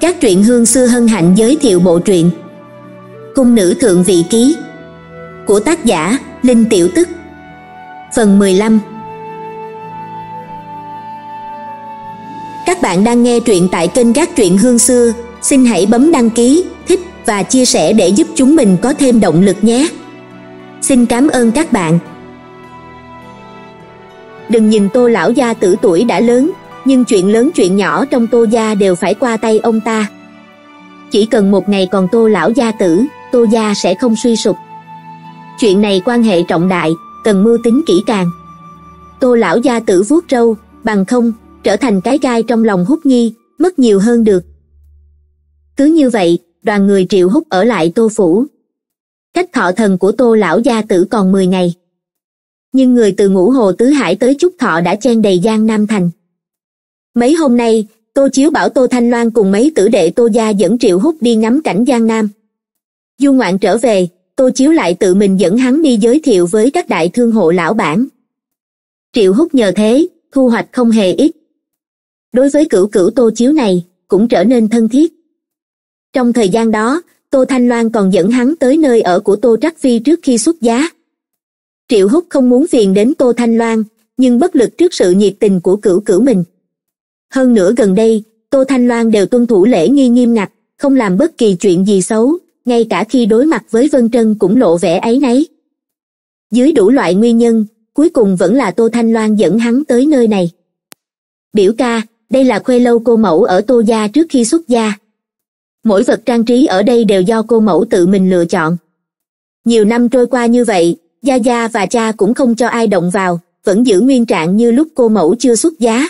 các truyện hương xưa hân hạnh giới thiệu bộ truyện Cung nữ thượng vị ký của tác giả Linh Tiểu Tức Phần 15 Các bạn đang nghe truyện tại kênh các truyện hương xưa xin hãy bấm đăng ký, thích và chia sẻ để giúp chúng mình có thêm động lực nhé. Xin cảm ơn các bạn. Đừng nhìn Tô lão gia tử tuổi đã lớn nhưng chuyện lớn chuyện nhỏ trong tô gia đều phải qua tay ông ta chỉ cần một ngày còn tô lão gia tử tô gia sẽ không suy sụp chuyện này quan hệ trọng đại cần mưu tính kỹ càng tô lão gia tử vuốt râu bằng không trở thành cái gai trong lòng hút nghi mất nhiều hơn được cứ như vậy đoàn người triệu hút ở lại tô phủ cách thọ thần của tô lão gia tử còn 10 ngày nhưng người từ ngũ hồ tứ hải tới chúc thọ đã chen đầy giang nam thành mấy hôm nay tô chiếu bảo tô thanh loan cùng mấy tử đệ tô gia dẫn triệu hút đi ngắm cảnh giang nam du ngoạn trở về tô chiếu lại tự mình dẫn hắn đi giới thiệu với các đại thương hộ lão bản triệu hút nhờ thế thu hoạch không hề ít đối với cửu cửu tô chiếu này cũng trở nên thân thiết trong thời gian đó tô thanh loan còn dẫn hắn tới nơi ở của tô trắc phi trước khi xuất giá triệu húc không muốn phiền đến tô thanh loan nhưng bất lực trước sự nhiệt tình của cửu cửu mình hơn nữa gần đây tô thanh loan đều tuân thủ lễ nghi nghiêm ngặt không làm bất kỳ chuyện gì xấu ngay cả khi đối mặt với vân trân cũng lộ vẻ ấy nấy dưới đủ loại nguyên nhân cuối cùng vẫn là tô thanh loan dẫn hắn tới nơi này biểu ca đây là khuê lâu cô mẫu ở tô gia trước khi xuất gia mỗi vật trang trí ở đây đều do cô mẫu tự mình lựa chọn nhiều năm trôi qua như vậy gia gia và cha cũng không cho ai động vào vẫn giữ nguyên trạng như lúc cô mẫu chưa xuất giá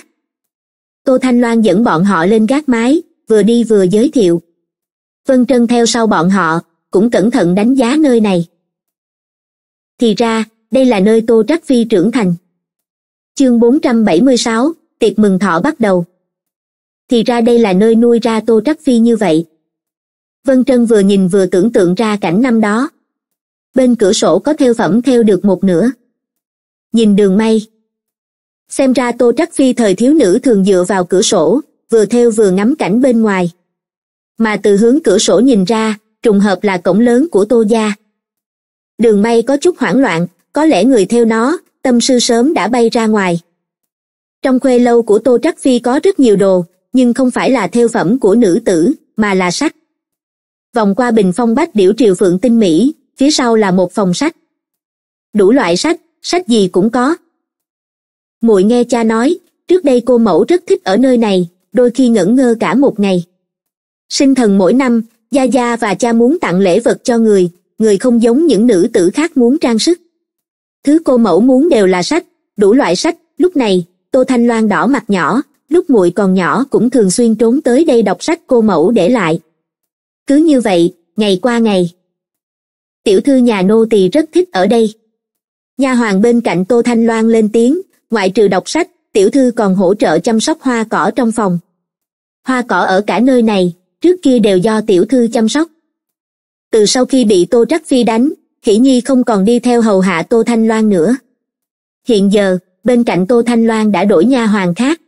tô thanh loan dẫn bọn họ lên gác mái vừa đi vừa giới thiệu vân trân theo sau bọn họ cũng cẩn thận đánh giá nơi này thì ra đây là nơi tô trắc phi trưởng thành chương 476, t i ệ c mừng thọ bắt đầu thì ra đây là nơi nuôi ra tô trắc phi như vậy vân trân vừa nhìn vừa tưởng tượng ra cảnh năm đó bên cửa sổ có theo phẩm theo được một nửa nhìn đường may xem ra tô trắc phi thời thiếu nữ thường dựa vào cửa sổ vừa theo vừa ngắm cảnh bên ngoài mà từ hướng cửa sổ nhìn ra trùng hợp là cổng lớn của tô gia đường may có chút hoảng loạn có lẽ người theo nó tâm sư sớm đã bay ra ngoài trong khuê lâu của tô trắc phi có rất nhiều đồ nhưng không phải là theo phẩm của nữ tử mà là sách vòng qua bình phong bách điểu triều phượng tinh mỹ phía sau là một phòng sách đủ loại sách sách gì cũng có muội nghe cha nói trước đây cô mẫu rất thích ở nơi này đôi khi ngẩn ngơ cả một ngày sinh thần mỗi năm gia gia và cha muốn tặng lễ vật cho người người không giống những nữ tử khác muốn trang sức thứ cô mẫu muốn đều là sách đủ loại sách lúc này tô thanh loan đỏ mặt nhỏ lúc muội còn nhỏ cũng thường xuyên trốn tới đây đọc sách cô mẫu để lại cứ như vậy ngày qua ngày tiểu thư nhà nô tỳ rất thích ở đây nha hoàng bên cạnh tô thanh loan lên tiếng ngoại trừ đọc sách tiểu thư còn hỗ trợ chăm sóc hoa cỏ trong phòng hoa cỏ ở cả nơi này trước kia đều do tiểu thư chăm sóc từ sau khi bị tô trắc phi đánh khỉ nhi không còn đi theo hầu hạ tô thanh loan nữa hiện giờ bên cạnh tô thanh loan đã đổi nha hoàn khác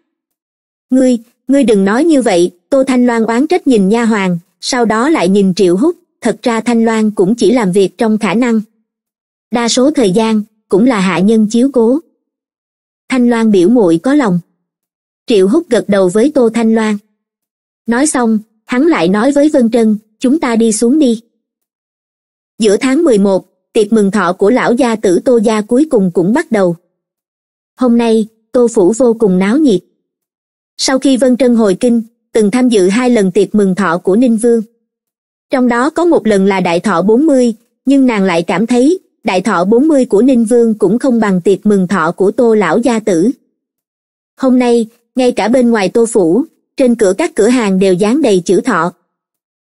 ngươi ngươi đừng nói như vậy tô thanh loan oán trách nhìn nha hoàn sau đó lại nhìn triệu hút thật ra thanh loan cũng chỉ làm việc trong khả năng đa số thời gian cũng là hạ nhân chiếu cố thanh loan biểu muội có lòng triệu hút gật đầu với tô thanh loan nói xong hắn lại nói với vân trân chúng ta đi xuống đi giữa tháng mười một tiệc mừng thọ của lão gia tử tô gia cuối cùng cũng bắt đầu hôm nay tô phủ vô cùng náo nhiệt sau khi vân trân hồi kinh từng tham dự hai lần tiệc mừng thọ của ninh vương trong đó có một lần là đại thọ bốn mươi nhưng nàng lại cảm thấy đại thọ 40 của Ninh Vương cũng không bằng tiệc mừng thọ của Tô Lão Gia Tử. Hôm nay, ngay cả bên ngoài Tô Phủ, trên cửa các cửa hàng đều dán đầy chữ thọ.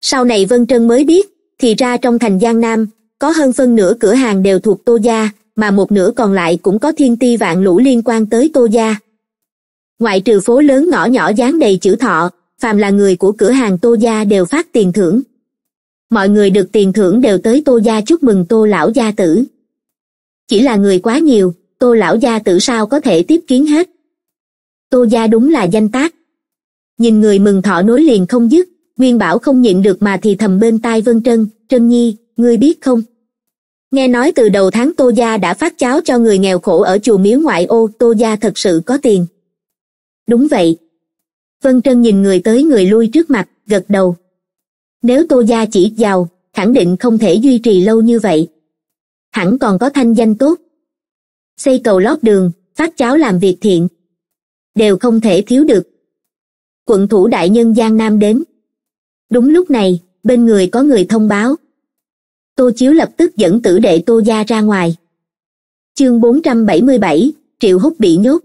Sau này Vân Trân mới biết, thì ra trong thành Giang Nam, có hơn phân nửa cửa hàng đều thuộc Tô Gia, mà một nửa còn lại cũng có thiên ti vạn lũ liên quan tới Tô Gia. Ngoại trừ phố lớn ngõ nhỏ dán đầy chữ thọ, phàm là người của cửa hàng Tô Gia đều phát tiền thưởng mọi người được tiền thưởng đều tới tô gia chúc mừng tô lão gia tử chỉ là người quá nhiều tô lão gia tử sao có thể tiếp kiến hết tô gia đúng là danh tác nhìn người mừng thọ nối liền không dứt nguyên bảo không nhịn được mà thì thầm bên tai vân trân trân nhi ngươi biết không nghe nói từ đầu tháng tô gia đã phát cháo cho người nghèo khổ ở chùa miếu ngoại ô tô gia thật sự có tiền đúng vậy vân trân nhìn người tới người lui trước mặt gật đầu nếu tô gia chỉ giàu khẳng định không thể duy trì lâu như vậy hẳn còn có thanh danh tốt xây cầu lót đường phát cháo làm việc thiện đều không thể thiếu được quận thủ đại nhân giang nam đến đúng lúc này bên người có người thông báo tô chiếu lập tức dẫn tử đệ tô gia ra ngoài chương bốn trăm bảy mươi bảy triệu hút bị nhốt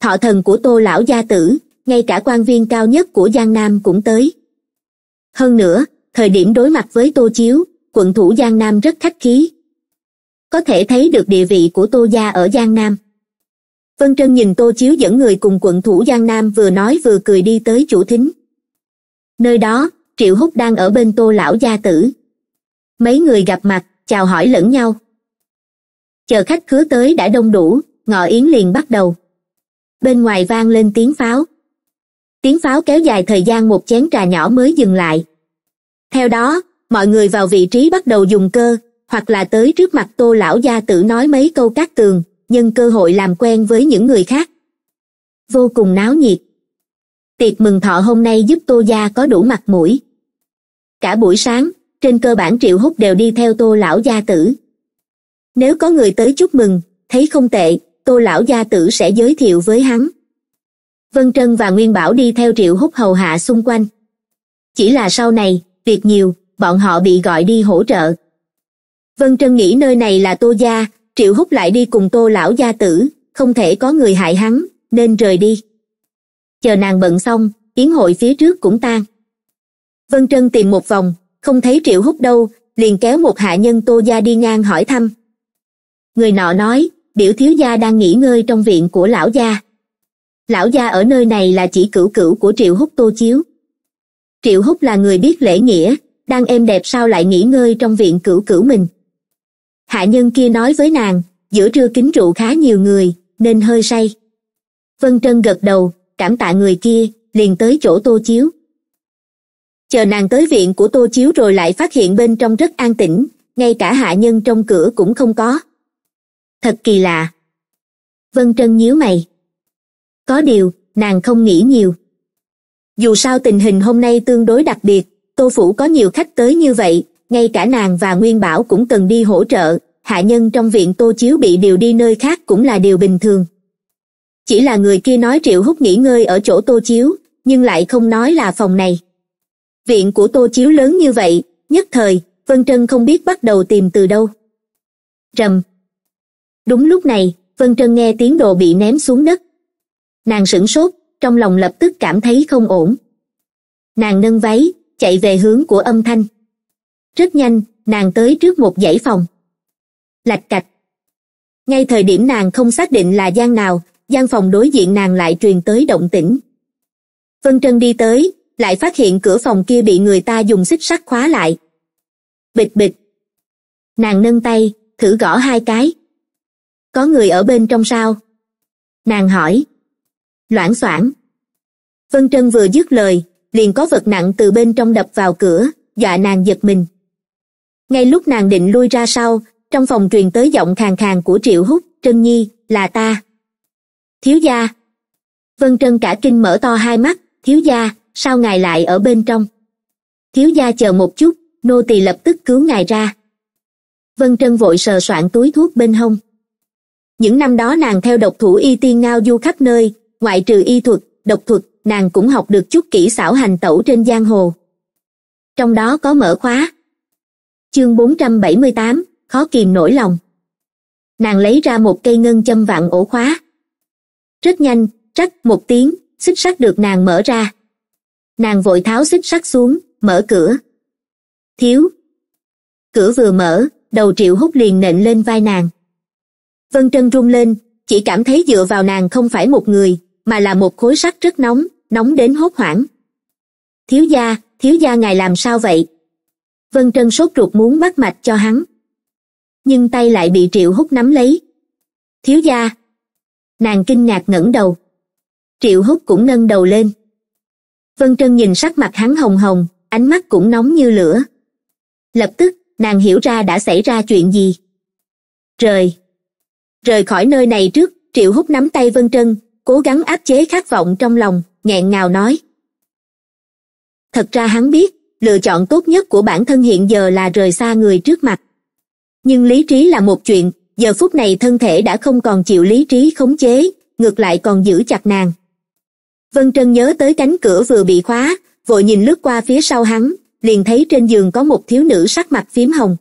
thọ thần của tô lão gia tử ngay cả quan viên cao nhất của giang nam cũng tới hơn nữa thời điểm đối mặt với tô chiếu quận thủ giang nam rất khách khí có thể thấy được địa vị của tô gia ở giang nam vân trân nhìn tô chiếu dẫn người cùng quận thủ giang nam vừa nói vừa cười đi tới chủ thính nơi đó triệu húc đang ở bên tô lão gia tử mấy người gặp mặt chào hỏi lẫn nhau chờ khách khứa tới đã đông đủ ngọ yến liền bắt đầu bên ngoài vang lên tiếng pháo tiếng pháo kéo dài thời gian một chén trà nhỏ mới dừng lại theo đó mọi người vào vị trí bắt đầu dùng cơ hoặc là tới trước mặt tô lão gia tử nói mấy câu cát tường nhân cơ hội làm quen với những người khác vô cùng náo nhiệt tiệc mừng thọ hôm nay giúp tô gia có đủ mặt mũi cả buổi sáng trên cơ bản triệu hút đều đi theo tô lão gia tử nếu có người tới chúc mừng thấy không tệ tô lão gia tử sẽ giới thiệu với hắn vân trân và nguyên bảo đi theo triệu hút hầu hạ xung quanh chỉ là sau này việc nhiều bọn họ bị gọi đi hỗ trợ vân trân nghĩ nơi này là tô gia triệu hút lại đi cùng tô lão gia tử không thể có người hại hắn nên rời đi chờ nàng bận xong yến hội phía trước cũng tan vân trân tìm một vòng không thấy triệu hút đâu liền kéo một hạ nhân tô gia đi ngang hỏi thăm người nọ nói biểu thiếu gia đang nghỉ ngơi trong viện của lão gia lão gia ở nơi này là chỉ cửu cửu của triệu húc tô chiếu triệu húc là người biết lễ nghĩa đang êm đẹp sao lại nghỉ ngơi trong viện cửu cửu mình hạ nhân kia nói với nàng giữa trưa kính rượu khá nhiều người nên hơi say vân trân gật đầu cảm tạ người kia liền tới chỗ tô chiếu chờ nàng tới viện của tô chiếu rồi lại phát hiện bên trong rất an tĩnh ngay cả hạ nhân trong cửa cũng không có thật kỳ lạ vân trân nhíu mày có điều nàng không nghĩ nhiều dù sao tình hình hôm nay tương đối đặc biệt tô phủ có nhiều khách tới như vậy ngay cả nàng và nguyên bảo cũng cần đi hỗ trợ hạ nhân trong viện tô chiếu bị điều đi nơi khác cũng là điều bình thường chỉ là người kia nói triệu hút nghỉ ngơi ở chỗ tô chiếu nhưng lại không nói là phòng này viện của tô chiếu lớn như vậy nhất thời vân trân không biết bắt đầu tìm từ đâu rầm đúng lúc này vân trân nghe tiếng đồ bị ném xuống đất nàng sửng sốt trong lòng lập tức cảm thấy không ổn nàng nâng váy chạy về hướng của âm thanh rất nhanh nàng tới trước một dãy phòng lạch cạch ngay thời điểm nàng không xác định là gian nào gian phòng đối diện nàng lại truyền tới động tĩnh vân trân đi tới lại phát hiện cửa phòng kia bị người ta dùng xích sắt khóa lại bịch bịch nàng nâng tay thử gõ hai cái có người ở bên trong sao nàng hỏi loãng xoảng vân trân vừa dứt lời liền có vật nặng từ bên trong đập vào cửa dọa nàng giật mình ngay lúc nàng định lui ra sau trong phòng truyền tới giọng khàn khàn của triệu húc trân nhi là ta thiếu gia vân trân cả kinh mở to hai mắt thiếu gia sao ngài lại ở bên trong thiếu gia chờ một chút nô tỳ lập tức cứu ngài ra vân trân vội sờ soạn túi thuốc bên hông những năm đó nàng theo độc thủ y tiên ngao du khắp nơi ngoại trừ y thuật độc thuật nàng cũng học được chút kỹ xảo hành tẩu trên giang hồ trong đó có mở khóa chương bốn trăm bảy mươi tám khó kìm nổi lòng nàng lấy ra một cây ngân châm vạn ổ khóa rất nhanh rắc một tiếng xích sắt được nàng mở ra nàng vội tháo xích sắt xuống mở cửa thiếu cửa vừa mở đầu triệu hút liền nện lên vai nàng vân trân rung lên chỉ cảm thấy dựa vào nàng không phải một người mà là một khối sắt rất nóng nóng đến hốt hoảng thiếu gia thiếu gia ngài làm sao vậy vân trân sốt ruột muốn bắt mạch cho hắn nhưng tay lại bị triệu hút nắm lấy thiếu gia nàng kinh ngạc ngẩng đầu triệu hút cũng nâng đầu lên vân trân nhìn sắc mặt hắn hồng hồng ánh mắt cũng nóng như lửa lập tức nàng hiểu ra đã xảy ra chuyện gì rời rời khỏi nơi này trước triệu hút nắm tay vân trân cố gắng áp chế khát vọng trong lòng nghẹn ngào nói thật ra hắn biết lựa chọn tốt nhất của bản thân hiện giờ là rời xa người trước mặt nhưng lý trí là một chuyện giờ phút này thân thể đã không còn chịu lý trí khống chế ngược lại còn giữ chặt nàng vân trân nhớ tới cánh cửa vừa bị khóa vội nhìn lướt qua phía sau hắn liền thấy trên giường có một thiếu nữ sắc mặt phím hồng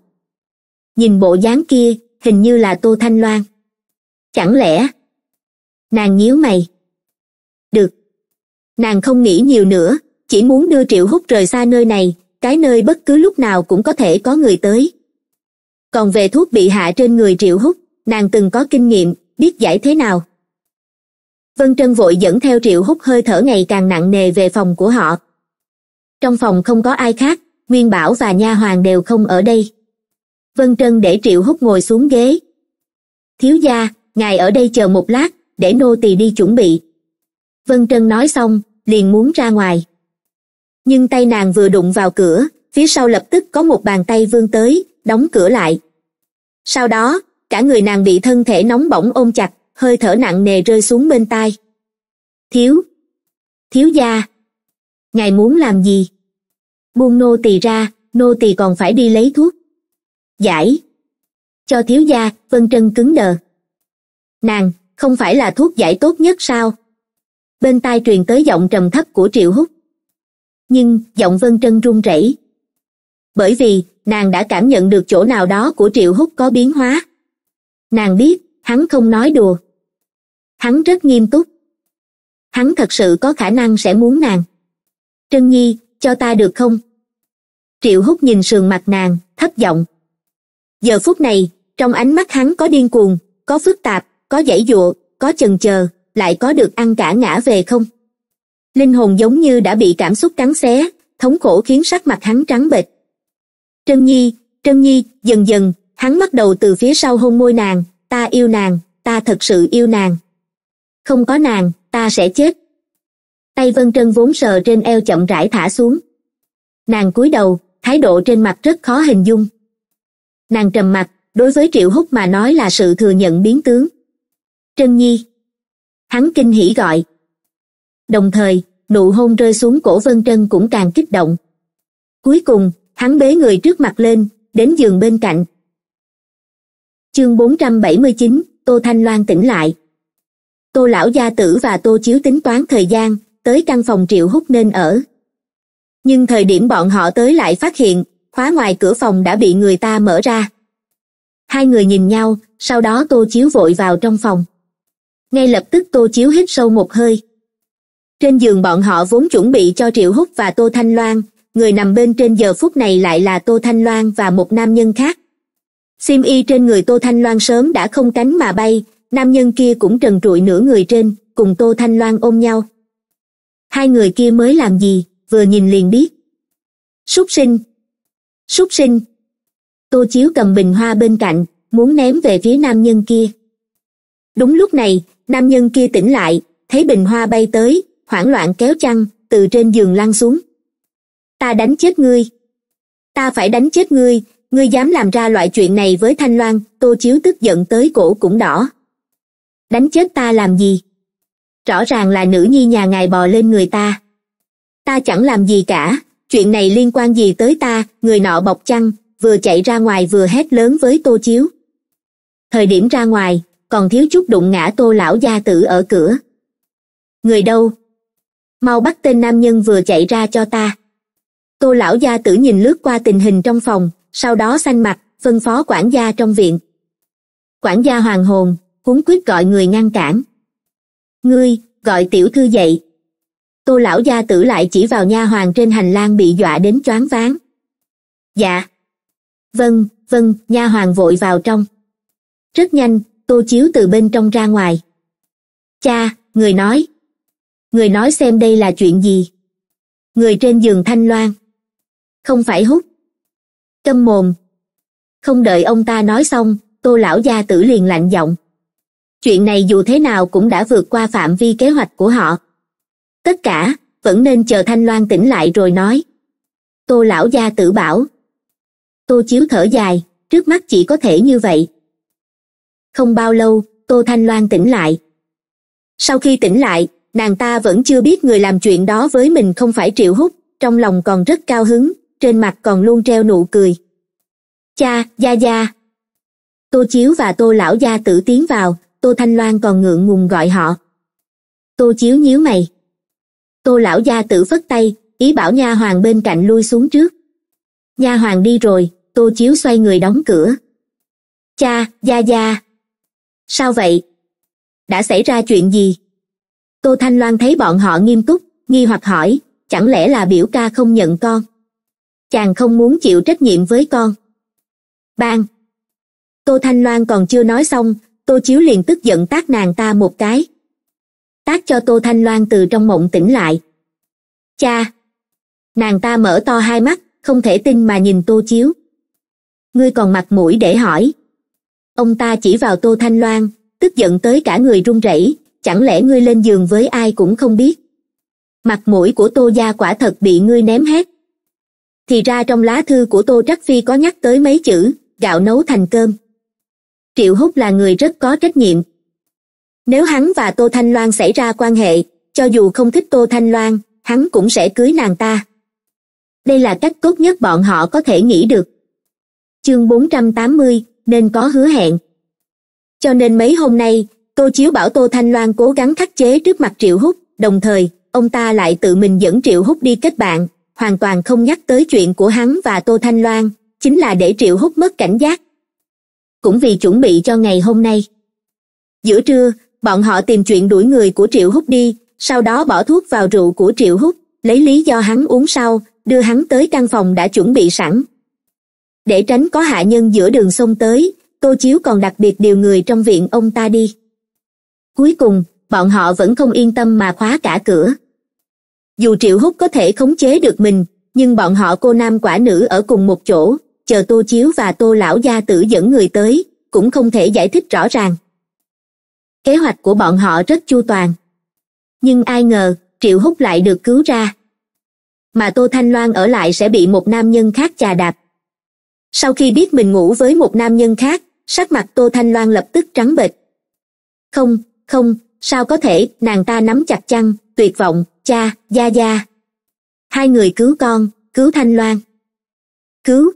nhìn bộ dáng kia hình như là tô thanh loan chẳng lẽ nàng nhíu mày được nàng không nghĩ nhiều nữa chỉ muốn đưa triệu hút rời xa nơi này cái nơi bất cứ lúc nào cũng có thể có người tới còn về thuốc bị hạ trên người triệu hút nàng từng có kinh nghiệm biết giải thế nào vân trân vội dẫn theo triệu hút hơi thở ngày càng nặng nề về phòng của họ trong phòng không có ai khác nguyên bảo và nha hoàn đều không ở đây vân trân để triệu hút ngồi xuống ghế thiếu gia ngài ở đây chờ một lát để nô tỳ đi chuẩn bị vân trân nói xong liền muốn ra ngoài nhưng tay nàng vừa đụng vào cửa phía sau lập tức có một bàn tay vươn tới đóng cửa lại sau đó cả người nàng bị thân thể nóng bỏng ôm chặt hơi thở nặng nề rơi xuống bên tai thiếu thiếu gia ngài muốn làm gì buông nô tỳ ra nô tỳ còn phải đi lấy thuốc giải cho thiếu gia vân trân cứng đờ nàng không phải là thuốc giải tốt nhất sao bên tai truyền tới giọng trầm thấp của triệu hút nhưng giọng vân trân run rẩy bởi vì nàng đã cảm nhận được chỗ nào đó của triệu hút có biến hóa nàng biết hắn không nói đùa hắn rất nghiêm túc hắn thật sự có khả năng sẽ muốn nàng trân nhi cho ta được không triệu hút nhìn sườn mặt nàng thấp giọng giờ phút này trong ánh mắt hắn có điên cuồng có phức tạp có dãy dụa có chần chờ lại có được ăn cả ngã về không linh hồn giống như đã bị cảm xúc cắn xé thống khổ khiến sắc mặt hắn trắng bệch trân nhi trân nhi dần dần hắn bắt đầu từ phía sau hôn môi nàng ta yêu nàng ta thật sự yêu nàng không có nàng ta sẽ chết tay vân trân vốn sờ trên eo chậm rãi thả xuống nàng cúi đầu thái độ trên mặt rất khó hình dung nàng trầm mặt, đối với triệu húc mà nói là sự thừa nhận biến tướng Trân Nhi. Hắn kinh hỉ gọi. Đồng thời, nụ hôn rơi xuống cổ Vân Trân cũng càng kích động. Cuối cùng, hắn bế người trước mặt lên, đến giường bên cạnh. Chương 479, Tô Thanh Loan tỉnh lại. Tô Lão Gia Tử và Tô Chiếu tính toán thời gian, tới căn phòng Triệu Hút nên ở. Nhưng thời điểm bọn họ tới lại phát hiện, khóa ngoài cửa phòng đã bị người ta mở ra. Hai người nhìn nhau, sau đó Tô Chiếu vội vào trong phòng ngay lập tức tô chiếu hít sâu một hơi trên giường bọn họ vốn chuẩn bị cho triệu húc và tô thanh loan người nằm bên trên giờ phút này lại là tô thanh loan và một nam nhân khác sim y trên người tô thanh loan sớm đã không cánh mà bay nam nhân kia cũng trần trụi nửa người trên cùng tô thanh loan ôm nhau hai người kia mới làm gì vừa nhìn liền biết súc sinh súc sinh tô chiếu cầm bình hoa bên cạnh muốn ném về phía nam nhân kia đúng lúc này nam nhân kia tỉnh lại thấy bình hoa bay tới hoảng loạn kéo chăn từ trên giường lăn xuống ta đánh chết ngươi ta phải đánh chết ngươi ngươi dám làm ra loại chuyện này với thanh loan tô chiếu tức giận tới cổ cũng đỏ đánh chết ta làm gì rõ ràng là nữ nhi nhà ngài bò lên người ta ta chẳng làm gì cả chuyện này liên quan gì tới ta người nọ bọc chăn vừa chạy ra ngoài vừa hét lớn với tô chiếu thời điểm ra ngoài còn thiếu chút đụng ngã tô lão gia tử ở cửa người đâu mau bắt tên nam nhân vừa chạy ra cho ta tô lão gia tử nhìn lướt qua tình hình trong phòng sau đó xanh mặt phân phó quản gia trong viện quản gia hoàng hồn cuốn quyết gọi người ngăn cản ngươi gọi tiểu thư dậy tô lão gia tử lại chỉ vào nha hoàng trên hành lang bị dọa đến choáng váng dạ vâng vâng nha hoàng vội vào trong rất nhanh tô chiếu từ bên trong ra ngoài cha người nói người nói xem đây là chuyện gì người trên giường thanh loan không phải hút câm mồm không đợi ông ta nói xong tô lão gia tử liền lạnh giọng chuyện này dù thế nào cũng đã vượt qua phạm vi kế hoạch của họ tất cả vẫn nên chờ thanh loan tỉnh lại rồi nói tô lão gia tử bảo tô chiếu thở dài trước mắt chỉ có thể như vậy không bao lâu tô thanh loan tỉnh lại sau khi tỉnh lại nàng ta vẫn chưa biết người làm chuyện đó với mình không phải triệu hút trong lòng còn rất cao hứng trên mặt còn luôn treo nụ cười cha gia gia tô chiếu và tô lão gia tử tiến vào tô thanh loan còn ngượng ngùng gọi họ tô chiếu nhíu mày tô lão gia tử phất tay ý bảo nha hoàng bên cạnh lui xuống trước nha hoàng đi rồi tô chiếu xoay người đóng cửa cha gia gia sao vậy đã xảy ra chuyện gì cô thanh loan thấy bọn họ nghiêm túc nghi hoặc hỏi chẳng lẽ là biểu ca không nhận con chàng không muốn chịu trách nhiệm với con bang tô thanh loan còn chưa nói xong tô chiếu liền tức giận tác nàng ta một cái tác cho tô thanh loan từ trong mộng tỉnh lại cha nàng ta mở to hai mắt không thể tin mà nhìn tô chiếu ngươi còn mặt mũi để hỏi ông ta chỉ vào tô thanh loan tức giận tới cả người run rẩy chẳng lẽ ngươi lên giường với ai cũng không biết mặt mũi của tô gia quả thật bị ngươi ném hết thì ra trong lá thư của tô trắc phi có nhắc tới mấy chữ gạo nấu thành cơm triệu húc là người rất có trách nhiệm nếu hắn và tô thanh loan xảy ra quan hệ cho dù không thích tô thanh loan hắn cũng sẽ cưới nàng ta đây là cách tốt nhất bọn họ có thể nghĩ được chương 480, nên có hứa hẹn cho nên mấy hôm nay tô chiếu bảo tô thanh loan cố gắng khắc chế trước mặt triệu hút đồng thời ông ta lại tự mình dẫn triệu hút đi kết bạn hoàn toàn không nhắc tới chuyện của hắn và tô thanh loan chính là để triệu hút mất cảnh giác cũng vì chuẩn bị cho ngày hôm nay giữa trưa bọn họ tìm chuyện đuổi người của triệu hút đi sau đó bỏ thuốc vào rượu của triệu hút lấy lý do hắn uống sau đưa hắn tới căn phòng đã chuẩn bị sẵn để tránh có hạ nhân giữa đường sông tới tô chiếu còn đặc biệt điều người trong viện ông ta đi cuối cùng bọn họ vẫn không yên tâm mà khóa cả cửa dù triệu húc có thể khống chế được mình nhưng bọn họ cô nam quả nữ ở cùng một chỗ chờ tô chiếu và tô lão gia tử dẫn người tới cũng không thể giải thích rõ ràng kế hoạch của bọn họ rất chu toàn nhưng ai ngờ triệu húc lại được cứu ra mà tô thanh loan ở lại sẽ bị một nam nhân khác chà đạp sau khi biết mình ngủ với một nam nhân khác sắc mặt tô thanh loan lập tức trắng bệch không không sao có thể nàng ta nắm chặt chăn tuyệt vọng cha gia gia hai người cứu con cứu thanh loan cứu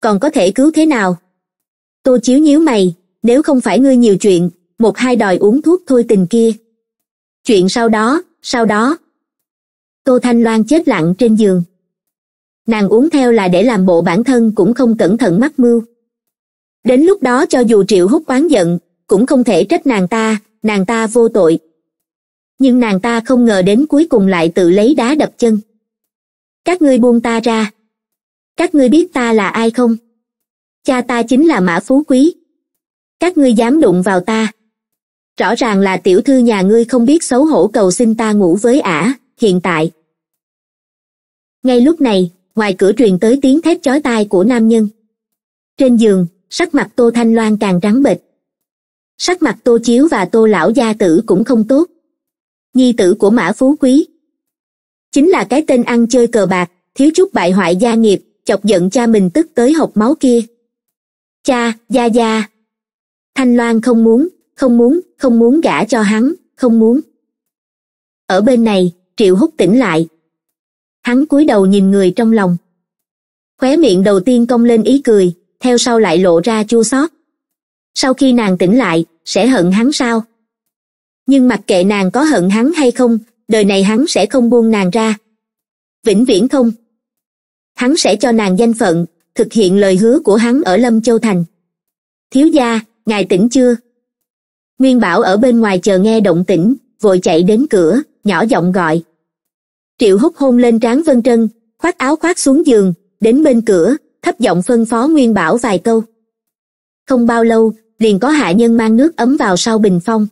còn có thể cứu thế nào tô chiếu nhíu mày nếu không phải ngươi nhiều chuyện một hai đòi uống thuốc thôi tình kia chuyện sau đó sau đó tô thanh loan chết lặng trên giường nàng uống theo là để làm bộ bản thân cũng không cẩn thận mắc mưu đến lúc đó cho dù triệu hút oán giận cũng không thể trách nàng ta nàng ta vô tội nhưng nàng ta không ngờ đến cuối cùng lại tự lấy đá đập chân các ngươi buông ta ra các ngươi biết ta là ai không cha ta chính là mã phú quý các ngươi dám đụng vào ta rõ ràng là tiểu thư nhà ngươi không biết xấu hổ cầu xin ta ngủ với ả hiện tại ngay lúc này ngoài cửa truyền tới tiếng thét chói tai của nam nhân trên giường sắc mặt tô thanh loan càng trắng bệch sắc mặt tô chiếu và tô lão gia tử cũng không tốt nhi tử của mã phú quý chính là cái tên ăn chơi cờ bạc thiếu chút bại hoại gia nghiệp chọc giận cha mình tức tới hộc máu kia cha gia gia thanh loan không muốn không muốn không muốn gả cho hắn không muốn ở bên này triệu hút tỉnh lại hắn cúi đầu nhìn người trong lòng khóe miệng đầu tiên cong lên ý cười theo sau lại lộ ra chua xót sau khi nàng tỉnh lại sẽ hận hắn sao nhưng mặc kệ nàng có hận hắn hay không đời này hắn sẽ không buông nàng ra vĩnh viễn không hắn sẽ cho nàng danh phận thực hiện lời hứa của hắn ở lâm châu thành thiếu gia ngài tỉnh chưa nguyên bảo ở bên ngoài chờ nghe động tĩnh vội chạy đến cửa nhỏ giọng gọi triệu hút hôn lên trán vân trân khoác áo khoác xuống giường đến bên cửa thấp giọng phân phó nguyên bảo vài câu không bao lâu liền có hạ nhân mang nước ấm vào sau bình phong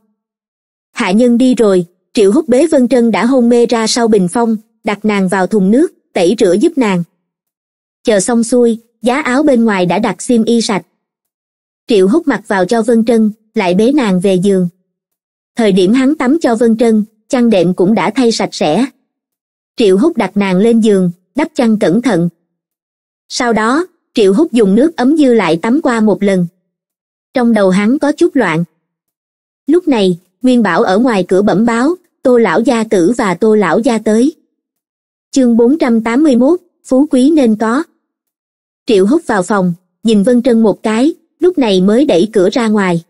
hạ nhân đi rồi triệu hút bế vân trân đã hôn mê ra sau bình phong đặt nàng vào thùng nước tẩy rửa giúp nàng chờ xong xuôi giá áo bên ngoài đã đặt xiêm y sạch triệu hút mặt vào cho vân trân lại bế nàng về giường thời điểm hắn tắm cho vân trân chăn đệm cũng đã thay sạch sẽ triệu hút đặt nàng lên giường đắp chăn cẩn thận sau đó triệu hút dùng nước ấm dư lại tắm qua một lần trong đầu hắn có chút loạn lúc này nguyên bảo ở ngoài cửa bẩm báo tô lão gia tử và tô lão gia tới chương bốn trăm tám mươi 481, phú quý nên có triệu hút vào phòng nhìn vân trân một cái lúc này mới đẩy cửa ra ngoài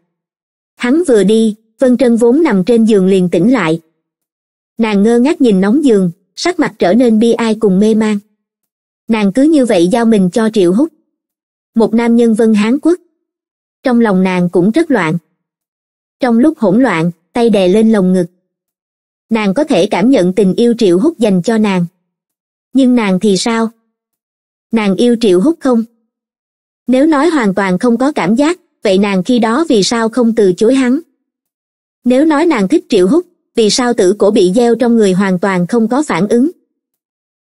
hắn vừa đi vân trân vốn nằm trên giường liền tỉnh lại nàng ngơ ngác nhìn nóng giường sắc mặt trở nên bi ai cùng mê man nàng cứ như vậy giao mình cho triệu hút một nam nhân vân hán quốc trong lòng nàng cũng rất loạn trong lúc hỗn loạn tay đè lên lồng ngực nàng có thể cảm nhận tình yêu triệu hút dành cho nàng nhưng nàng thì sao nàng yêu triệu hút không nếu nói hoàn toàn không có cảm giác vậy nàng khi đó vì sao không từ chối hắn nếu nói nàng thích triệu hút vì sao tử cổ bị gieo trong người hoàn toàn không có phản ứng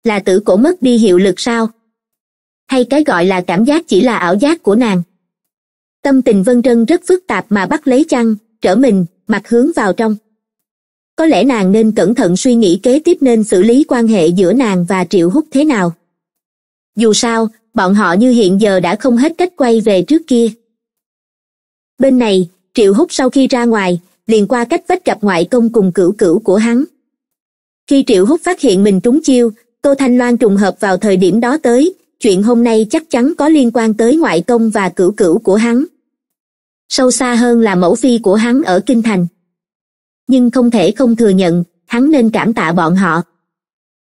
là tử cổ mất đi hiệu lực sao hay cái gọi là cảm giác chỉ là ảo giác của nàng tâm tình vân trân rất phức tạp mà bắt lấy chăn trở mình mặt hướng vào trong có lẽ nàng nên cẩn thận suy nghĩ kế tiếp nên xử lý quan hệ giữa nàng và triệu hút thế nào dù sao bọn họ như hiện giờ đã không hết cách quay về trước kia bên này triệu hút sau khi ra ngoài liền qua cách vách gặp ngoại công cùng cửu cửu của hắn khi triệu húc phát hiện mình trúng chiêu tô thanh loan trùng hợp vào thời điểm đó tới chuyện hôm nay chắc chắn có liên quan tới ngoại công và cửu cửu của hắn sâu xa hơn là mẫu phi của hắn ở kinh thành nhưng không thể không thừa nhận hắn nên cảm tạ bọn họ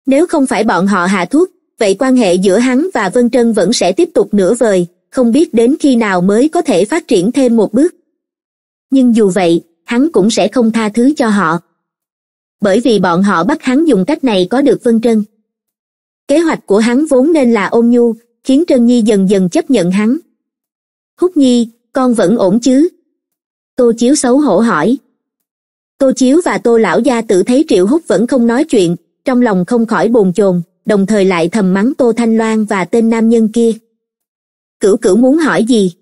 nếu không phải bọn họ hạ thuốc vậy quan hệ giữa hắn và vân trân vẫn sẽ tiếp tục nửa vời không biết đến khi nào mới có thể phát triển thêm một bước nhưng dù vậy hắn cũng sẽ không tha thứ cho họ bởi vì bọn họ bắt hắn dùng cách này có được vân trân kế hoạch của hắn vốn nên là ôn nhu khiến trân nhi dần dần chấp nhận hắn húc nhi con vẫn ổn chứ tô chiếu xấu hổ hỏi tô chiếu và tô lão gia tự thấy triệu húc vẫn không nói chuyện trong lòng không khỏi bồn chồn đồng thời lại thầm mắng tô thanh loan và tên nam nhân kia cửu cửu muốn hỏi gì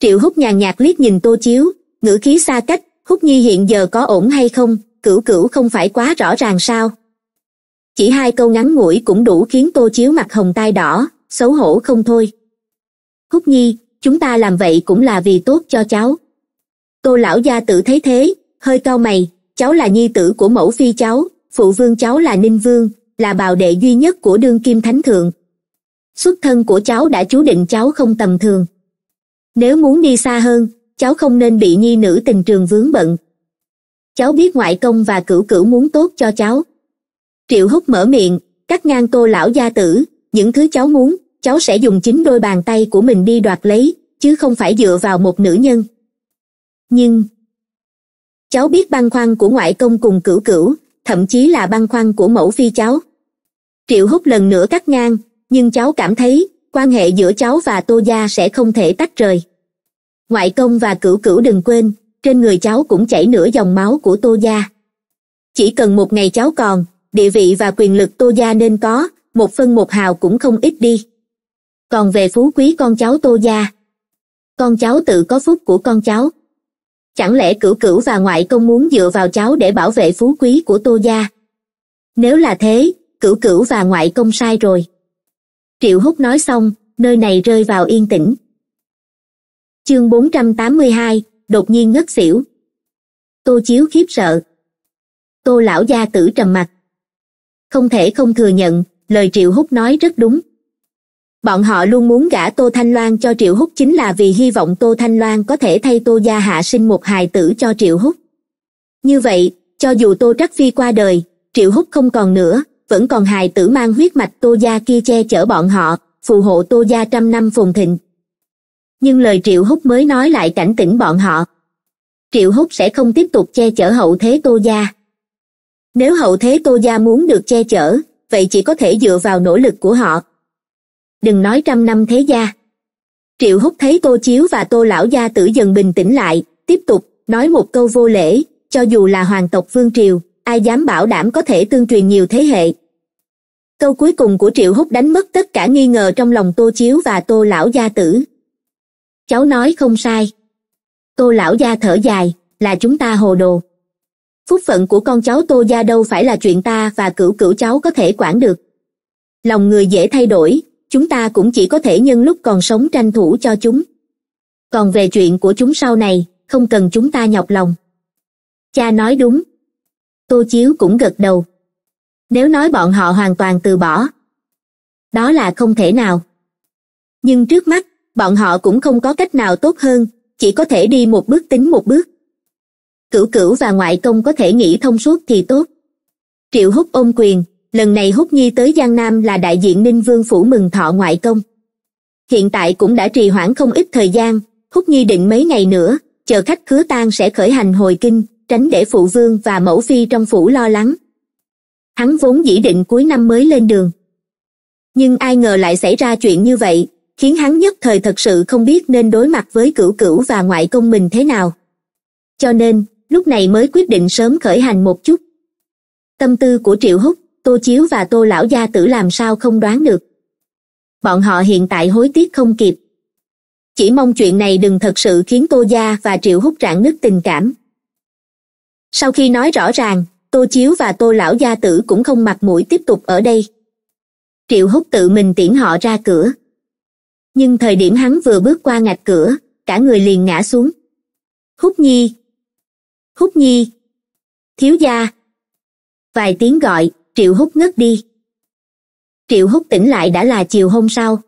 triệu húc nhàn nhạt liếc nhìn tô chiếu ngữ khí xa cách húc nhi hiện giờ có ổn hay không cửu cửu không phải quá rõ ràng sao chỉ hai câu ngắn ngủi cũng đủ khiến tô chiếu mặt hồng tai đỏ xấu hổ không thôi húc nhi chúng ta làm vậy cũng là vì tốt cho cháu tô lão gia tự thấy thế hơi cau mày cháu là nhi tử của mẫu phi cháu phụ vương cháu là ninh vương là bào đệ duy nhất của đương kim thánh thượng xuất thân của cháu đã chú định cháu không tầm thường nếu muốn đi xa hơn cháu không nên bị nhi nữ tình trường vướng bận cháu biết ngoại công và cửu cửu muốn tốt cho cháu triệu húc mở miệng cắt ngang cô lão gia tử những thứ cháu muốn cháu sẽ dùng chính đôi bàn tay của mình đi đoạt lấy chứ không phải dựa vào một nữ nhân nhưng cháu biết băng khoăn của ngoại công cùng cửu cửu thậm chí là băng khoăn của mẫu phi cháu triệu húc lần nữa cắt ngang nhưng cháu cảm thấy quan hệ giữa cháu và tô gia sẽ không thể tách rời ngoại công và cửu cửu đừng quên trên người cháu cũng chảy nửa dòng máu của tô gia chỉ cần một ngày cháu còn địa vị và quyền lực tô gia nên có một phân một hào cũng không ít đi còn về phú quý con cháu tô gia con cháu tự có phúc của con cháu chẳng lẽ cửu cửu và ngoại công muốn dựa vào cháu để bảo vệ phú quý của tô gia nếu là thế cửu cửu và ngoại công sai rồi triệu hút nói xong nơi này rơi vào yên tĩnh chương bốn trăm tám mươi hai đột nhiên ngất xỉu tô chiếu khiếp sợ tô lão gia tử trầm mặc không thể không thừa nhận lời triệu hút nói rất đúng bọn họ luôn muốn gả tô thanh loan cho triệu hút chính là vì hy vọng tô thanh loan có thể thay tô gia hạ sinh một hài tử cho triệu hút như vậy cho dù tô trắc phi qua đời triệu hút không còn nữa vẫn còn hài tử mang huyết mạch tô gia kia che chở bọn họ phù hộ tô gia trăm năm phồn thịnh nhưng lời triệu húc mới nói lại cảnh tỉnh bọn họ triệu húc sẽ không tiếp tục che chở hậu thế tô gia nếu hậu thế tô gia muốn được che chở vậy chỉ có thể dựa vào nỗ lực của họ đừng nói trăm năm thế gia triệu húc thấy tô chiếu và tô lão gia tử dần bình tĩnh lại tiếp tục nói một câu vô lễ cho dù là hoàng tộc vương triều ai dám bảo đảm có thể tương truyền nhiều thế hệ câu cuối cùng của triệu húc đánh mất tất cả nghi ngờ trong lòng tô chiếu và tô lão gia tử cháu nói không sai tô lão gia thở dài là chúng ta hồ đồ phúc phận của con cháu tô gia đâu phải là chuyện ta và cửu cửu cháu có thể quản được lòng người dễ thay đổi chúng ta cũng chỉ có thể nhân lúc còn sống tranh thủ cho chúng còn về chuyện của chúng sau này không cần chúng ta nhọc lòng cha nói đúng tô chiếu cũng gật đầu nếu nói bọn họ hoàn toàn từ bỏ đó là không thể nào nhưng trước mắt bọn họ cũng không có cách nào tốt hơn chỉ có thể đi một bước tính một bước cửu cửu và ngoại công có thể nghĩ thông suốt thì tốt triệu húc ôm quyền lần này húc nhi tới giang nam là đại diện ninh vương phủ mừng thọ ngoại công hiện tại cũng đã trì hoãn không ít thời gian húc nhi định mấy ngày nữa chờ khách khứa tang sẽ khởi hành hồi kinh tránh để phụ vương và mẫu phi trong phủ lo lắng hắn vốn dĩ định cuối năm mới lên đường nhưng ai ngờ lại xảy ra chuyện như vậy khiến hắn nhất thời thật sự không biết nên đối mặt với cửu cửu và ngoại công mình thế nào cho nên lúc này mới quyết định sớm khởi hành một chút tâm tư của triệu húc tô chiếu và tô lão gia tử làm sao không đoán được bọn họ hiện tại hối tiếc không kịp chỉ mong chuyện này đừng thật sự khiến tô gia và triệu húc rạn nứt tình cảm sau khi nói rõ ràng tô chiếu và tô lão gia tử cũng không mặt mũi tiếp tục ở đây triệu húc tự mình tiễn họ ra cửa nhưng thời điểm hắn vừa bước qua ngạch cửa cả người liền ngã xuống húc nhi húc nhi thiếu gia vài tiếng gọi triệu hút ngất đi triệu hút tỉnh lại đã là chiều hôm sau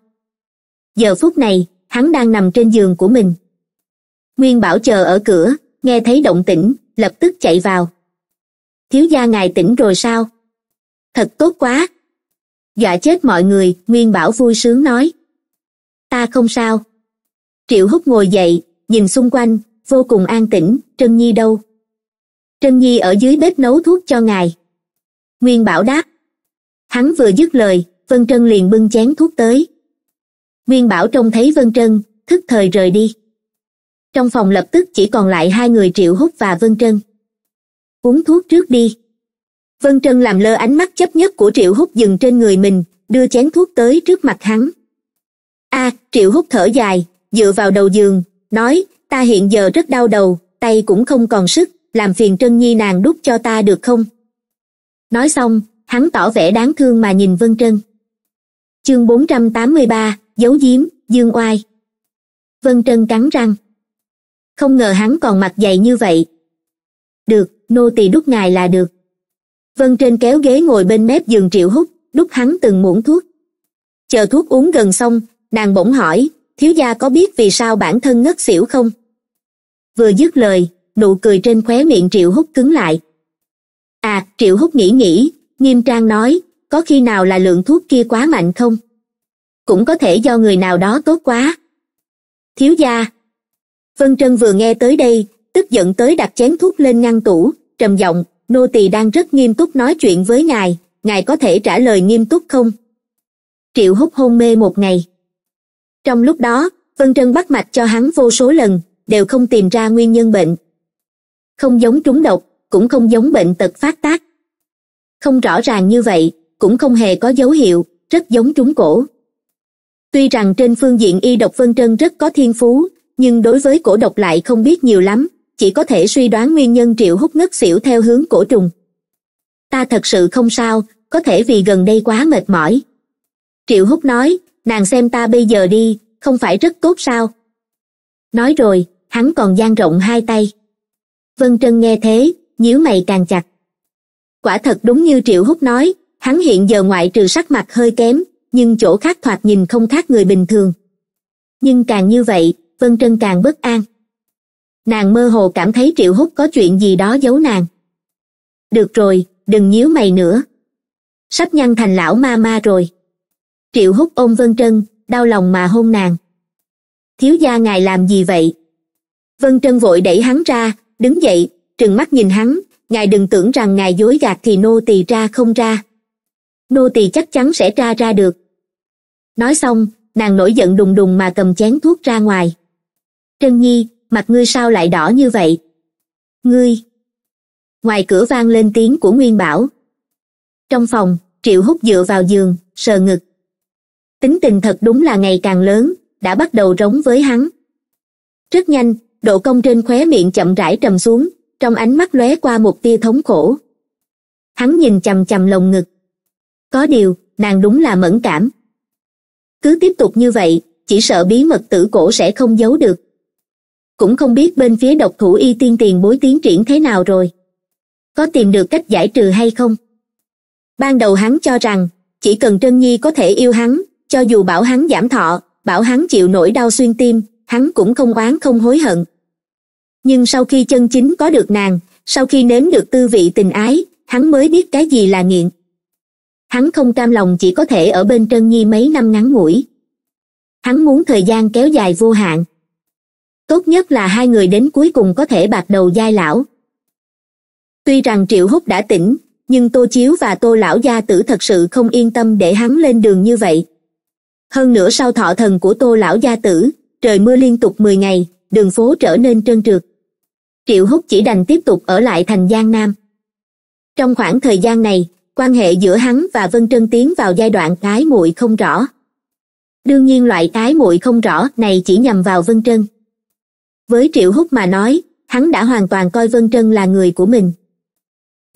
giờ phút này hắn đang nằm trên giường của mình nguyên bảo chờ ở cửa nghe thấy động tĩnh lập tức chạy vào thiếu gia ngài tỉnh rồi sao thật tốt quá dọa chết mọi người nguyên bảo vui sướng nói ta không sao triệu húc ngồi dậy nhìn xung quanh vô cùng an tĩnh trân nhi đâu trân nhi ở dưới bếp nấu thuốc cho ngài nguyên bảo đáp hắn vừa dứt lời vân trân liền bưng chén thuốc tới nguyên bảo trông thấy vân trân thức thời rời đi trong phòng lập tức chỉ còn lại hai người triệu húc và vân trân uống thuốc trước đi vân trân làm lơ ánh mắt chấp nhất của triệu húc dừng trên người mình đưa chén thuốc tới trước mặt hắn a triệu hút thở dài dựa vào đầu giường nói ta hiện giờ rất đau đầu tay cũng không còn sức làm phiền trân nhi nàng đút cho ta được không nói xong hắn tỏ vẻ đáng thương mà nhìn vân trân chương bốn trăm tám mươi ba giấu giếm dương oai vân trân cắn răng không ngờ hắn còn mặt dày như vậy được nô tỳ đút ngài là được vân trên kéo ghế ngồi bên mép giường triệu hút đút hắn từng muỗng thuốc chờ thuốc uống gần xong nàng bỗng hỏi thiếu gia có biết vì sao bản thân ngất xỉu không vừa dứt lời nụ cười trên khóe miệng triệu hút cứng lại à triệu hút nghĩ nghĩ nghiêm trang nói có khi nào là lượng thuốc kia quá mạnh không cũng có thể do người nào đó tốt quá thiếu gia vân trân vừa nghe tới đây tức giận tới đặt chén thuốc lên ngăn tủ trầm giọng nô tỳ đang rất nghiêm túc nói chuyện với ngài ngài có thể trả lời nghiêm túc không triệu hút hôn mê một ngày trong lúc đó vân trân bắt mạch cho hắn vô số lần đều không tìm ra nguyên nhân bệnh không giống trúng độc cũng không giống bệnh tật phát tác không rõ ràng như vậy cũng không hề có dấu hiệu rất giống trúng cổ tuy rằng trên phương diện y độc vân trân rất có thiên phú nhưng đối với cổ độc lại không biết nhiều lắm chỉ có thể suy đoán nguyên nhân triệu hút ngất xỉu theo hướng cổ trùng ta thật sự không sao có thể vì gần đây quá mệt mỏi triệu hút nói nàng xem ta bây giờ đi không phải rất tốt sao nói rồi hắn còn dang rộng hai tay vân trân nghe thế nhíu mày càng chặt quả thật đúng như triệu húc nói hắn hiện giờ ngoại trừ sắc mặt hơi kém nhưng chỗ khác thoạt nhìn không khác người bình thường nhưng càng như vậy vân trân càng bất an nàng mơ hồ cảm thấy triệu húc có chuyện gì đó giấu nàng được rồi đừng nhíu mày nữa sắp nhăn thành lão ma ma rồi triệu hút ôm vân trân đau lòng mà hôn nàng thiếu gia ngài làm gì vậy vân trân vội đẩy hắn ra đứng dậy trừng mắt nhìn hắn ngài đừng tưởng rằng ngài dối gạt thì nô tỳ ra không ra nô tỳ chắc chắn sẽ tra ra được nói xong nàng nổi giận đùng đùng mà cầm chén thuốc ra ngoài trân nhi mặt ngươi sao lại đỏ như vậy ngươi ngoài cửa vang lên tiếng của nguyên bảo trong phòng triệu hút dựa vào giường sờ ngực tính tình thật đúng là ngày càng lớn đã bắt đầu rống với hắn rất nhanh độ công trên khóe miệng chậm rãi trầm xuống trong ánh mắt lóe qua một tia thống khổ hắn nhìn chằm chằm lồng ngực có điều nàng đúng là mẫn cảm cứ tiếp tục như vậy chỉ sợ bí mật tử cổ sẽ không giấu được cũng không biết bên phía độc thủ y tiên tiền bối tiến triển thế nào rồi có tìm được cách giải trừ hay không ban đầu hắn cho rằng chỉ cần trân nhi có thể yêu hắn cho dù bảo hắn giảm thọ bảo hắn chịu nỗi đau xuyên tim hắn cũng không oán không hối hận nhưng sau khi chân chính có được nàng sau khi nếm được tư vị tình ái hắn mới biết cái gì là nghiện hắn không cam lòng chỉ có thể ở bên trân nhi mấy năm ngắn ngủi hắn muốn thời gian kéo dài vô hạn tốt nhất là hai người đến cuối cùng có thể bạc đầu giai lão tuy rằng triệu húc đã tỉnh nhưng tô chiếu và tô lão gia tử thật sự không yên tâm để hắn lên đường như vậy hơn nữa sau thọ thần của tô lão gia tử trời mưa liên tục mười ngày đường phố trở nên trơn trượt triệu húc chỉ đành tiếp tục ở lại thành giang nam trong khoảng thời gian này quan hệ giữa hắn và vân trân tiến vào giai đoạn tái muội không rõ đương nhiên loại tái muội không rõ này chỉ nhằm vào vân trân với triệu húc mà nói hắn đã hoàn toàn coi vân trân là người của mình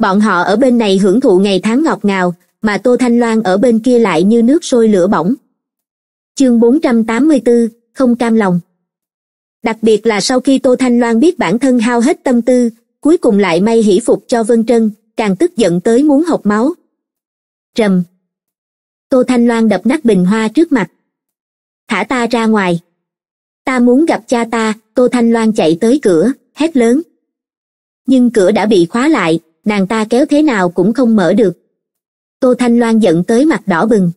bọn họ ở bên này hưởng thụ ngày tháng ngọt ngào mà tô thanh loan ở bên kia lại như nước sôi lửa bỏng chương bốn trăm tám mươi 484, không cam lòng đặc biệt là sau khi tô thanh loan biết bản thân hao hết tâm tư cuối cùng lại may hỷ phục cho vân trân càng tức giận tới muốn học máu trầm tô thanh loan đập nát bình hoa trước mặt thả ta ra ngoài ta muốn gặp cha ta tô thanh loan chạy tới cửa hét lớn nhưng cửa đã bị khóa lại nàng ta kéo thế nào cũng không mở được tô thanh loan giận tới mặt đỏ bừng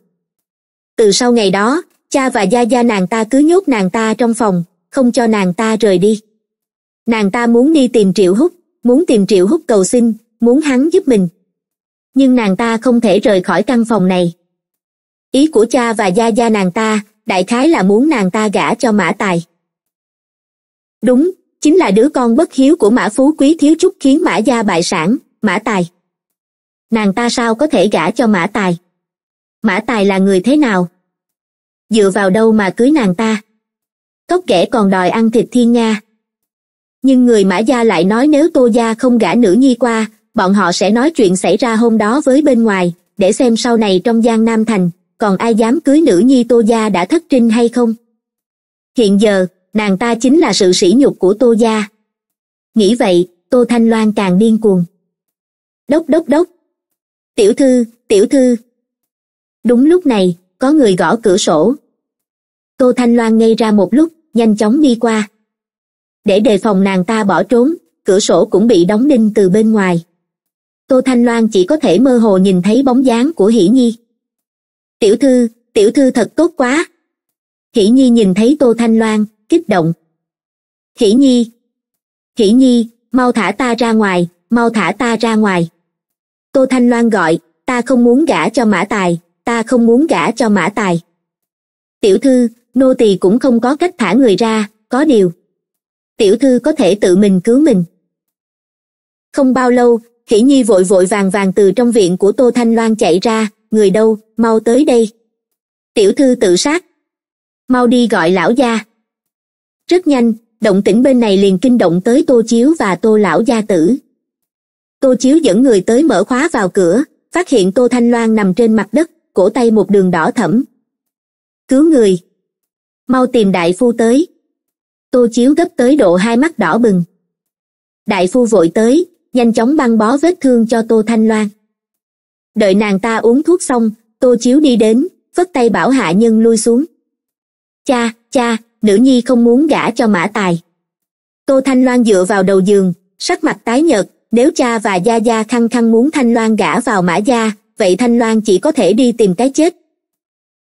từ sau ngày đó cha và gia gia nàng ta cứ nhốt nàng ta trong phòng không cho nàng ta rời đi nàng ta muốn đi tìm triệu húc, muốn tìm triệu húc cầu xin muốn hắn giúp mình nhưng nàng ta không thể rời khỏi căn phòng này ý của cha và gia gia nàng ta đại khái là muốn nàng ta gả cho mã tài đúng chính là đứa con bất hiếu của mã phú quý thiếu chút khiến mã gia bại sản mã tài nàng ta sao có thể gả cho mã tài mã tài là người thế nào dựa vào đâu mà cưới nàng ta tốt kẻ còn đòi ăn thịt thiên nga nhưng người mã gia lại nói nếu tô gia không gả nữ nhi qua bọn họ sẽ nói chuyện xảy ra hôm đó với bên ngoài để xem sau này trong giang nam thành còn ai dám cưới nữ nhi tô gia đã thất trinh hay không hiện giờ nàng ta chính là sự sỉ nhục của tô gia nghĩ vậy tô thanh loan càng điên cuồng đốc đốc đốc tiểu thư tiểu thư đúng lúc này có người gõ cửa sổ tô thanh loan ngay ra một lúc nhanh chóng đi qua để đề phòng nàng ta bỏ trốn cửa sổ cũng bị đóng đinh từ bên ngoài tô thanh loan chỉ có thể mơ hồ nhìn thấy bóng dáng của hỷ nhi tiểu thư tiểu thư thật tốt quá hỷ nhi nhìn thấy tô thanh loan kích động hỷ nhi hỷ nhi mau thả ta ra ngoài mau thả ta ra ngoài tô thanh loan gọi ta không muốn gả cho mã tài ta không muốn gả cho mã tài tiểu thư nô tỳ cũng không có cách thả người ra có điều tiểu thư có thể tự mình cứu mình không bao lâu khỉ nhi vội vội vàng vàng từ trong viện của tô thanh loan chạy ra người đâu mau tới đây tiểu thư tự sát mau đi gọi lão gia rất nhanh động tĩnh bên này liền kinh động tới tô chiếu và tô lão gia tử tô chiếu dẫn người tới mở khóa vào cửa phát hiện tô thanh loan nằm trên mặt đất cổ tay một đường đỏ thẫm cứu người mau tìm đại phu tới tô chiếu gấp tới độ hai mắt đỏ bừng đại phu vội tới nhanh chóng băng bó vết thương cho tô thanh loan đợi nàng ta uống thuốc xong tô chiếu đi đến vất tay bảo hạ nhân lui xuống cha cha nữ nhi không muốn gả cho mã tài tô thanh loan dựa vào đầu giường sắc mặt tái nhợt nếu cha và gia gia khăng khăng muốn thanh loan gả vào mã gia vậy thanh loan chỉ có thể đi tìm cái chết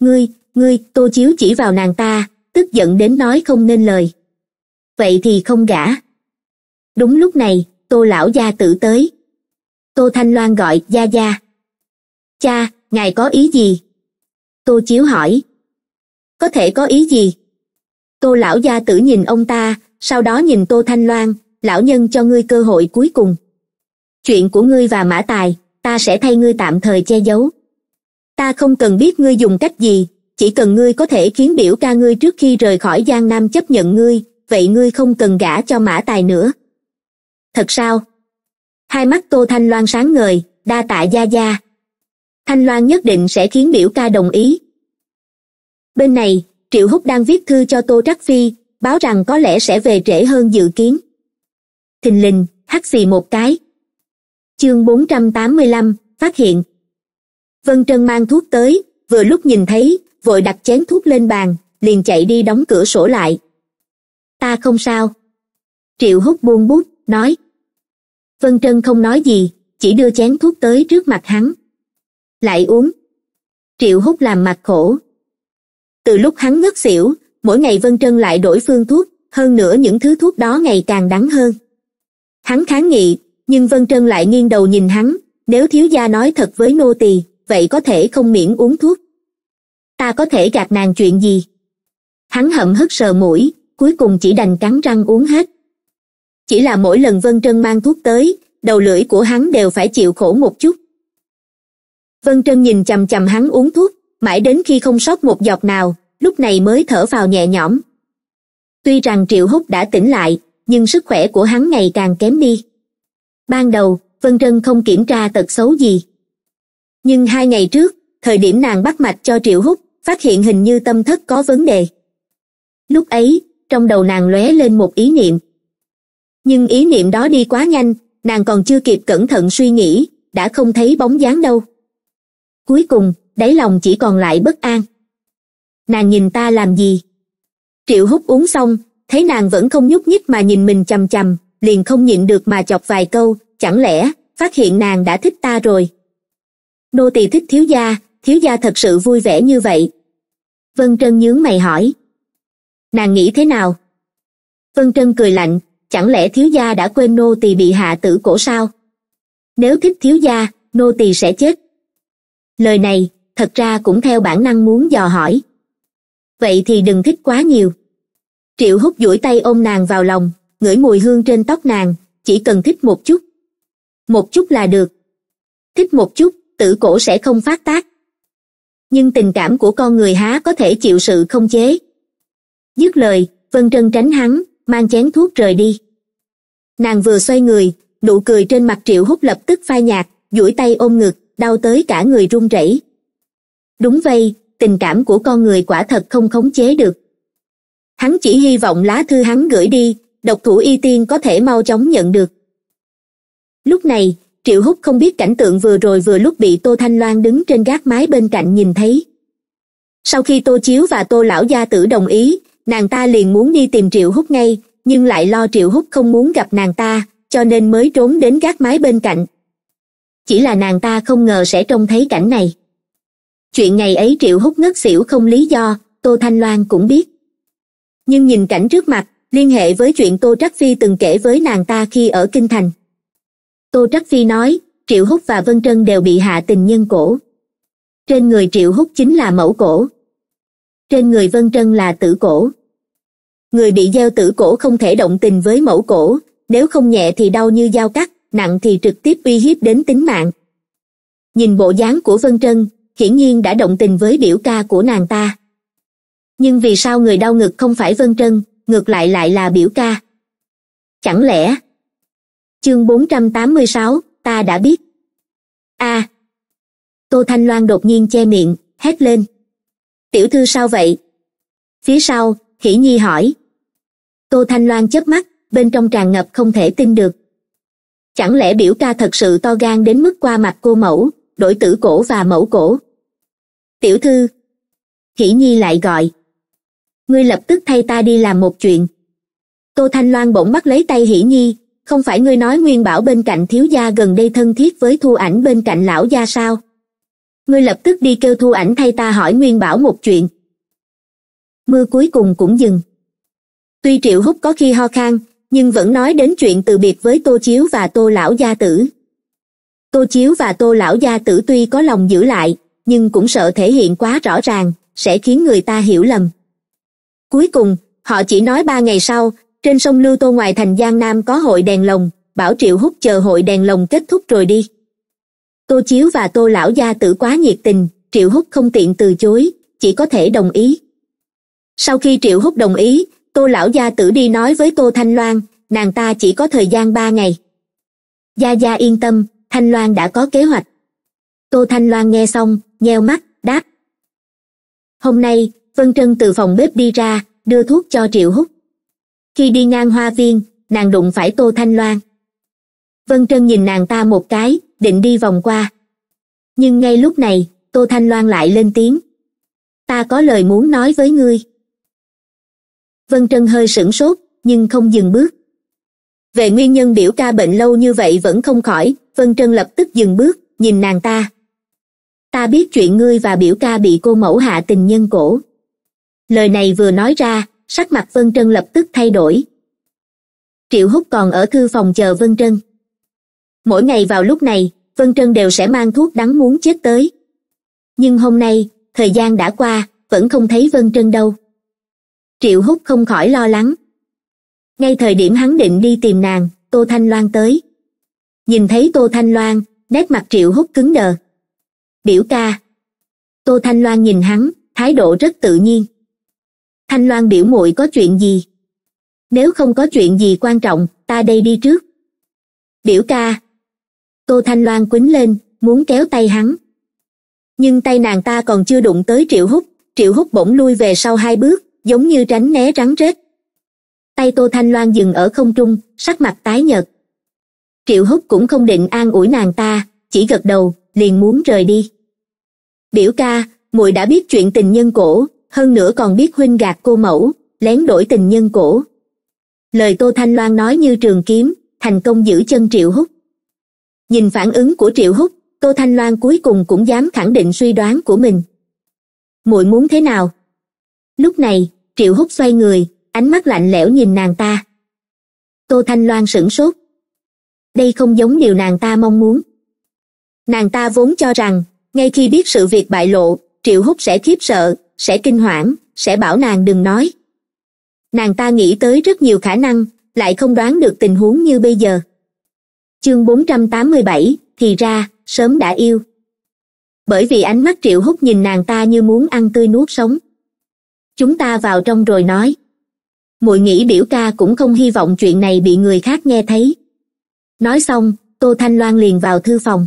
ngươi ngươi tô chiếu chỉ vào nàng ta tức giận đến nói không nên lời vậy thì không gả đúng lúc này tô lão gia tử tới tô thanh loan gọi gia gia cha ngài có ý gì tô chiếu hỏi có thể có ý gì tô lão gia tử nhìn ông ta sau đó nhìn tô thanh loan lão nhân cho ngươi cơ hội cuối cùng chuyện của ngươi và mã tài ta sẽ thay ngươi tạm thời che giấu ta không cần biết ngươi dùng cách gì chỉ cần ngươi có thể khiến biểu ca ngươi trước khi rời khỏi giang nam chấp nhận ngươi vậy ngươi không cần gả cho mã tài nữa thật sao hai mắt tô thanh loan sáng ngời đa tạ gia gia thanh loan nhất định sẽ khiến biểu ca đồng ý bên này triệu húc đang viết thư cho tô trắc phi báo rằng có lẽ sẽ về trễ hơn dự kiến thình lình hắt xì một cái chương 485, phát hiện vân trân mang thuốc tới vừa lúc nhìn thấy vội đặt chén thuốc lên bàn liền chạy đi đóng cửa sổ lại ta không sao triệu hút buông bút nói vân trân không nói gì chỉ đưa chén thuốc tới trước mặt hắn lại uống triệu hút làm mặt khổ từ lúc hắn ngất xỉu mỗi ngày vân trân lại đổi phương thuốc hơn nữa những thứ thuốc đó ngày càng đắng hơn hắn kháng nghị nhưng vân trân lại nghiêng đầu nhìn hắn nếu thiếu gia nói thật với nô tỳ vậy có thể không miễn uống thuốc ta có thể gạt nàng chuyện gì hắn hậm hức sờ mũi cuối cùng chỉ đành cắn răng uống hết chỉ là mỗi lần vân trân mang thuốc tới đầu lưỡi của hắn đều phải chịu khổ một chút vân trân nhìn chằm chằm hắn uống thuốc mãi đến khi không sót một giọt nào lúc này mới thở vào nhẹ nhõm tuy rằng triệu húc đã tỉnh lại nhưng sức khỏe của hắn ngày càng kém đi ban đầu vân trân không kiểm tra tật xấu gì nhưng hai ngày trước thời điểm nàng bắt mạch cho triệu hút phát hiện hình như tâm thất có vấn đề lúc ấy trong đầu nàng lóe lên một ý niệm nhưng ý niệm đó đi quá nhanh nàng còn chưa kịp cẩn thận suy nghĩ đã không thấy bóng dáng đâu cuối cùng đáy lòng chỉ còn lại bất an nàng nhìn ta làm gì triệu hút uống xong thấy nàng vẫn không nhúc nhích mà nhìn mình c h liền không nhịn được mà chọc vài câu chẳng lẽ phát hiện nàng đã thích ta rồi nô tỳ thích thiếu gia thiếu gia thật sự vui vẻ như vậy vân trân nhướng mày hỏi nàng nghĩ thế nào vân trân cười lạnh chẳng lẽ thiếu gia đã quên nô tỳ bị hạ tử cổ sao nếu thích thiếu gia nô tỳ sẽ chết lời này thật ra cũng theo bản năng muốn dò hỏi vậy thì đừng thích quá nhiều triệu hút duỗi tay ôm nàng vào lòng ngửi mùi hương trên tóc nàng chỉ cần thích một chút một chút là được thích một chút tử cổ sẽ không phát tác nhưng tình cảm của con người há có thể chịu sự không chế dứt lời vân trân tránh hắn mang chén thuốc rời đi nàng vừa xoay người nụ cười trên mặt triệu hút lập tức phai nhạt duỗi tay ôm ngực đau tới cả người run rẩy đúng vây tình cảm của con người quả thật không khống chế được hắn chỉ hy vọng lá thư hắn gửi đi độc thủ y tiên có thể mau chóng nhận được lúc này triệu húc không biết cảnh tượng vừa rồi vừa lúc bị tô thanh loan đứng trên gác mái bên cạnh nhìn thấy sau khi tô chiếu và tô lão gia tử đồng ý nàng ta liền muốn đi tìm triệu húc ngay nhưng lại lo triệu húc không muốn gặp nàng ta cho nên mới trốn đến gác mái bên cạnh chỉ là nàng ta không ngờ sẽ trông thấy cảnh này chuyện ngày ấy triệu húc ngất xỉu không lý do tô thanh loan cũng biết nhưng nhìn cảnh trước mặt liên hệ với chuyện tô trắc phi từng kể với nàng ta khi ở kinh thành tô trắc phi nói triệu húc và vân trân đều bị hạ tình nhân cổ trên người triệu húc chính là mẫu cổ trên người vân trân là tử cổ người bị gieo tử cổ không thể động tình với mẫu cổ nếu không nhẹ thì đau như dao cắt nặng thì trực tiếp uy hiếp đến tính mạng nhìn bộ dáng của vân trân hiển nhiên đã động tình với biểu ca của nàng ta nhưng vì sao người đau ngực không phải vân trân ngược lại lại là biểu ca chẳng lẽ chương 486, t a đã biết a à, tô thanh loan đột nhiên che miệng hét lên tiểu thư sao vậy phía sau hỷ nhi hỏi tô thanh loan chớp mắt bên trong tràn ngập không thể tin được chẳng lẽ biểu ca thật sự to gan đến mức qua mặt cô mẫu đổi tử cổ và mẫu cổ tiểu thư hỷ nhi lại gọi ngươi lập tức thay ta đi làm một chuyện tô thanh loan bỗng bắt lấy tay hỷ nhi không phải ngươi nói nguyên bảo bên cạnh thiếu gia gần đây thân thiết với thu ảnh bên cạnh lão gia sao ngươi lập tức đi kêu thu ảnh thay ta hỏi nguyên bảo một chuyện mưa cuối cùng cũng dừng tuy triệu húc có khi ho khan nhưng vẫn nói đến chuyện từ biệt với tô chiếu và tô lão gia tử tô chiếu và tô lão gia tử tuy có lòng giữ lại nhưng cũng sợ thể hiện quá rõ ràng sẽ khiến người ta hiểu lầm cuối cùng họ chỉ nói ba ngày sau trên sông lưu tô ngoài thành giang nam có hội đèn lồng bảo triệu hút chờ hội đèn lồng kết thúc rồi đi tô chiếu và tô lão gia tử quá nhiệt tình triệu hút không tiện từ chối chỉ có thể đồng ý sau khi triệu hút đồng ý tô lão gia tử đi nói với tô thanh loan nàng ta chỉ có thời gian ba ngày gia gia yên tâm thanh loan đã có kế hoạch tô thanh loan nghe xong nheo mắt đáp hôm nay vân trân từ phòng bếp đi ra đưa thuốc cho triệu hút khi đi ngang hoa viên nàng đụng phải tô thanh loan vân trân nhìn nàng ta một cái định đi vòng qua nhưng ngay lúc này tô thanh loan lại lên tiếng ta có lời muốn nói với ngươi vân trân hơi sửng sốt nhưng không dừng bước về nguyên nhân biểu ca bệnh lâu như vậy vẫn không khỏi vân trân lập tức dừng bước nhìn nàng ta ta biết chuyện ngươi và biểu ca bị cô mẫu hạ tình nhân cổ lời này vừa nói ra sắc mặt vân trân lập tức thay đổi triệu húc còn ở thư phòng chờ vân trân mỗi ngày vào lúc này vân trân đều sẽ mang thuốc đắng muốn chết tới nhưng hôm nay thời gian đã qua vẫn không thấy vân trân đâu triệu húc không khỏi lo lắng ngay thời điểm hắn định đi tìm nàng tô thanh loan tới nhìn thấy tô thanh loan nét mặt triệu húc cứng đờ biểu ca tô thanh loan nhìn hắn thái độ rất tự nhiên thanh loan biểu muội có chuyện gì nếu không có chuyện gì quan trọng ta đây đi trước biểu ca tô thanh loan quýnh lên muốn kéo tay hắn nhưng tay nàng ta còn chưa đụng tới triệu Húc, triệu Húc bỗng lui về sau hai bước giống như tránh né rắn rết tay tô thanh loan dừng ở không trung sắc mặt tái nhợt triệu Húc cũng không định an ủi nàng ta chỉ gật đầu liền muốn rời đi biểu ca muội đã biết chuyện tình nhân cổ hơn nữa còn biết huynh gạt cô mẫu lén đổi tình nhân cổ lời tô thanh loan nói như trường kiếm thành công giữ chân triệu húc nhìn phản ứng của triệu húc tô thanh loan cuối cùng cũng dám khẳng định suy đoán của mình muội muốn thế nào lúc này triệu húc xoay người ánh mắt lạnh lẽo nhìn nàng ta tô thanh loan sửng sốt đây không giống điều nàng ta mong muốn nàng ta vốn cho rằng ngay khi biết sự việc bại lộ triệu húc sẽ khiếp sợ sẽ kinh hoảng sẽ bảo nàng đừng nói nàng ta nghĩ tới rất nhiều khả năng lại không đoán được tình huống như bây giờ chương bốn trăm tám mươi bảy thì ra sớm đã yêu bởi vì ánh mắt triệu hút nhìn nàng ta như muốn ăn tươi nuốt sống chúng ta vào trong rồi nói muội nghĩ biểu ca cũng không hy vọng chuyện này bị người khác nghe thấy nói xong tô thanh loan liền vào thư phòng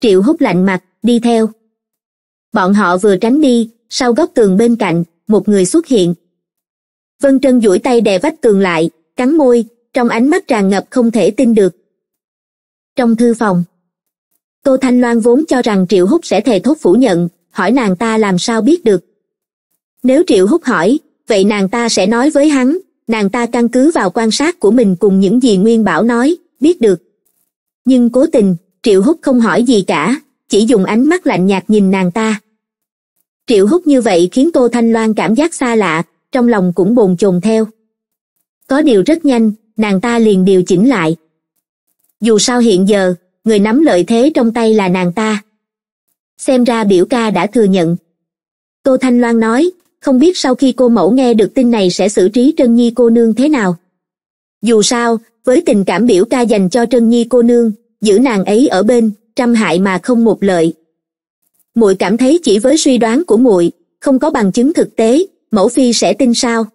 triệu hút lạnh mặt đi theo bọn họ vừa tránh đi sau góc tường bên cạnh một người xuất hiện vân trân duỗi tay đè vách tường lại cắn môi trong ánh mắt tràn ngập không thể tin được trong thư phòng tô thanh loan vốn cho rằng triệu húc sẽ thề thốt phủ nhận hỏi nàng ta làm sao biết được nếu triệu húc hỏi vậy nàng ta sẽ nói với hắn nàng ta căn cứ vào quan sát của mình cùng những gì nguyên bảo nói biết được nhưng cố tình triệu húc không hỏi gì cả chỉ dùng ánh mắt lạnh nhạt nhìn nàng ta triệu hút như vậy khiến tô thanh loan cảm giác xa lạ trong lòng cũng bồn chồn theo có điều rất nhanh nàng ta liền điều chỉnh lại dù sao hiện giờ người nắm lợi thế trong tay là nàng ta xem ra biểu ca đã thừa nhận tô thanh loan nói không biết sau khi cô mẫu nghe được tin này sẽ xử trí trân nhi cô nương thế nào dù sao với tình cảm biểu ca dành cho trân nhi cô nương giữ nàng ấy ở bên trăm hại mà không một lợi muội cảm thấy chỉ với suy đoán của muội không có bằng chứng thực tế mẫu phi sẽ tin sao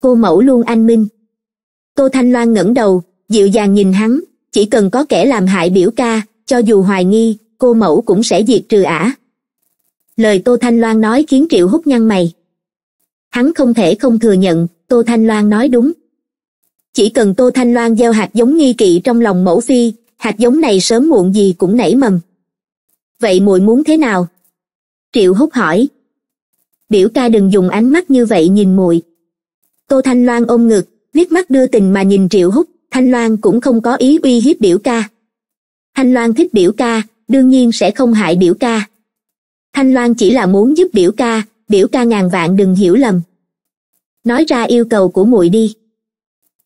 cô mẫu luôn anh minh tô thanh loan ngẩng đầu dịu dàng nhìn hắn chỉ cần có kẻ làm hại biểu ca cho dù hoài nghi cô mẫu cũng sẽ diệt trừ ả lời tô thanh loan nói khiến triệu hút nhăn mày hắn không thể không thừa nhận tô thanh loan nói đúng chỉ cần tô thanh loan gieo hạt giống nghi kỵ trong lòng mẫu phi hạt giống này sớm muộn gì cũng nảy mầm vậy muội muốn thế nào triệu hút hỏi biểu ca đừng dùng ánh mắt như vậy nhìn muội tô thanh loan ôm ngực liếc mắt đưa tình mà nhìn triệu hút thanh loan cũng không có ý uy hiếp biểu ca thanh loan thích biểu ca đương nhiên sẽ không hại biểu ca thanh loan chỉ là muốn giúp biểu ca biểu ca ngàn vạn đừng hiểu lầm nói ra yêu cầu của muội đi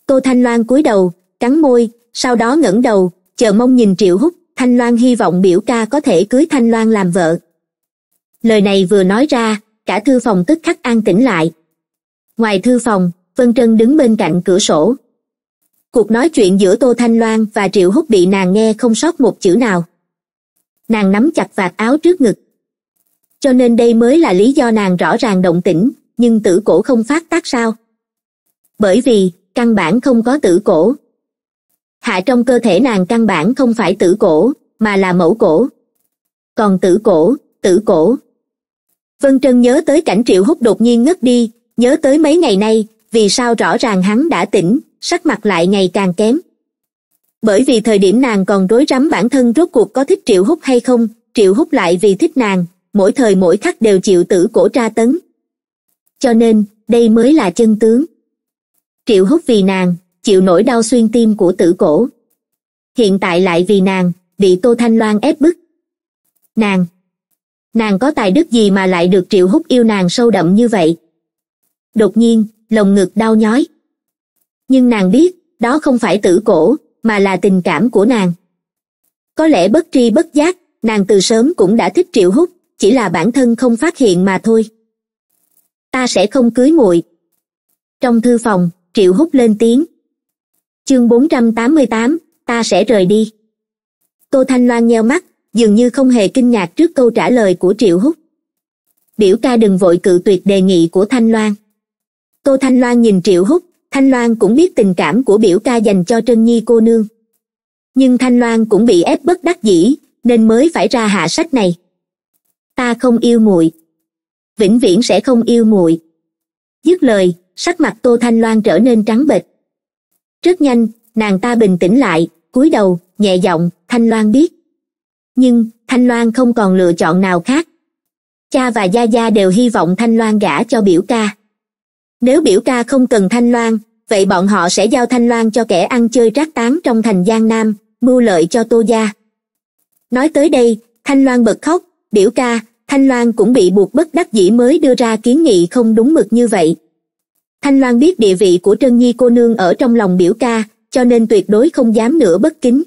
tô thanh loan cúi đầu cắn môi sau đó ngẩng đầu chờ mong nhìn triệu hút thanh loan hy vọng biểu ca có thể cưới thanh loan làm vợ lời này vừa nói ra cả thư phòng tức khắc an tĩnh lại ngoài thư phòng vân trân đứng bên cạnh cửa sổ cuộc nói chuyện giữa tô thanh loan và triệu húc bị nàng nghe không sót một chữ nào nàng nắm chặt vạt áo trước ngực cho nên đây mới là lý do nàng rõ ràng động tĩnh nhưng tử cổ không phát tác sao bởi vì căn bản không có tử cổ hạ trong cơ thể nàng căn bản không phải tử cổ mà là mẫu cổ còn tử cổ tử cổ vân trân nhớ tới cảnh triệu hút đột nhiên ngất đi nhớ tới mấy ngày nay vì sao rõ ràng hắn đã tỉnh sắc mặt lại ngày càng kém bởi vì thời điểm nàng còn rối rắm bản thân rốt cuộc có thích triệu hút hay không triệu hút lại vì thích nàng mỗi thời mỗi khắc đều chịu tử cổ tra tấn cho nên đây mới là chân tướng triệu hút vì nàng chịu nỗi đau xuyên tim của tử cổ hiện tại lại vì nàng bị tô thanh loan ép bức nàng nàng có tài đức gì mà lại được triệu hút yêu nàng sâu đậm như vậy đột nhiên lồng ngực đau nhói nhưng nàng biết đó không phải tử cổ mà là tình cảm của nàng có lẽ bất tri bất giác nàng từ sớm cũng đã thích triệu hút chỉ là bản thân không phát hiện mà thôi ta sẽ không cưới muội trong thư phòng triệu hút lên tiếng chương bốn trăm tám mươi tám ta sẽ rời đi tô thanh loan nheo mắt dường như không hề kinh ngạc trước câu trả lời của triệu húc biểu ca đừng vội cự tuyệt đề nghị của thanh loan tô thanh loan nhìn triệu húc thanh loan cũng biết tình cảm của biểu ca dành cho trân nhi cô nương nhưng thanh loan cũng bị ép bất đắc dĩ nên mới phải ra hạ sách này ta không yêu muội vĩnh viễn sẽ không yêu muội dứt lời sắc mặt tô thanh loan trở nên trắng bệch rất nhanh nàng ta bình tĩnh lại cúi đầu nhẹ giọng thanh loan biết nhưng thanh loan không còn lựa chọn nào khác cha và gia gia đều hy vọng thanh loan gả cho biểu ca nếu biểu ca không cần thanh loan vậy bọn họ sẽ giao thanh loan cho kẻ ăn chơi trác tán trong thành giang nam mưu lợi cho tô gia nói tới đây thanh loan bật khóc biểu ca thanh loan cũng bị buộc bất đắc dĩ mới đưa ra kiến nghị không đúng mực như vậy thanh loan biết địa vị của trân nhi cô nương ở trong lòng biểu ca cho nên tuyệt đối không dám nữa bất kính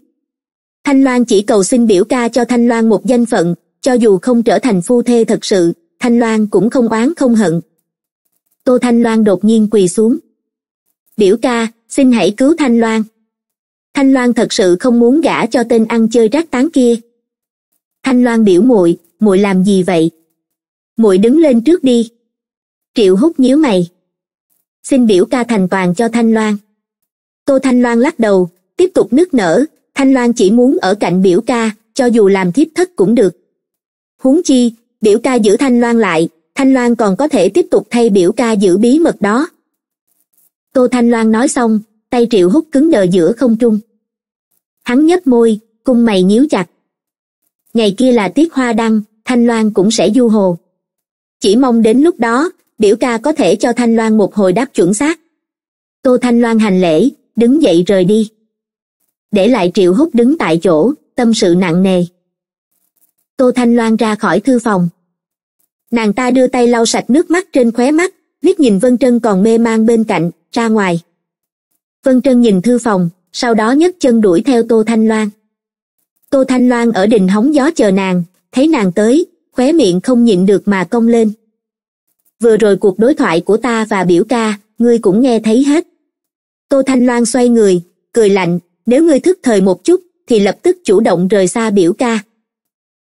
thanh loan chỉ cầu xin biểu ca cho thanh loan một danh phận cho dù không trở thành phu thê thật sự thanh loan cũng không oán không hận tô thanh loan đột nhiên quỳ xuống biểu ca xin hãy cứu thanh loan thanh loan thật sự không muốn gả cho tên ăn chơi rác tán kia thanh loan biểu muội muội làm gì vậy muội đứng lên trước đi triệu hút nhíu mày xin biểu ca thành toàn cho thanh loan tô thanh loan lắc đầu tiếp tục nức nở thanh loan chỉ muốn ở cạnh biểu ca cho dù làm thiếp thất cũng được huống chi biểu ca giữ thanh loan lại thanh loan còn có thể tiếp tục thay biểu ca giữ bí mật đó tô thanh loan nói xong tay triệu hút cứng đờ giữa không trung hắn nhếch môi cung mày nhíu chặt ngày kia là tiết hoa đăng thanh loan cũng sẽ du hồ chỉ mong đến lúc đó biểu ca có thể cho thanh loan một hồi đáp chuẩn xác tô thanh loan hành lễ đứng dậy rời đi để lại triệu húc đứng tại chỗ tâm sự nặng nề tô thanh loan ra khỏi thư phòng nàng ta đưa tay lau sạch nước mắt trên khóe mắt liếc nhìn vân trân còn mê man bên cạnh ra ngoài vân trân nhìn thư phòng sau đó nhấc chân đuổi theo tô thanh loan tô thanh loan ở đình hóng gió chờ nàng thấy nàng tới khóe miệng không nhịn được mà cong lên vừa rồi cuộc đối thoại của ta và biểu ca ngươi cũng nghe thấy hết tô thanh loan xoay người cười lạnh nếu ngươi thức thời một chút thì lập tức chủ động rời xa biểu ca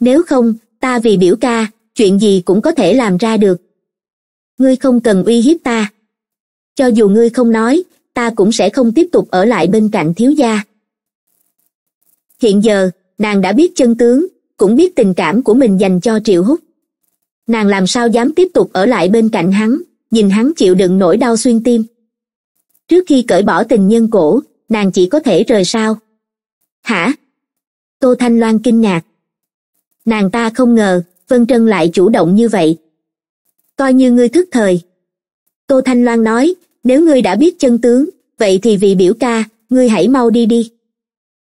nếu không ta vì biểu ca chuyện gì cũng có thể làm ra được ngươi không cần uy hiếp ta cho dù ngươi không nói ta cũng sẽ không tiếp tục ở lại bên cạnh thiếu gia hiện giờ nàng đã biết chân tướng cũng biết tình cảm của mình dành cho triệu húc nàng làm sao dám tiếp tục ở lại bên cạnh hắn nhìn hắn chịu đựng nỗi đau xuyên tim trước khi cởi bỏ tình nhân cổ nàng chỉ có thể rời sao hả tô thanh loan kinh ngạc nàng ta không ngờ vân trân lại chủ động như vậy coi như ngươi thức thời tô thanh loan nói nếu ngươi đã biết chân tướng vậy thì vì biểu ca ngươi hãy mau đi đi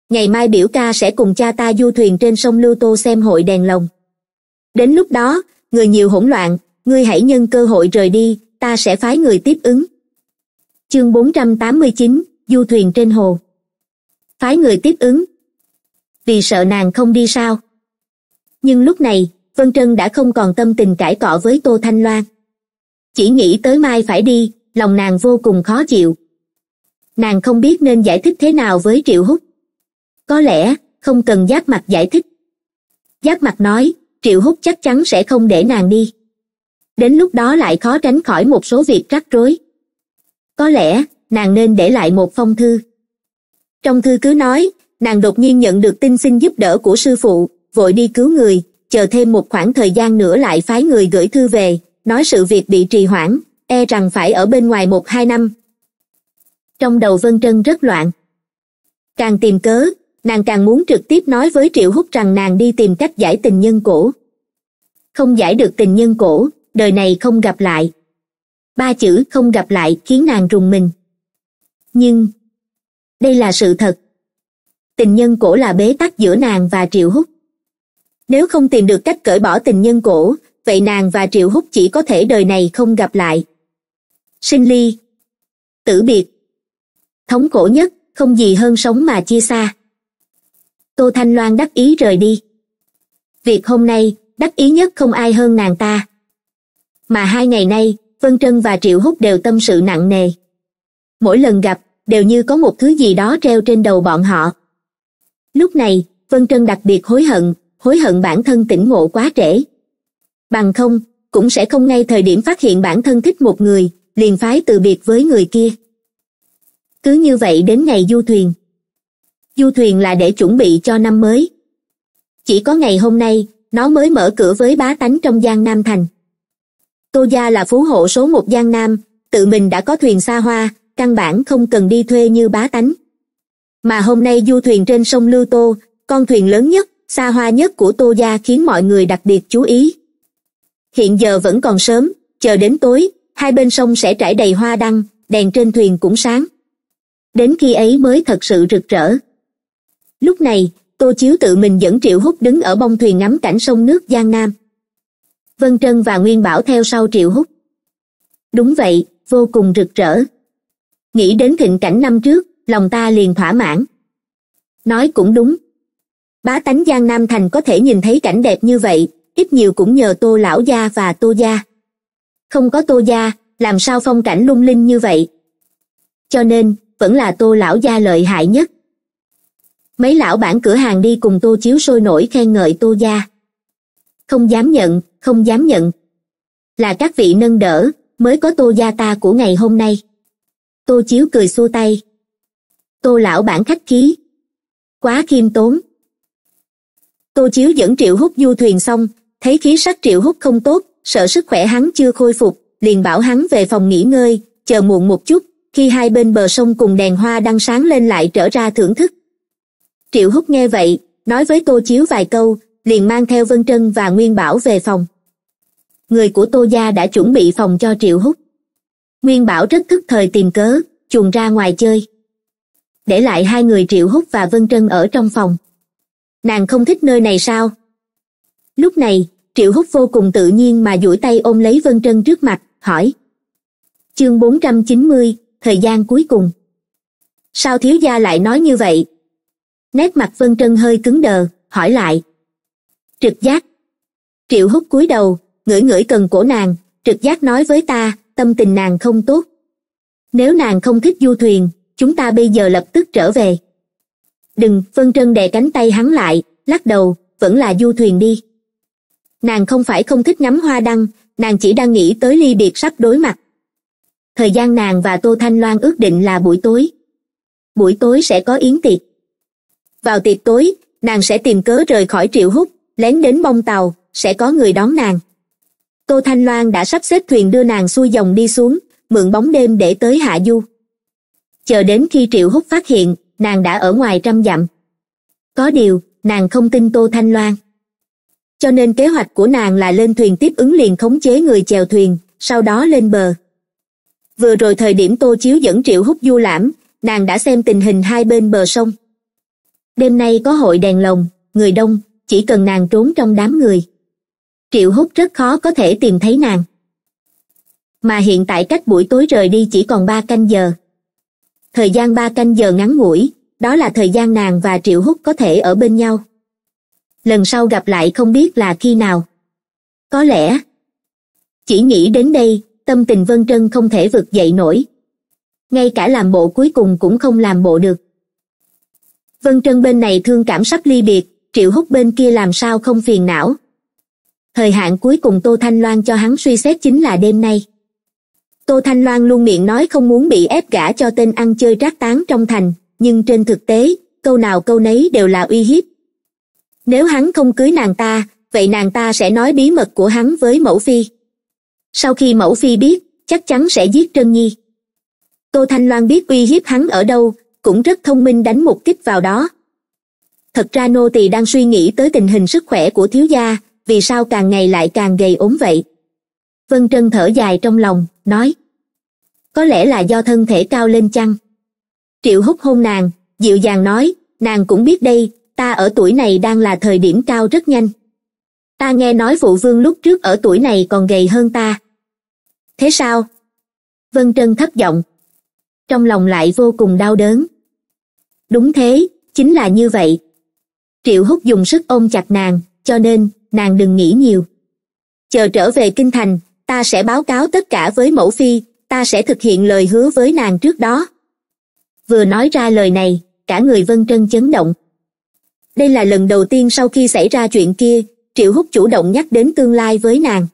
ngày mai biểu ca sẽ cùng cha ta du thuyền trên sông lưu tô xem hội đèn lồng đến lúc đó người nhiều hỗn loạn ngươi hãy nhân cơ hội rời đi ta sẽ phái người tiếp ứng chương bốn trăm tám mươi chín du thuyền trên hồ phái người tiếp ứng vì sợ nàng không đi sao nhưng lúc này vân trân đã không còn tâm tình cãi cọ với tô thanh loan chỉ nghĩ tới mai phải đi lòng nàng vô cùng khó chịu nàng không biết nên giải thích thế nào với triệu húc có lẽ không cần giáp mặt giải thích giáp mặt nói triệu hút chắc chắn sẽ không để nàng đi đến lúc đó lại khó tránh khỏi một số việc rắc rối có lẽ nàng nên để lại một phong thư trong thư cứ nói nàng đột nhiên nhận được tin xin giúp đỡ của sư phụ vội đi cứu người chờ thêm một khoảng thời gian nữa lại phái người gửi thư về nói sự việc bị trì hoãn e rằng phải ở bên ngoài một hai năm trong đầu vân trân rất loạn càng tìm cớ nàng càng muốn trực tiếp nói với triệu húc rằng nàng đi tìm cách giải tình nhân cổ không giải được tình nhân cổ đời này không gặp lại ba chữ không gặp lại khiến nàng rùng mình nhưng đây là sự thật tình nhân cổ là bế tắc giữa nàng và triệu húc nếu không tìm được cách cởi bỏ tình nhân cổ vậy nàng và triệu húc chỉ có thể đời này không gặp lại sinh ly tử biệt thống cổ nhất không gì hơn sống mà chia xa tô thanh loan đắc ý rời đi việc hôm nay đắc ý nhất không ai hơn nàng ta mà hai ngày nay vân trân và triệu húc đều tâm sự nặng nề mỗi lần gặp đều như có một thứ gì đó treo trên đầu bọn họ lúc này vân trân đặc biệt hối hận hối hận bản thân tỉnh ngộ quá trễ bằng không cũng sẽ không ngay thời điểm phát hiện bản thân thích một người liền phái từ biệt với người kia cứ như vậy đến ngày du thuyền du thuyền là để chuẩn bị cho năm mới chỉ có ngày hôm nay nó mới mở cửa với bá tánh trong giang nam thành tô gia là phú hộ số một giang nam tự mình đã có thuyền xa hoa căn bản không cần đi thuê như bá tánh mà hôm nay du thuyền trên sông lưu tô con thuyền lớn nhất xa hoa nhất của tô gia khiến mọi người đặc biệt chú ý hiện giờ vẫn còn sớm chờ đến tối hai bên sông sẽ trải đầy hoa đăng đèn trên thuyền cũng sáng đến khi ấy mới thật sự rực rỡ lúc này tô chiếu tự mình dẫn triệu hút đứng ở bông thuyền ngắm cảnh sông nước giang nam vân trân và nguyên bảo theo sau triệu hút đúng vậy vô cùng rực rỡ nghĩ đến thịnh cảnh năm trước lòng ta liền thỏa mãn nói cũng đúng bá tánh giang nam thành có thể nhìn thấy cảnh đẹp như vậy ít nhiều cũng nhờ tô lão gia và tô gia không có tô gia làm sao phong cảnh lung linh như vậy cho nên vẫn là tô lão gia lợi hại nhất mấy lão bản cửa hàng đi cùng tô chiếu sôi nổi khen ngợi tô gia không dám nhận không dám nhận là các vị nâng đỡ mới có tô gia ta của ngày hôm nay tô chiếu cười xua tay tô lão bản khách khí quá khiêm tốn tô chiếu dẫn triệu hút du thuyền xong thấy khí sắc triệu hút không tốt sợ sức khỏe hắn chưa khôi phục liền bảo hắn về phòng nghỉ ngơi chờ muộn một chút khi hai bên bờ sông cùng đèn hoa đang sáng lên lại trở ra thưởng thức triệu húc nghe vậy nói với tô chiếu vài câu liền mang theo vân trân và nguyên bảo về phòng người của tô gia đã chuẩn bị phòng cho triệu húc nguyên bảo rất thức thời tìm cớ chuồn ra ngoài chơi để lại hai người triệu húc và vân trân ở trong phòng nàng không thích nơi này sao lúc này triệu húc vô cùng tự nhiên mà duỗi tay ôm lấy vân trân trước mặt hỏi chương bốn trăm chín mươi thời gian cuối cùng sao thiếu gia lại nói như vậy nét mặt vân trân hơi cứng đờ hỏi lại trực giác triệu hút cúi đầu ngửi ngửi cần cổ nàng trực giác nói với ta tâm tình nàng không tốt nếu nàng không thích du thuyền chúng ta bây giờ lập tức trở về đừng vân trân đè cánh tay hắn lại lắc đầu vẫn là du thuyền đi nàng không phải không thích ngắm hoa đăng nàng chỉ đang nghĩ tới ly biệt sắp đối mặt thời gian nàng và tô thanh loan ước định là buổi tối buổi tối sẽ có yến tiệc vào tiệc tối nàng sẽ tìm cớ rời khỏi triệu hút lén đến bông tàu sẽ có người đón nàng tô thanh loan đã sắp xếp thuyền đưa nàng xuôi dòng đi xuống mượn bóng đêm để tới hạ du chờ đến khi triệu hút phát hiện nàng đã ở ngoài trăm dặm có điều nàng không tin tô thanh loan cho nên kế hoạch của nàng là lên thuyền tiếp ứng liền khống chế người chèo thuyền sau đó lên bờ vừa rồi thời điểm tô chiếu dẫn triệu hút du lãm nàng đã xem tình hình hai bên bờ sông đêm nay có hội đèn lồng người đông chỉ cần nàng trốn trong đám người triệu hút rất khó có thể tìm thấy nàng mà hiện tại cách buổi tối rời đi chỉ còn ba canh giờ thời gian ba canh giờ ngắn ngủi đó là thời gian nàng và triệu hút có thể ở bên nhau lần sau gặp lại không biết là khi nào có lẽ chỉ nghĩ đến đây tâm tình vân trân không thể vực dậy nổi ngay cả làm bộ cuối cùng cũng không làm bộ được vân trân bên này thương cảm sắp ly biệt triệu Húc bên kia làm sao không phiền não thời hạn cuối cùng tô thanh loan cho hắn suy xét chính là đêm nay tô thanh loan luôn miệng nói không muốn bị ép gả cho tên ăn chơi trác tán trong thành nhưng trên thực tế câu nào câu nấy đều là uy hiếp nếu hắn không cưới nàng ta vậy nàng ta sẽ nói bí mật của hắn với mẫu phi sau khi mẫu phi biết chắc chắn sẽ giết trân nhi tô thanh loan biết uy hiếp hắn ở đâu cũng rất thông minh đánh một kích vào đó thật ra nô tỳ đang suy nghĩ tới tình hình sức khỏe của thiếu gia vì sao càng ngày lại càng gầy ốm vậy vân trân thở dài trong lòng nói có lẽ là do thân thể cao lên chăng triệu hút hôn nàng dịu dàng nói nàng cũng biết đây ta ở tuổi này đang là thời điểm cao rất nhanh ta nghe nói phụ vương lúc trước ở tuổi này còn gầy hơn ta thế sao vân trân thấp giọng trong lòng lại vô cùng đau đớn đúng thế chính là như vậy triệu hút dùng sức ôm chặt nàng cho nên nàng đừng nghĩ nhiều chờ trở về kinh thành ta sẽ báo cáo tất cả với mẫu phi ta sẽ thực hiện lời hứa với nàng trước đó vừa nói ra lời này cả người vân trân chấn động đây là lần đầu tiên sau khi xảy ra chuyện kia triệu hút chủ động nhắc đến tương lai với nàng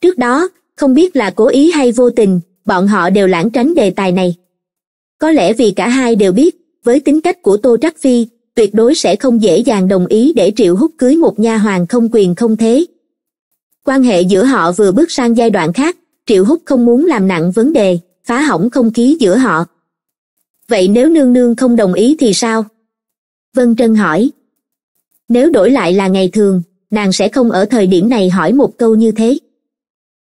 trước đó không biết là cố ý hay vô tình bọn họ đều lãng tránh đề tài này có lẽ vì cả hai đều biết với tính cách của tô trắc phi tuyệt đối sẽ không dễ dàng đồng ý để triệu hút cưới một nha hoàng không quyền không thế quan hệ giữa họ vừa bước sang giai đoạn khác triệu hút không muốn làm nặng vấn đề phá hỏng không khí giữa họ vậy nếu nương nương không đồng ý thì sao vân trân hỏi nếu đổi lại là ngày thường nàng sẽ không ở thời điểm này hỏi một câu như thế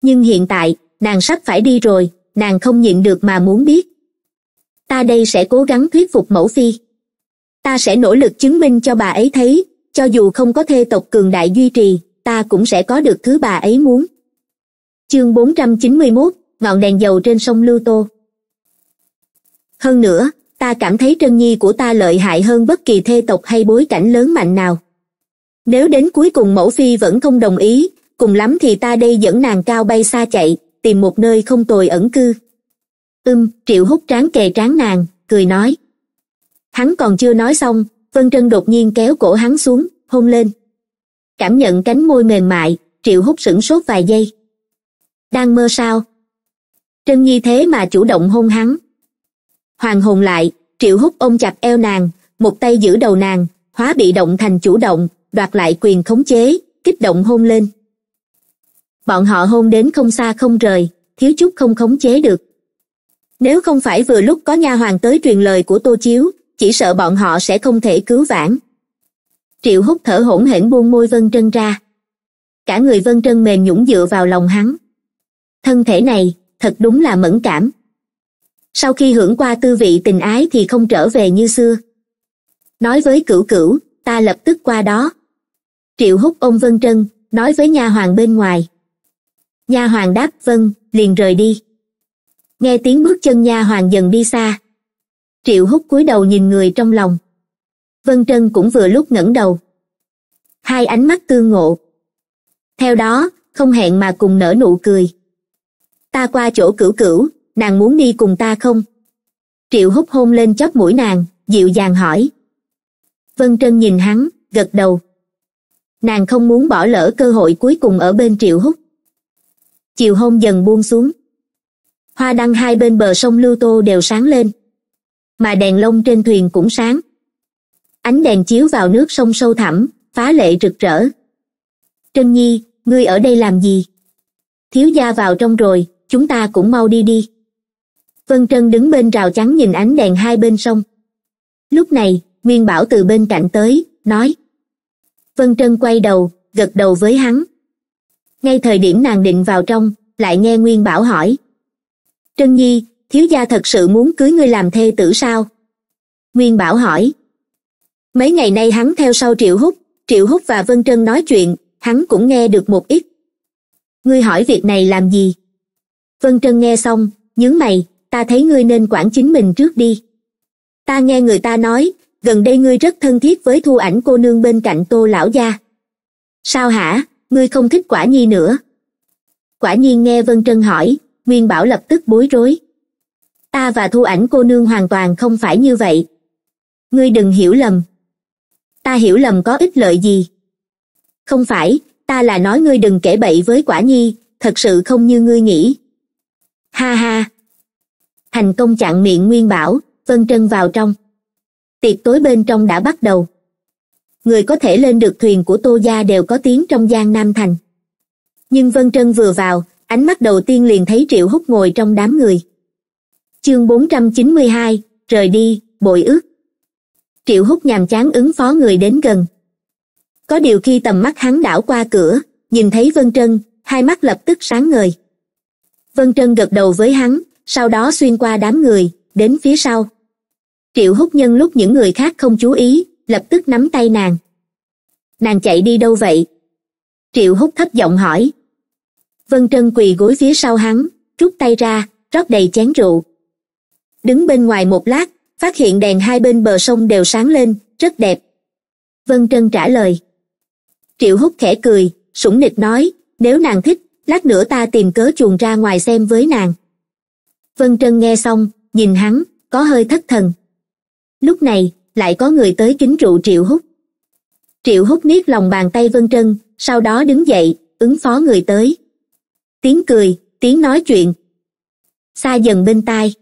nhưng hiện tại nàng sắp phải đi rồi nàng không nhịn được mà muốn biết ta đây sẽ cố gắng thuyết phục mẫu phi ta sẽ nỗ lực chứng minh cho bà ấy thấy cho dù không có thê tộc cường đại duy trì ta cũng sẽ có được thứ bà ấy muốn chương bốn trăm chín mươi 491, ngọn đèn dầu trên sông lưu tô hơn nữa ta cảm thấy trân nhi của ta lợi hại hơn bất kỳ thê tộc hay bối cảnh lớn mạnh nào nếu đến cuối cùng mẫu phi vẫn không đồng ý cùng lắm thì ta đây dẫn nàng cao bay xa chạy tìm một nơi không tồi ẩn cư ưm triệu hút tráng kề tráng nàng cười nói hắn còn chưa nói xong vân trân đột nhiên kéo cổ hắn xuống hôn lên cảm nhận cánh môi mềm mại triệu hút sửng sốt vài giây đang mơ sao trân nhi thế mà chủ động hôn hắn hoàng hồn lại triệu hút ôm chặt eo nàng một tay giữ đầu nàng hóa bị động thành chủ động đoạt lại quyền khống chế kích động hôn lên bọn họ hôn đến không xa không rời thiếu chút không khống chế được nếu không phải vừa lúc có nha hoàng tới truyền lời của tô chiếu chỉ sợ bọn họ sẽ không thể cứu vãn triệu hút thở hổn hển buông môi vân trân ra cả người vân trân mềm nhũng dựa vào lòng hắn thân thể này thật đúng là mẫn cảm sau khi hưởng qua tư vị tình ái thì không trở về như xưa nói với cửu cửu ta lập tức qua đó triệu hút ôm vân trân nói với nha hoàng bên ngoài nha hoàng đáp vâng liền rời đi nghe tiếng bước chân nha hoàng dần đi xa triệu hút cúi đầu nhìn người trong lòng vân trân cũng vừa lúc ngẩng đầu hai ánh mắt tương ngộ theo đó không hẹn mà cùng nở nụ cười ta qua chỗ cửu cửu nàng muốn đi cùng ta không triệu hút hôn lên chóp mũi nàng dịu dàng hỏi vân trân nhìn hắn gật đầu nàng không muốn bỏ lỡ cơ hội cuối cùng ở bên triệu hút chiều hôn dần buông xuống hoa đăng hai bên bờ sông lưu tô đều sáng lên mà đèn lông trên thuyền cũng sáng ánh đèn chiếu vào nước sông sâu thẳm phá lệ rực rỡ trân nhi ngươi ở đây làm gì thiếu gia vào trong rồi chúng ta cũng mau đi đi vân trân đứng bên rào chắn nhìn ánh đèn hai bên sông lúc này nguyên bảo từ bên cạnh tới nói vân trân quay đầu gật đầu với hắn ngay thời điểm nàng định vào trong lại nghe nguyên bảo hỏi trân nhi thiếu gia thật sự muốn cưới ngươi làm thê tử sao nguyên bảo hỏi mấy ngày nay hắn theo sau triệu húc triệu húc và vân trân nói chuyện hắn cũng nghe được một ít ngươi hỏi việc này làm gì vân trân nghe xong nhớ mày ta thấy ngươi nên quản chính mình trước đi ta nghe người ta nói gần đây ngươi rất thân thiết với thu ảnh cô nương bên cạnh tô lão gia sao hả ngươi không thích quả nhi nữa quả nhiên nghe vân trân hỏi Nguyên Bảo lập tức bối rối. Ta và thu ảnh cô nương hoàn toàn không phải như vậy. Ngươi đừng hiểu lầm. Ta hiểu lầm có ích lợi gì. Không phải, ta là nói ngươi đừng kể bậy với quả nhi, thật sự không như ngươi nghĩ. Ha ha! Thành công chặn miệng Nguyên Bảo, Vân Trân vào trong. Tiệc tối bên trong đã bắt đầu. Người có thể lên được thuyền của Tô Gia đều có tiếng trong Giang Nam Thành. Nhưng Vân Trân vừa vào, ánh mắt đầu tiên liền thấy triệu hút ngồi trong đám người chương bốn trăm chín mươi hai, rời đi bội ước triệu hút nhàm chán ứng phó người đến gần có điều khi tầm mắt hắn đảo qua cửa nhìn thấy vân trân hai mắt lập tức sáng ngời vân trân gật đầu với hắn sau đó xuyên qua đám người đến phía sau triệu hút nhân lúc những người khác không chú ý lập tức nắm tay nàng nàng chạy đi đâu vậy triệu hút thất giọng hỏi vân trân quỳ gối phía sau hắn rút tay ra rót đầy chén rượu đứng bên ngoài một lát phát hiện đèn hai bên bờ sông đều sáng lên rất đẹp vân trân trả lời triệu hút khẽ cười sủng nịch nói nếu nàng thích lát nữa ta tìm cớ chuồn ra ngoài xem với nàng vân trân nghe xong nhìn hắn có hơi thất thần lúc này lại có người tới kính rượu triệu hút triệu hút niết lòng bàn tay vân trân sau đó đứng dậy ứng phó người tới tiếng cười tiếng nói chuyện xa dần bên tai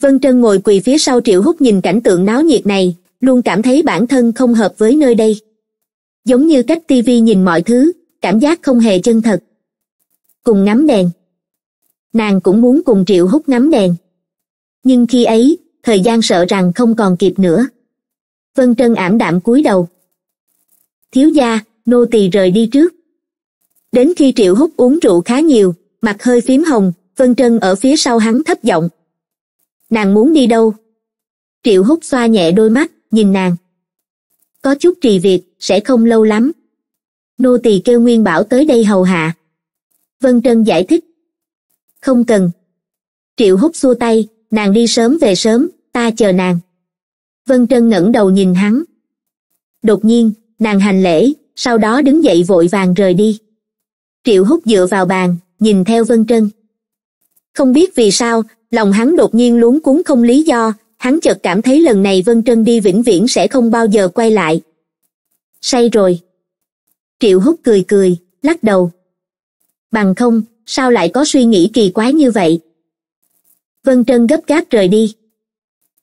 vân trân ngồi quỳ phía sau triệu hút nhìn cảnh tượng náo nhiệt này luôn cảm thấy bản thân không hợp với nơi đây giống như cách tivi nhìn mọi thứ cảm giác không hề chân thật cùng ngắm đèn nàng cũng muốn cùng triệu hút ngắm đèn nhưng khi ấy thời gian sợ rằng không còn kịp nữa vân trân ảm đạm cúi đầu thiếu gia nô tỳ rời đi trước đến khi triệu hút uống rượu khá nhiều mặt hơi phím hồng vân trân ở phía sau hắn thấp giọng nàng muốn đi đâu triệu hút xoa nhẹ đôi mắt nhìn nàng có chút trì việc sẽ không lâu lắm nô tỳ kêu nguyên bảo tới đây hầu hạ vân trân giải thích không cần triệu hút xua tay nàng đi sớm về sớm ta chờ nàng vân trân ngẩng đầu nhìn hắn đột nhiên nàng hành lễ sau đó đứng dậy vội vàng rời đi triệu hút dựa vào bàn nhìn theo vân trân không biết vì sao lòng hắn đột nhiên luống cuống không lý do hắn chợt cảm thấy lần này vân trân đi vĩnh viễn sẽ không bao giờ quay lại say rồi triệu hút cười cười lắc đầu bằng không sao lại có suy nghĩ kỳ quái như vậy vân trân gấp gáp rời đi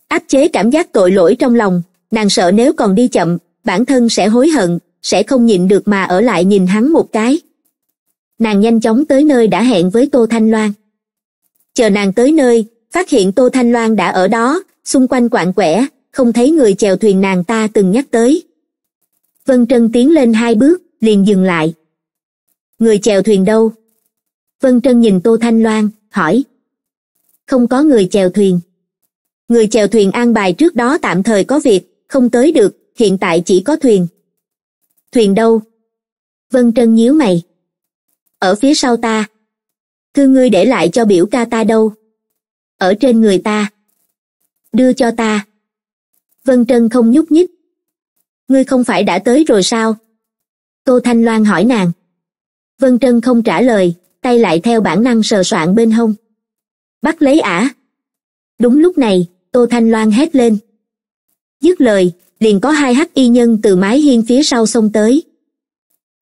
áp chế cảm giác tội lỗi trong lòng nàng sợ nếu còn đi chậm bản thân sẽ hối hận sẽ không nhịn được mà ở lại nhìn hắn một cái nàng nhanh chóng tới nơi đã hẹn với tô thanh loan chờ nàng tới nơi phát hiện tô thanh loan đã ở đó xung quanh quạng quẻ không thấy người chèo thuyền nàng ta từng nhắc tới vân trân tiến lên hai bước liền dừng lại người chèo thuyền đâu vân trân nhìn tô thanh loan hỏi không có người chèo thuyền người chèo thuyền an bài trước đó tạm thời có việc không tới được hiện tại chỉ có thuyền thuyền đâu vân trân nhíu mày ở phía sau ta thư ngươi để lại cho biểu ca ta đâu ở trên người ta đưa cho ta vân trân không nhúc nhích ngươi không phải đã tới rồi sao tô thanh loan hỏi nàng vân trân không trả lời tay lại theo bản năng sờ soạn bên hông bắt lấy ả đúng lúc này tô thanh loan hét lên dứt lời liền có hai hắc y nhân từ mái hiên phía sau xông tới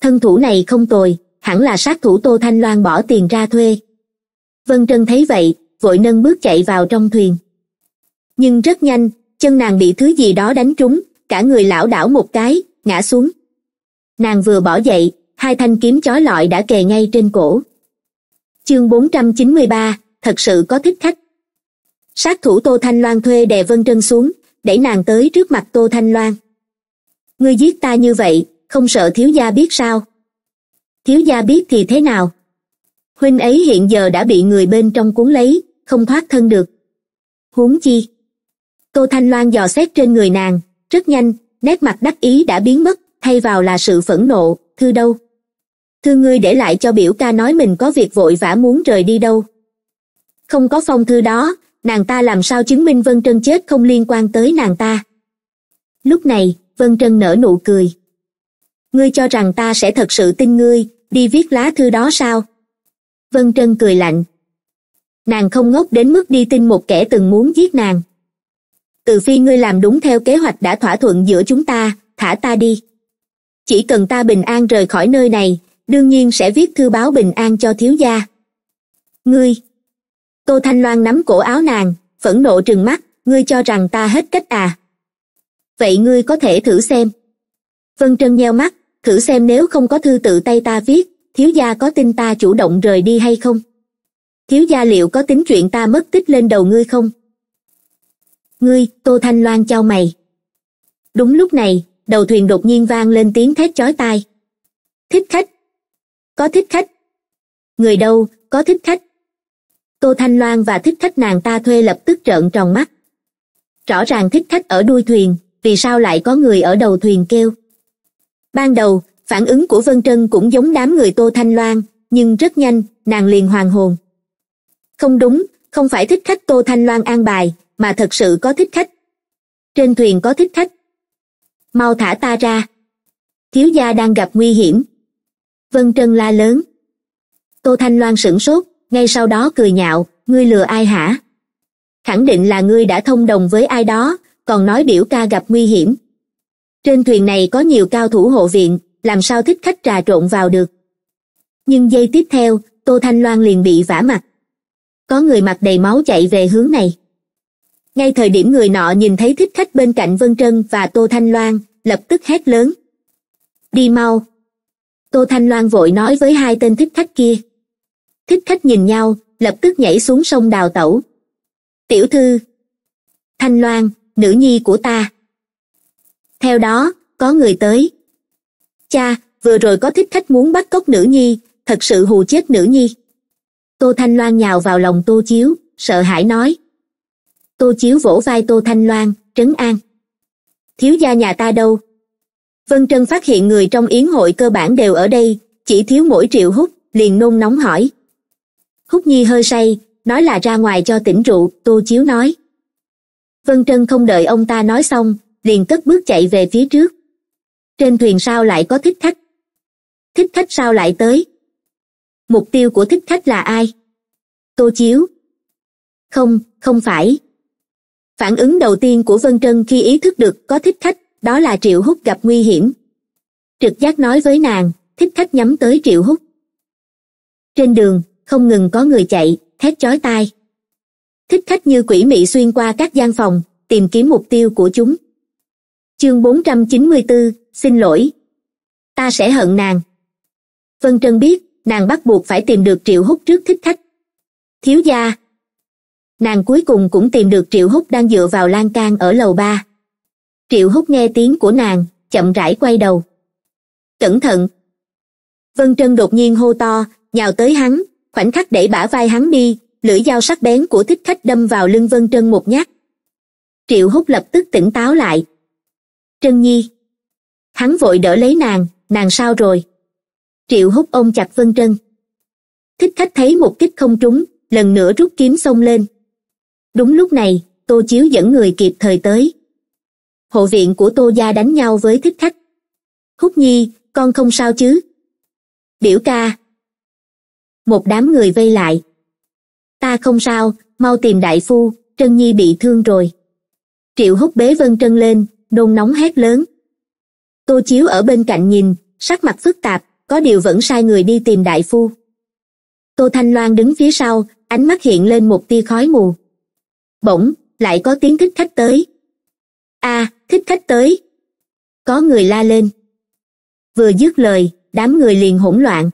thân thủ này không tồi hẳn là sát thủ tô thanh loan bỏ tiền ra thuê vân trân thấy vậy vội nâng bước chạy vào trong thuyền nhưng rất nhanh chân nàng bị thứ gì đó đánh trúng cả người lảo đảo một cái ngã xuống nàng vừa bỏ dậy hai thanh kiếm chói lọi đã kề ngay trên cổ chương bốn trăm chín mươi ba thật sự có thích khách sát thủ tô thanh loan thuê đè vân trân xuống đẩy nàng tới trước mặt tô thanh loan ngươi giết ta như vậy không sợ thiếu gia biết sao thiếu gia biết thì thế nào huynh ấy hiện giờ đã bị người bên trong cuốn lấy không thoát thân được huống chi cô thanh loan dò xét trên người nàng rất nhanh nét mặt đắc ý đã biến mất thay vào là sự phẫn nộ thư đâu thư ngươi để lại cho biểu ca nói mình có việc vội vã muốn rời đi đâu không có phong thư đó nàng ta làm sao chứng minh vân trân chết không liên quan tới nàng ta lúc này vân trân nở nụ cười ngươi cho rằng ta sẽ thật sự tin ngươi đi viết lá thư đó sao vân trân cười lạnh nàng không ngốc đến mức đi tin một kẻ từng muốn giết nàng từ phi ngươi làm đúng theo kế hoạch đã thỏa thuận giữa chúng ta thả ta đi chỉ cần ta bình an rời khỏi nơi này đương nhiên sẽ viết thư báo bình an cho thiếu gia ngươi tô thanh loan nắm cổ áo nàng phẫn nộ trừng mắt ngươi cho rằng ta hết cách à vậy ngươi có thể thử xem vân trân nheo mắt thử xem nếu không có thư tự tay ta viết thiếu gia có tin ta chủ động rời đi hay không thiếu gia liệu có tính chuyện ta mất tích lên đầu ngươi không ngươi tô thanh loan chau mày đúng lúc này đầu thuyền đột nhiên vang lên tiếng thét chói tai thích khách có thích khách người đâu có thích khách tô thanh loan và thích khách nàng ta thuê lập tức trợn tròn mắt rõ ràng thích khách ở đuôi thuyền vì sao lại có người ở đầu thuyền kêu ban đầu phản ứng của vân trân cũng giống đám người tô thanh loan nhưng rất nhanh nàng liền hoàng hồn không đúng không phải thích khách tô thanh loan an bài mà thật sự có thích khách trên thuyền có thích khách mau thả ta ra thiếu gia đang gặp nguy hiểm vân trân la lớn tô thanh loan sửng sốt ngay sau đó cười nhạo ngươi lừa ai hả khẳng định là ngươi đã thông đồng với ai đó còn nói biểu ca gặp nguy hiểm trên thuyền này có nhiều cao thủ hộ viện làm sao thích khách trà trộn vào được nhưng giây tiếp theo tô thanh loan liền bị vả mặt có người mặt đầy máu chạy về hướng này ngay thời điểm người nọ nhìn thấy thích khách bên cạnh vân trân và tô thanh loan lập tức hét lớn đi mau tô thanh loan vội nói với hai tên thích khách kia thích khách nhìn nhau lập tức nhảy xuống sông đào tẩu tiểu thư thanh loan nữ nhi của ta theo đó có người tới cha vừa rồi có thích khách muốn bắt cóc nữ nhi thật sự hù chết nữ nhi tô thanh loan nhào vào lòng tô chiếu sợ hãi nói tô chiếu vỗ vai tô thanh loan trấn an thiếu gia nhà ta đâu vân trân phát hiện người trong yến hội cơ bản đều ở đây chỉ thiếu mỗi triệu hút liền nôn nóng hỏi hút nhi hơi say nói là ra ngoài cho tỉnh rượu tô chiếu nói vân trân không đợi ông ta nói xong liền cất bước chạy về phía trước trên thuyền sao lại có thích khách thích khách sao lại tới mục tiêu của thích khách là ai tô chiếu không không phải phản ứng đầu tiên của vân trân khi ý thức được có thích khách đó là triệu hút gặp nguy hiểm trực giác nói với nàng thích khách nhắm tới triệu hút trên đường không ngừng có người chạy thét chói tai thích khách như quỷ mị xuyên qua các gian phòng tìm kiếm mục tiêu của chúng chương bốn trăm chín mươi 494, xin lỗi ta sẽ hận nàng vân trân biết nàng bắt buộc phải tìm được triệu hút trước thích khách thiếu gia nàng cuối cùng cũng tìm được triệu hút đang dựa vào lan can ở lầu ba triệu hút nghe tiếng của nàng chậm rãi quay đầu cẩn thận vân trân đột nhiên hô to nhào tới hắn khoảnh khắc đẩy bả vai hắn đi lưỡi dao sắc bén của thích khách đâm vào lưng vân trân một nhát triệu hút lập tức tỉnh táo lại trân nhi hắn vội đỡ lấy nàng nàng sao rồi triệu hút ôm chặt vân trân thích khách thấy một kích không trúng lần nữa rút kiếm xông lên đúng lúc này tô chiếu dẫn người kịp thời tới hộ viện của tô gia đánh nhau với thích khách húc nhi con không sao chứ biểu ca một đám người vây lại ta không sao mau tìm đại phu trân nhi bị thương rồi triệu húc bế vân trân lên nôn nóng hét lớn tô chiếu ở bên cạnh nhìn sắc mặt phức tạp có điều vẫn sai người đi tìm đại phu tô thanh loan đứng phía sau ánh mắt hiện lên một tia khói mù bỗng lại có tiếng thích khách tới a à, thích khách tới có người la lên vừa dứt lời đám người liền hỗn loạn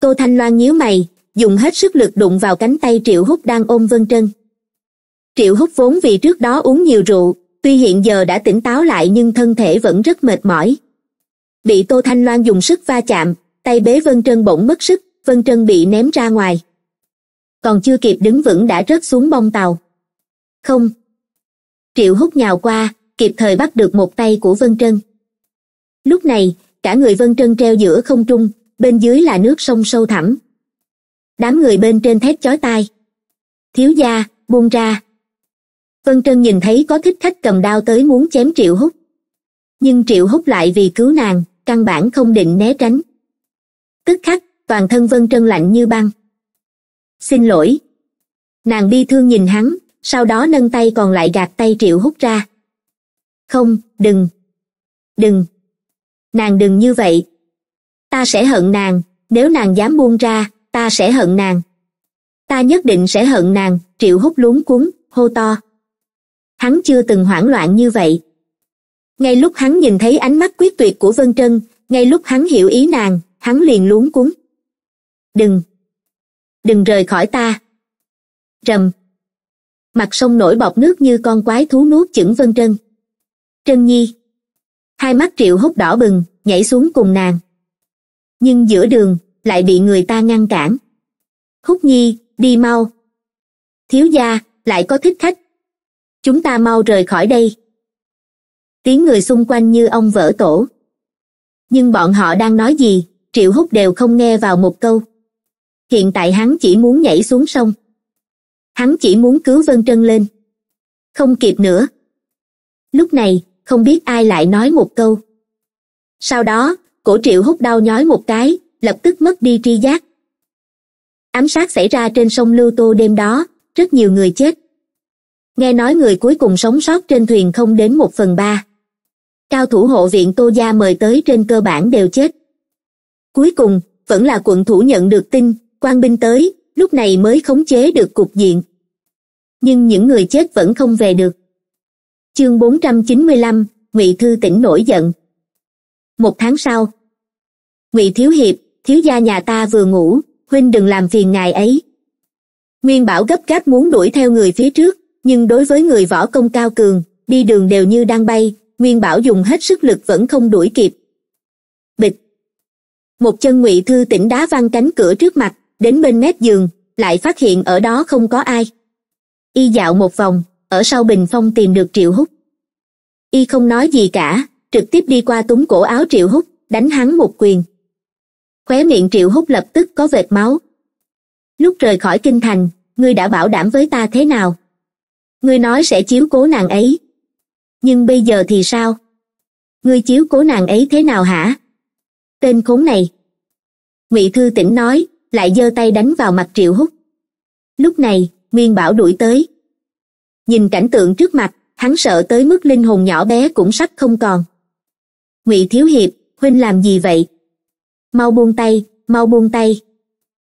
tô thanh loan nhíu mày dùng hết sức lực đụng vào cánh tay triệu húc đang ôm vân trân triệu húc vốn vì trước đó uống nhiều rượu tuy hiện giờ đã tỉnh táo lại nhưng thân thể vẫn rất mệt mỏi bị tô thanh loan dùng sức va chạm tay bế vân trân bỗng mất sức vân trân bị ném ra ngoài còn chưa kịp đứng vững đã rớt xuống bông tàu không triệu hút nhào qua kịp thời bắt được một tay của vân trân lúc này cả người vân trân treo giữa không trung bên dưới là nước sông sâu thẳm đám người bên trên thét chói tai thiếu gia buông ra vân trân nhìn thấy có thích khách cầm đao tới muốn chém triệu húc nhưng triệu húc lại vì cứu nàng căn bản không định né tránh tức khắc toàn thân vân trân lạnh như băng xin lỗi nàng bi thương nhìn hắn sau đó nâng tay còn lại gạt tay triệu hút ra không đừng đừng nàng đừng như vậy ta sẽ hận nàng nếu nàng dám buông ra ta sẽ hận nàng ta nhất định sẽ hận nàng triệu hút luống cuống hô to hắn chưa từng hoảng loạn như vậy ngay lúc hắn nhìn thấy ánh mắt quyết tuyệt của vân trân ngay lúc hắn hiểu ý nàng hắn liền luống cuống đừng đừng rời khỏi ta rầm mặt sông nổi bọt nước như con quái thú nuốt chửng vân trân trân nhi hai mắt triệu hút đỏ bừng nhảy xuống cùng nàng nhưng giữa đường lại bị người ta ngăn cản hút nhi đi mau thiếu gia lại có thích khách chúng ta mau rời khỏi đây tiếng người xung quanh như ông vỡ tổ nhưng bọn họ đang nói gì triệu hút đều không nghe vào một câu hiện tại hắn chỉ muốn nhảy xuống sông hắn chỉ muốn cứu vân trân lên không kịp nữa lúc này không biết ai lại nói một câu sau đó cổ triệu hút đau nhói một cái lập tức mất đi tri giác ám sát xảy ra trên sông lưu tô đêm đó rất nhiều người chết nghe nói người cuối cùng sống sót trên thuyền không đến một phần ba cao thủ hộ viện tô gia mời tới trên cơ bản đều chết cuối cùng vẫn là quận thủ nhận được tin quan binh tới lúc này mới khống chế được cục diện nhưng những người chết vẫn không về được chương bốn trăm chín mươi lăm ngụy thư tỉnh nổi giận một tháng sau ngụy thiếu hiệp thiếu gia nhà ta vừa ngủ huynh đừng làm phiền ngài ấy nguyên bảo gấp gáp muốn đuổi theo người phía trước nhưng đối với người võ công cao cường đi đường đều như đang bay nguyên bảo dùng hết sức lực vẫn không đuổi kịp bịch một chân ngụy thư tỉnh đá văng cánh cửa trước mặt đến bên mép giường lại phát hiện ở đó không có ai y dạo một vòng ở sau bình phong tìm được triệu hút y không nói gì cả trực tiếp đi qua túng cổ áo triệu hút đánh hắn một quyền khóe miệng triệu hút lập tức có vệt máu lúc rời khỏi kinh thành ngươi đã bảo đảm với ta thế nào ngươi nói sẽ chiếu cố nàng ấy nhưng bây giờ thì sao ngươi chiếu cố nàng ấy thế nào hả tên khốn này ngụy thư tỉnh nói lại giơ tay đánh vào mặt triệu hút lúc này Nguyên bảo đuổi tới nhìn cảnh tượng trước mặt hắn sợ tới mức linh hồn nhỏ bé cũng sắp không còn ngụy thiếu hiệp huynh làm gì vậy mau buông tay mau buông tay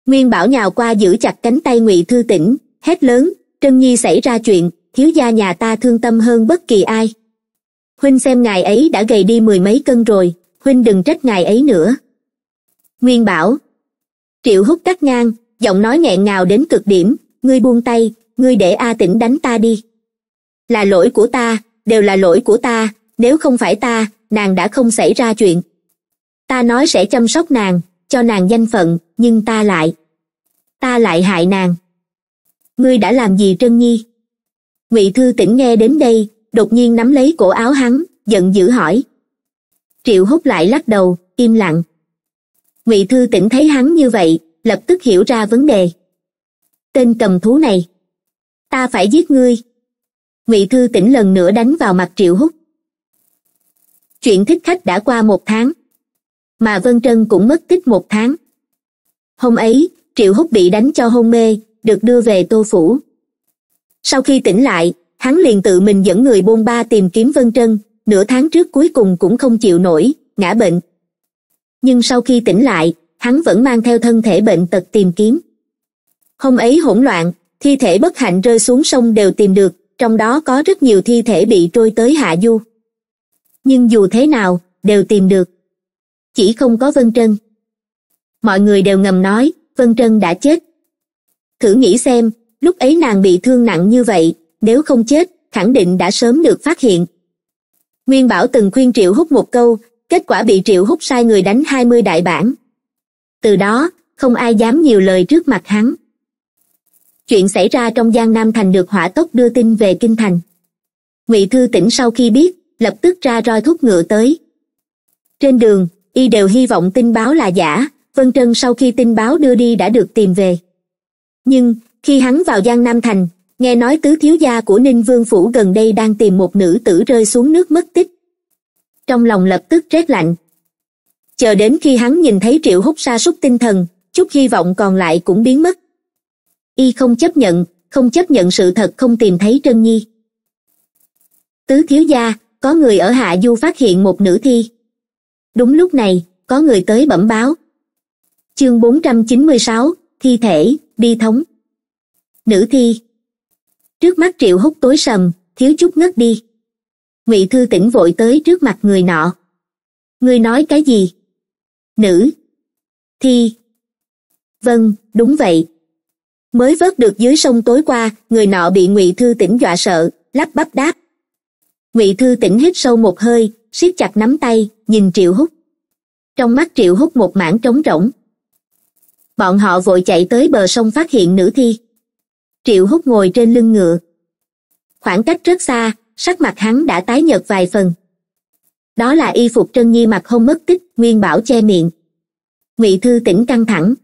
nguyên bảo nhào qua giữ chặt cánh tay ngụy thư tỉnh hét lớn trân nhi xảy ra chuyện thiếu gia nhà ta thương tâm hơn bất kỳ ai huynh xem ngài ấy đã gầy đi mười mấy cân rồi huynh đừng trách ngài ấy nữa nguyên bảo triệu hút cắt ngang giọng nói nghẹn ngào đến cực điểm ngươi buông tay ngươi để a tĩnh đánh ta đi là lỗi của ta đều là lỗi của ta nếu không phải ta nàng đã không xảy ra chuyện ta nói sẽ chăm sóc nàng cho nàng danh phận nhưng ta lại ta lại hại nàng ngươi đã làm gì trân nhi ngụy thư tỉnh nghe đến đây đột nhiên nắm lấy cổ áo hắn giận dữ hỏi triệu hút lại lắc đầu im lặng ngụy thư tỉnh thấy hắn như vậy lập tức hiểu ra vấn đề tên cầm thú này ta phải giết ngươi ngụy thư tỉnh lần nữa đánh vào mặt triệu hút chuyện thích khách đã qua một tháng mà vân trân cũng mất tích một tháng hôm ấy triệu hút bị đánh cho hôn mê được đưa về tô phủ sau khi tỉnh lại hắn liền tự mình dẫn người bôn ba tìm kiếm vân trân nửa tháng trước cuối cùng cũng không chịu nổi ngã bệnh nhưng sau khi tỉnh lại hắn vẫn mang theo thân thể bệnh tật tìm kiếm hôm ấy hỗn loạn thi thể bất hạnh rơi xuống sông đều tìm được trong đó có rất nhiều thi thể bị trôi tới hạ du nhưng dù thế nào đều tìm được chỉ không có vân trân mọi người đều ngầm nói vân trân đã chết thử nghĩ xem lúc ấy nàng bị thương nặng như vậy nếu không chết khẳng định đã sớm được phát hiện nguyên bảo từng khuyên triệu hút một câu kết quả bị triệu hút sai người đánh hai mươi đại bản từ đó không ai dám nhiều lời trước mặt hắn chuyện xảy ra trong giang nam thành được hỏa tốc đưa tin về kinh thành ngụy thư tỉnh sau khi biết lập tức ra roi thúc ngựa tới trên đường y đều hy vọng tin báo là giả vân trân sau khi tin báo đưa đi đã được tìm về nhưng khi hắn vào giang nam thành nghe nói tứ thiếu gia của ninh vương phủ gần đây đang tìm một nữ tử rơi xuống nước mất tích trong lòng lập tức rét lạnh chờ đến khi hắn nhìn thấy triệu hút sa sút tinh thần chút hy vọng còn lại cũng biến mất y không chấp nhận không chấp nhận sự thật không tìm thấy trân nhi tứ thiếu gia có người ở hạ du phát hiện một nữ thi đúng lúc này có người tới bẩm báo chương bốn trăm chín mươi sáu thi thể đi thống nữ thi trước mắt triệu hút tối sầm thiếu chút ngất đi ngụy thư tỉnh vội tới trước mặt người nọ người nói cái gì nữ thi vâng đúng vậy mới vớt được dưới sông tối qua người nọ bị ngụy thư tỉnh dọa sợ lắp bắp đáp ngụy thư tỉnh hít sâu một hơi siết chặt nắm tay nhìn triệu hút trong mắt triệu hút một mảng trống rỗng bọn họ vội chạy tới bờ sông phát hiện nữ thi triệu hút ngồi trên lưng ngựa khoảng cách rất xa sắc mặt hắn đã tái nhợt vài phần đó là y phục trân nhi mặc không mất tích nguyên bảo che miệng ngụy thư tỉnh căng thẳng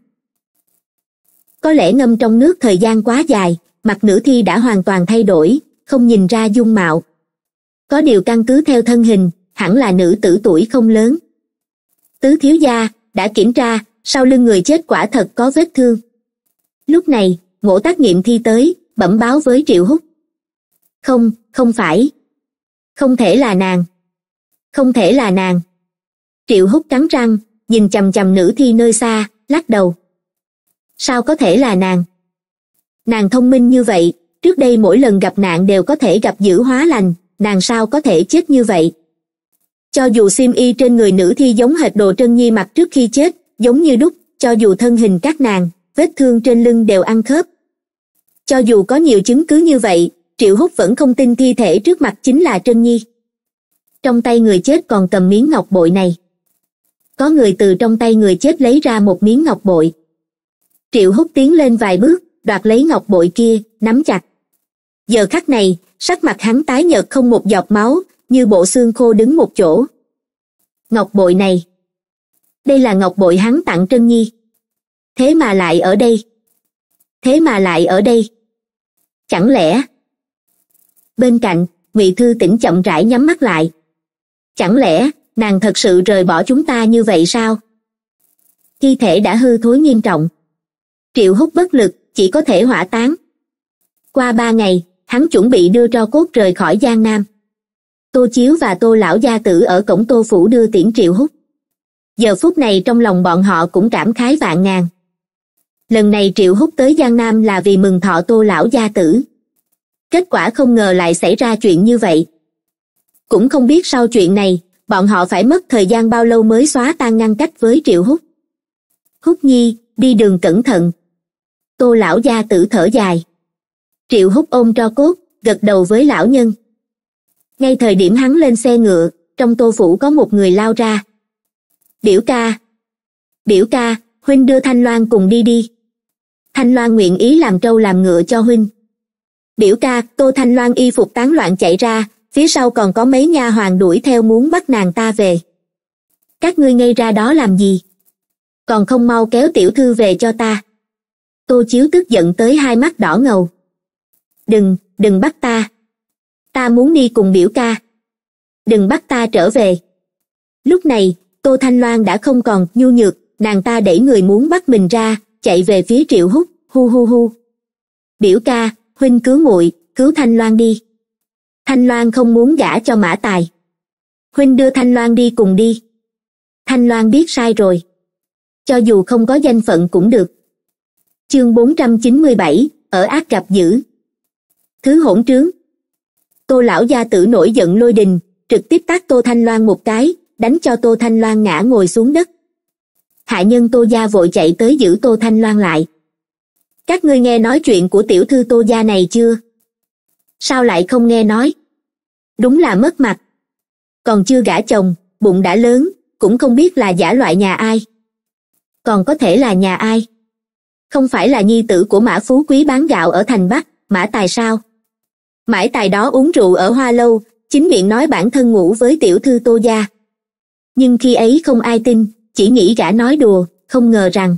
có lẽ ngâm trong nước thời gian quá dài mặt nữ thi đã hoàn toàn thay đổi không nhìn ra dung mạo có điều căn cứ theo thân hình hẳn là nữ tử tuổi không lớn tứ thiếu gia đã kiểm tra sau lưng người chết quả thật có vết thương lúc này ngộ tác nghiệm thi tới bẩm báo với triệu húc không không phải không thể là nàng không thể là nàng triệu húc cắn răng nhìn chằm chằm nữ thi nơi xa lắc đầu sao có thể là nàng nàng thông minh như vậy trước đây mỗi lần gặp nạn đều có thể gặp dữ hóa lành nàng sao có thể chết như vậy cho dù sim y trên người nữ thi giống hệt đồ trân nhi mặc trước khi chết giống như đúc cho dù thân hình các nàng vết thương trên lưng đều ăn khớp cho dù có nhiều chứng cứ như vậy triệu húc vẫn không tin thi thể trước mặt chính là trân nhi trong tay người chết còn cầm miếng ngọc bội này có người từ trong tay người chết lấy ra một miếng ngọc bội triệu húc tiến lên vài bước đoạt lấy ngọc bội kia nắm chặt giờ khắc này sắc mặt hắn tái nhợt không một giọt máu như bộ xương khô đứng một chỗ ngọc bội này đây là ngọc bội hắn tặng trân nhi thế mà lại ở đây thế mà lại ở đây chẳng lẽ bên cạnh ngụy thư tỉnh chậm rãi nhắm mắt lại chẳng lẽ nàng thật sự rời bỏ chúng ta như vậy sao thi thể đã hư thối nghiêm trọng triệu hút bất lực chỉ có thể hỏa táng qua ba ngày hắn chuẩn bị đưa tro cốt rời khỏi giang nam tô chiếu và tô lão gia tử ở cổng tô phủ đưa tiễn triệu hút giờ phút này trong lòng bọn họ cũng cảm khái vạn ngàn lần này triệu hút tới giang nam là vì mừng thọ tô lão gia tử kết quả không ngờ lại xảy ra chuyện như vậy cũng không biết sau chuyện này bọn họ phải mất thời gian bao lâu mới xóa tan ngăn cách với triệu hút hút nhi đi đường cẩn thận tô lão gia tử thở dài triệu hút ôm tro cốt gật đầu với lão nhân ngay thời điểm hắn lên xe ngựa trong tô phủ có một người lao ra biểu ca biểu ca huynh đưa thanh loan cùng đi đi thanh loan nguyện ý làm trâu làm ngựa cho huynh biểu ca tô thanh loan y phục tán loạn chạy ra phía sau còn có mấy nha hoàng đuổi theo muốn bắt nàng ta về các ngươi ngay ra đó làm gì còn không mau kéo tiểu thư về cho ta tô chiếu tức giận tới hai mắt đỏ ngầu đừng đừng bắt ta ta muốn đi cùng biểu ca đừng bắt ta trở về lúc này tô thanh loan đã không còn nhu nhược nàng ta đẩy người muốn bắt mình ra chạy về phía triệu hút hu hu hu biểu ca huynh cứu muội cứu thanh loan đi thanh loan không muốn gả cho mã tài huynh đưa thanh loan đi cùng đi thanh loan biết sai rồi cho dù không có danh phận cũng được chương 497, ở ác gặp dữ thứ hỗn trướng tô lão gia tử nổi giận lôi đình trực tiếp tát tô thanh loan một cái đánh cho tô thanh loan ngã ngồi xuống đất hạ nhân tô gia vội chạy tới giữ tô thanh loan lại các ngươi nghe nói chuyện của tiểu thư tô gia này chưa sao lại không nghe nói đúng là mất mặt còn chưa gả chồng bụng đã lớn cũng không biết là giả loại nhà ai còn có thể là nhà ai không phải là nhi tử của mã phú quý bán gạo ở thành bắc mã tài sao mãi tài đó uống rượu ở hoa lâu chính miệng nói bản thân ngủ với tiểu thư tô gia nhưng khi ấy không ai tin chỉ nghĩ gã nói đùa không ngờ rằng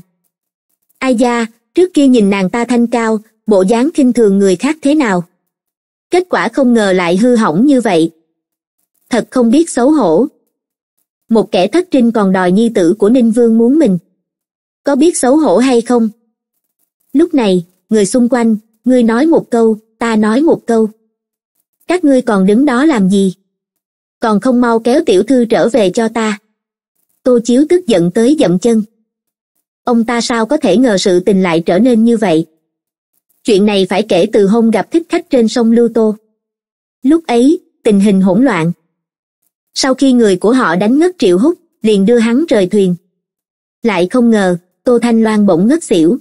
ai da trước kia nhìn nàng ta thanh cao bộ dáng khinh thường người khác thế nào kết quả không ngờ lại hư hỏng như vậy thật không biết xấu hổ một kẻ thất trinh còn đòi nhi tử của ninh vương muốn mình có biết xấu hổ hay không lúc này người xung quanh ngươi nói một câu ta nói một câu các ngươi còn đứng đó làm gì còn không mau kéo tiểu thư trở về cho ta tô chiếu tức giận tới dậm chân ông ta sao có thể ngờ sự tình lại trở nên như vậy chuyện này phải kể từ hôm gặp thích khách trên sông lưu tô lúc ấy tình hình hỗn loạn sau khi người của họ đánh ngất triệu hút liền đưa hắn rời thuyền lại không ngờ tô thanh loan bỗng ngất xỉu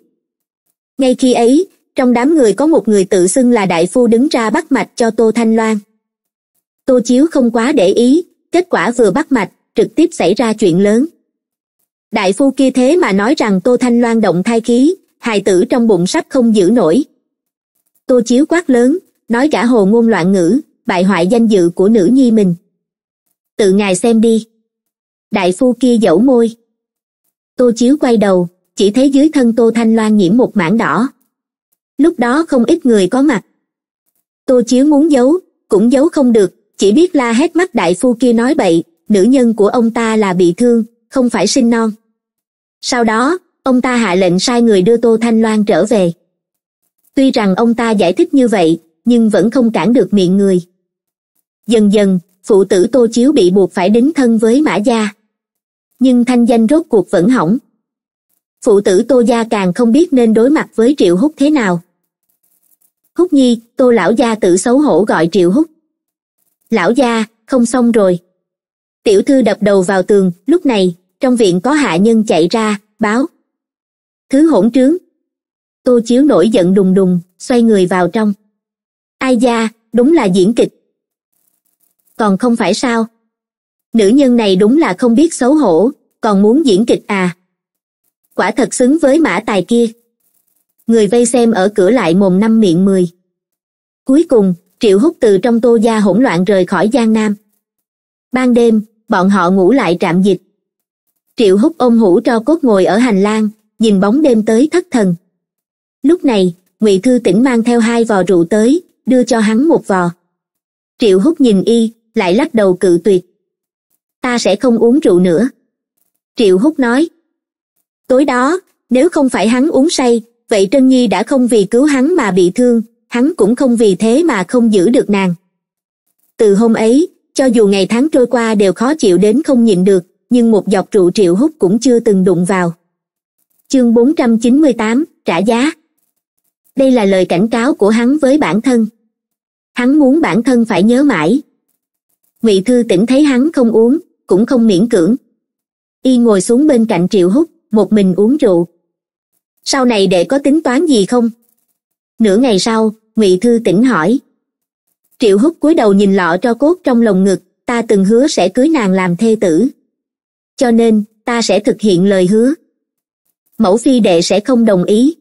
ngay khi ấy trong đám người có một người tự xưng là đại phu đứng ra bắt mạch cho tô thanh loan tô chiếu không quá để ý kết quả vừa bắt mạch trực tiếp xảy ra chuyện lớn đại phu kia thế mà nói rằng tô thanh loan động thai khí hài tử trong bụng sắp không giữ nổi tô chiếu quát lớn nói gã hồ ngôn loạn ngữ bại hoại danh dự của nữ nhi mình tự ngài xem đi đại phu kia dẫu môi tô chiếu quay đầu chỉ thấy dưới thân tô thanh loan nhiễm một mảng đỏ lúc đó không ít người có mặt tô chiếu muốn giấu cũng giấu không được chỉ biết la hét mắt đại phu kia nói bậy nữ nhân của ông ta là bị thương không phải sinh non sau đó ông ta hạ lệnh sai người đưa tô thanh loan trở về tuy rằng ông ta giải thích như vậy nhưng vẫn không cản được miệng người dần dần phụ tử tô chiếu bị buộc phải đính thân với mã gia nhưng thanh danh rốt cuộc vẫn hỏng phụ tử tô gia càng không biết nên đối mặt với triệu húc thế nào húc nhi tô lão gia tử xấu hổ gọi triệu húc lão gia không xong rồi tiểu thư đập đầu vào tường lúc này trong viện có hạ nhân chạy ra báo thứ hỗn trướng tô chiếu nổi giận đùng đùng xoay người vào trong ai da đúng là diễn kịch còn không phải sao nữ nhân này đúng là không biết xấu hổ còn muốn diễn kịch à quả thật xứng với mã tài kia người vây xem ở cửa lại mồm năm miệng mười cuối cùng triệu hút từ trong tô gia hỗn loạn rời khỏi giang nam ban đêm bọn họ ngủ lại trạm dịch triệu hút ôm hũ tro cốt ngồi ở hành lang nhìn bóng đêm tới thất thần lúc này ngụy thư tỉnh mang theo hai vò rượu tới đưa cho hắn một vò triệu hút nhìn y lại lắc đầu cự tuyệt ta sẽ không uống rượu nữa triệu hút nói tối đó nếu không phải hắn uống say vậy trân nhi đã không vì cứu hắn mà bị thương hắn cũng không vì thế mà không giữ được nàng từ hôm ấy cho dù ngày tháng trôi qua đều khó chịu đến không nhịn được nhưng một giọt trụ triệu hút cũng chưa từng đụng vào chương 498, trả giá đây là lời cảnh cáo của hắn với bản thân hắn muốn bản thân phải nhớ mãi ngụy thư tỉnh thấy hắn không uống cũng không miễn cưỡng y ngồi xuống bên cạnh triệu hút một mình uống rượu sau này để có tính toán gì không nửa ngày sau ngụy thư tỉnh hỏi triệu húc cúi đầu nhìn lọ tro cốt trong lồng ngực ta từng hứa sẽ cưới nàng làm thê tử cho nên ta sẽ thực hiện lời hứa mẫu phi đệ sẽ không đồng ý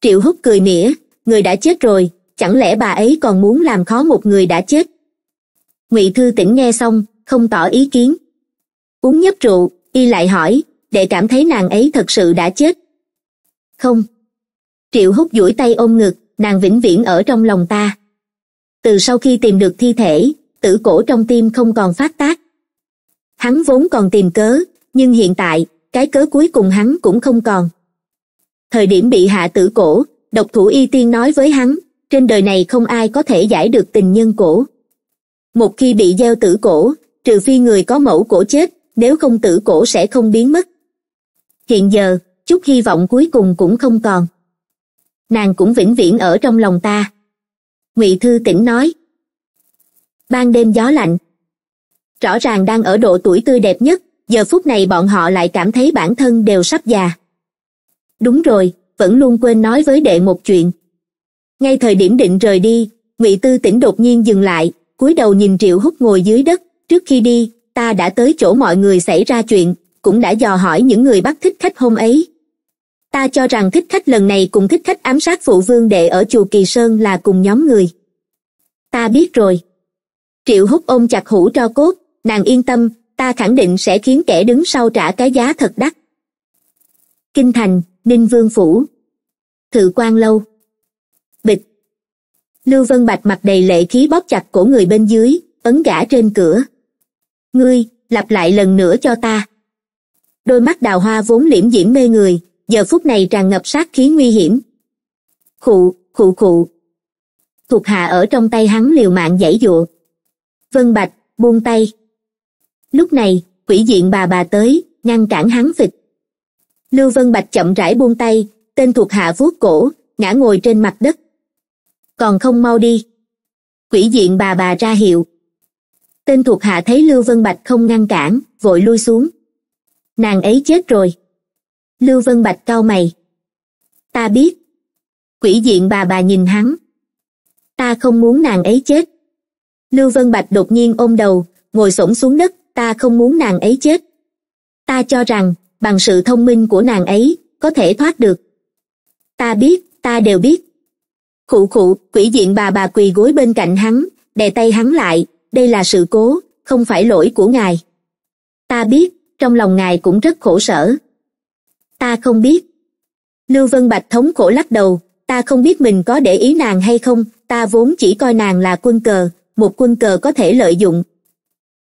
triệu húc cười mỉa người đã chết rồi chẳng lẽ bà ấy còn muốn làm khó một người đã chết ngụy thư tỉnh nghe xong không tỏ ý kiến uống nhấp rượu y lại hỏi để cảm thấy nàng ấy thật sự đã chết không triệu húc duỗi tay ôm ngực nàng vĩnh viễn ở trong lòng ta từ sau khi tìm được thi thể tử cổ trong tim không còn phát tác hắn vốn còn tìm cớ nhưng hiện tại cái cớ cuối cùng hắn cũng không còn thời điểm bị hạ tử cổ độc thủ y tiên nói với hắn trên đời này không ai có thể giải được tình nhân cổ một khi bị gieo tử cổ trừ phi người có mẫu cổ chết nếu không tử cổ sẽ không biến mất hiện giờ chút hy vọng cuối cùng cũng không còn nàng cũng vĩnh viễn ở trong lòng ta ngụy thư tỉnh nói ban đêm gió lạnh rõ ràng đang ở độ tuổi tươi đẹp nhất giờ phút này bọn họ lại cảm thấy bản thân đều sắp già đúng rồi vẫn luôn quên nói với đệ một chuyện ngay thời điểm định rời đi ngụy tư tỉnh đột nhiên dừng lại cúi đầu nhìn triệu hút ngồi dưới đất trước khi đi ta đã tới chỗ mọi người xảy ra chuyện cũng đã dò hỏi những người bắt thích khách hôm ấy ta cho rằng thích khách lần này cùng thích khách ám sát phụ vương đệ ở chùa kỳ sơn là cùng nhóm người ta biết rồi triệu hút ôm chặt hũ tro cốt nàng yên tâm ta khẳng định sẽ khiến kẻ đứng sau trả cái giá thật đắt kinh thành ninh vương phủ thự quan lâu bịch lưu vân bạch mặt đầy lệ khí bóp chặt cổ người bên dưới ấn gã trên cửa ngươi lặp lại lần nữa cho ta đôi mắt đào hoa vốn liễm diễm mê người giờ phút này tràn ngập sát khí nguy hiểm khụ khụ khụ thuộc hạ ở trong tay hắn liều mạng giãy giụa vân bạch buông tay lúc này quỷ diện bà bà tới ngăn cản hắn phịch lưu vân bạch chậm rãi buông tay tên thuộc hạ vuốt cổ ngã ngồi trên mặt đất còn không mau đi quỷ diện bà bà ra hiệu tên thuộc hạ thấy lưu vân bạch không ngăn cản vội lui xuống nàng ấy chết rồi lưu vân bạch cau mày ta biết quỷ diện bà bà nhìn hắn ta không muốn nàng ấy chết lưu vân bạch đột nhiên ôm đầu ngồi xổm xuống đất ta không muốn nàng ấy chết ta cho rằng bằng sự thông minh của nàng ấy có thể thoát được ta biết ta đều biết khụ khụ quỷ diện bà bà quỳ gối bên cạnh hắn đè tay hắn lại đây là sự cố không phải lỗi của ngài ta biết trong lòng ngài cũng rất khổ sở ta không biết lưu vân bạch thống khổ lắc đầu ta không biết mình có để ý nàng hay không ta vốn chỉ coi nàng là quân cờ một quân cờ có thể lợi dụng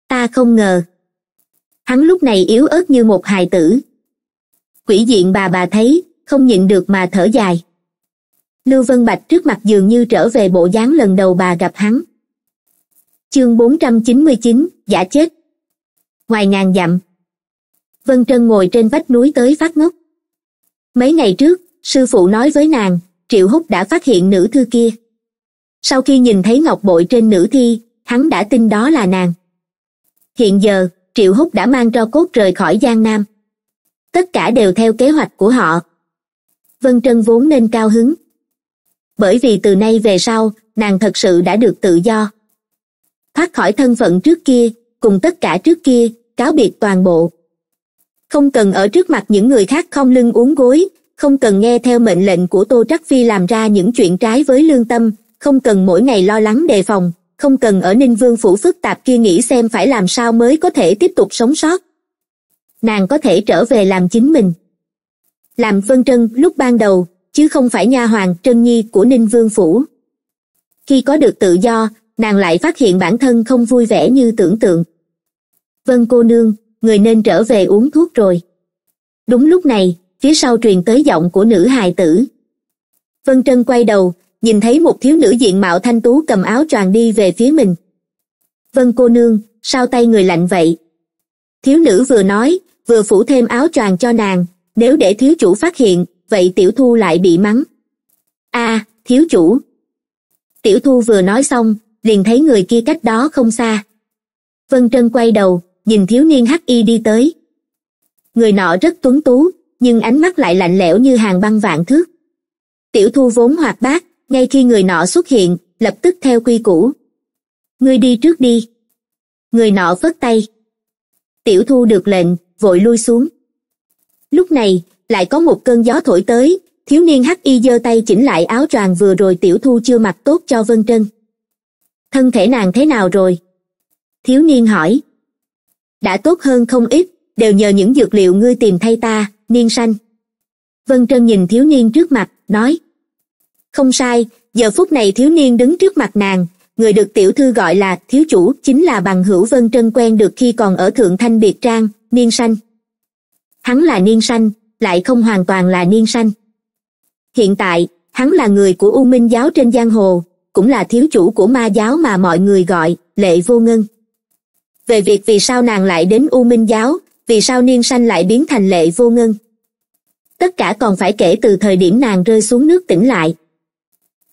ta không ngờ hắn lúc này yếu ớt như một hài tử quỷ diện bà bà thấy không nhịn được mà thở dài lưu vân bạch trước mặt dường như trở về bộ dáng lần đầu bà gặp hắn chương 499, giả chết ngoài ngàn dặm vân trân ngồi trên vách núi tới phát ngốc mấy ngày trước sư phụ nói với nàng triệu húc đã phát hiện nữ thư kia sau khi nhìn thấy ngọc bội trên nữ thi hắn đã tin đó là nàng hiện giờ triệu húc đã mang tro cốt rời khỏi giang nam tất cả đều theo kế hoạch của họ vân trân vốn nên cao hứng bởi vì từ nay về sau nàng thật sự đã được tự do thoát khỏi thân phận trước kia cùng tất cả trước kia cáo biệt toàn bộ không cần ở trước mặt những người khác không lưng uống gối không cần nghe theo mệnh lệnh của tô trắc phi làm ra những chuyện trái với lương tâm không cần mỗi ngày lo lắng đề phòng không cần ở ninh vương phủ phức tạp kia nghĩ xem phải làm sao mới có thể tiếp tục sống sót nàng có thể trở về làm chính mình làm vân trân lúc ban đầu chứ không phải nha hoàng trân nhi của ninh vương phủ khi có được tự do nàng lại phát hiện bản thân không vui vẻ như tưởng tượng vân cô nương người nên trở về uống thuốc rồi đúng lúc này phía sau truyền tới giọng của nữ hài tử vân trân quay đầu nhìn thấy một thiếu nữ diện mạo thanh tú cầm áo choàng đi về phía mình vân cô nương sao tay người lạnh vậy thiếu nữ vừa nói vừa phủ thêm áo choàng cho nàng nếu để thiếu chủ phát hiện vậy tiểu thu lại bị mắng a thiếu chủ tiểu thu vừa nói xong liền thấy người kia cách đó không xa vân trân quay đầu nhìn thiếu niên hắc y đi tới người nọ rất tuấn tú nhưng ánh mắt lại lạnh lẽo như hàng băng vạn thước tiểu thu vốn hoạt bát ngay khi người nọ xuất hiện lập tức theo quy củ ngươi đi trước đi người nọ phất tay tiểu thu được lệnh vội lui xuống lúc này lại có một cơn gió thổi tới thiếu niên hắc y giơ tay chỉnh lại áo choàng vừa rồi tiểu thu chưa mặc tốt cho vân trân thân thể nàng thế nào rồi thiếu niên hỏi đã tốt hơn không ít đều nhờ những dược liệu ngươi tìm thay ta niên sanh vân trân nhìn thiếu niên trước mặt nói không sai giờ phút này thiếu niên đứng trước mặt nàng người được tiểu thư gọi là thiếu chủ chính là bằng hữu vân trân quen được khi còn ở thượng thanh biệt trang niên sanh hắn là niên sanh lại không hoàn toàn là niên sanh hiện tại hắn là người của u minh giáo trên giang hồ cũng là thiếu chủ của ma giáo mà mọi người gọi lệ vô ngân về việc vì sao nàng lại đến u minh giáo vì sao niên sanh lại biến thành lệ vô ngân tất cả còn phải kể từ thời điểm nàng rơi xuống nước tỉnh lại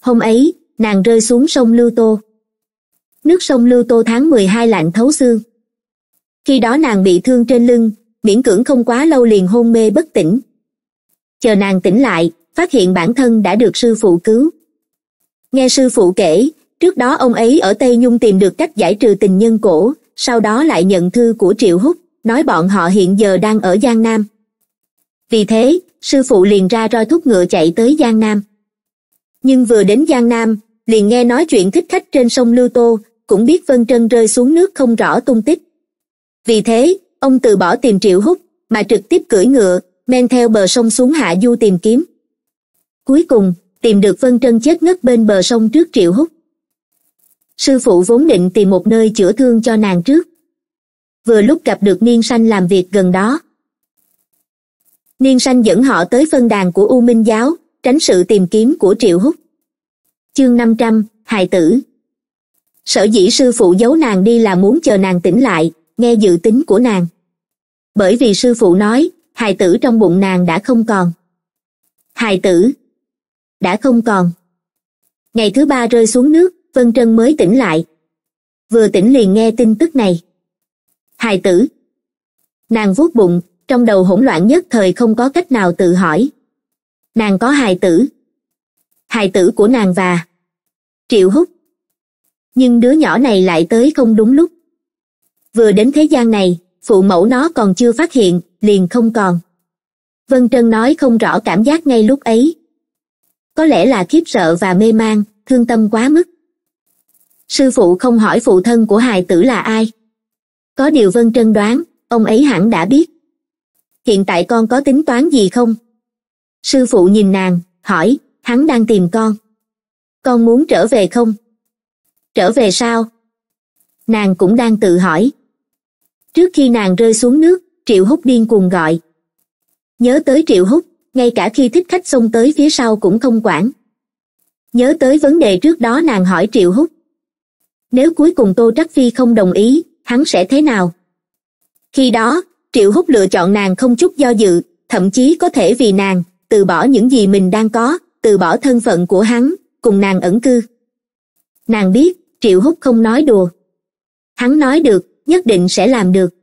hôm ấy nàng rơi xuống sông lưu tô nước sông lưu tô tháng mười hai lạnh thấu xương khi đó nàng bị thương trên lưng miễn cưỡng không quá lâu liền hôn mê bất tỉnh chờ nàng tỉnh lại phát hiện bản thân đã được sư phụ cứu nghe sư phụ kể trước đó ông ấy ở tây nhung tìm được cách giải trừ tình nhân cổ sau đó lại nhận thư của triệu húc nói bọn họ hiện giờ đang ở giang nam vì thế sư phụ liền ra roi thúc ngựa chạy tới giang nam nhưng vừa đến giang nam liền nghe nói chuyện thích khách trên sông lưu tô cũng biết vân trân rơi xuống nước không rõ tung tích vì thế ông từ bỏ tìm triệu húc mà trực tiếp cưỡi ngựa men theo bờ sông xuống hạ du tìm kiếm cuối cùng tìm được vân trân chết ngất bên bờ sông trước triệu húc sư phụ vốn định tìm một nơi chữa thương cho nàng trước vừa lúc gặp được niên sanh làm việc gần đó niên sanh dẫn họ tới phân đàn của u minh giáo tránh sự tìm kiếm của triệu húc chương năm trăm hài tử sở dĩ sư phụ giấu nàng đi là muốn chờ nàng tỉnh lại nghe dự tính của nàng bởi vì sư phụ nói hài tử trong bụng nàng đã không còn hài tử đã không còn ngày thứ ba rơi xuống nước vân trân mới tỉnh lại vừa tỉnh liền nghe tin tức này hài tử nàng vuốt bụng trong đầu hỗn loạn nhất thời không có cách nào tự hỏi nàng có hài tử hài tử của nàng và triệu húc nhưng đứa nhỏ này lại tới không đúng lúc vừa đến thế gian này phụ mẫu nó còn chưa phát hiện liền không còn vân trân nói không rõ cảm giác ngay lúc ấy có lẽ là khiếp sợ và mê man thương tâm quá mức sư phụ không hỏi phụ thân của hài tử là ai có điều vân trân đoán ông ấy hẳn đã biết hiện tại con có tính toán gì không sư phụ nhìn nàng hỏi hắn đang tìm con con muốn trở về không trở về sao nàng cũng đang tự hỏi trước khi nàng rơi xuống nước triệu húc điên cuồng gọi nhớ tới triệu húc ngay cả khi thích khách xông tới phía sau cũng không quản nhớ tới vấn đề trước đó nàng hỏi triệu húc nếu cuối cùng tô trắc phi không đồng ý hắn sẽ thế nào khi đó triệu húc lựa chọn nàng không chút do dự thậm chí có thể vì nàng từ bỏ những gì mình đang có từ bỏ thân phận của hắn cùng nàng ẩn cư nàng biết triệu húc không nói đùa hắn nói được nhất định sẽ làm được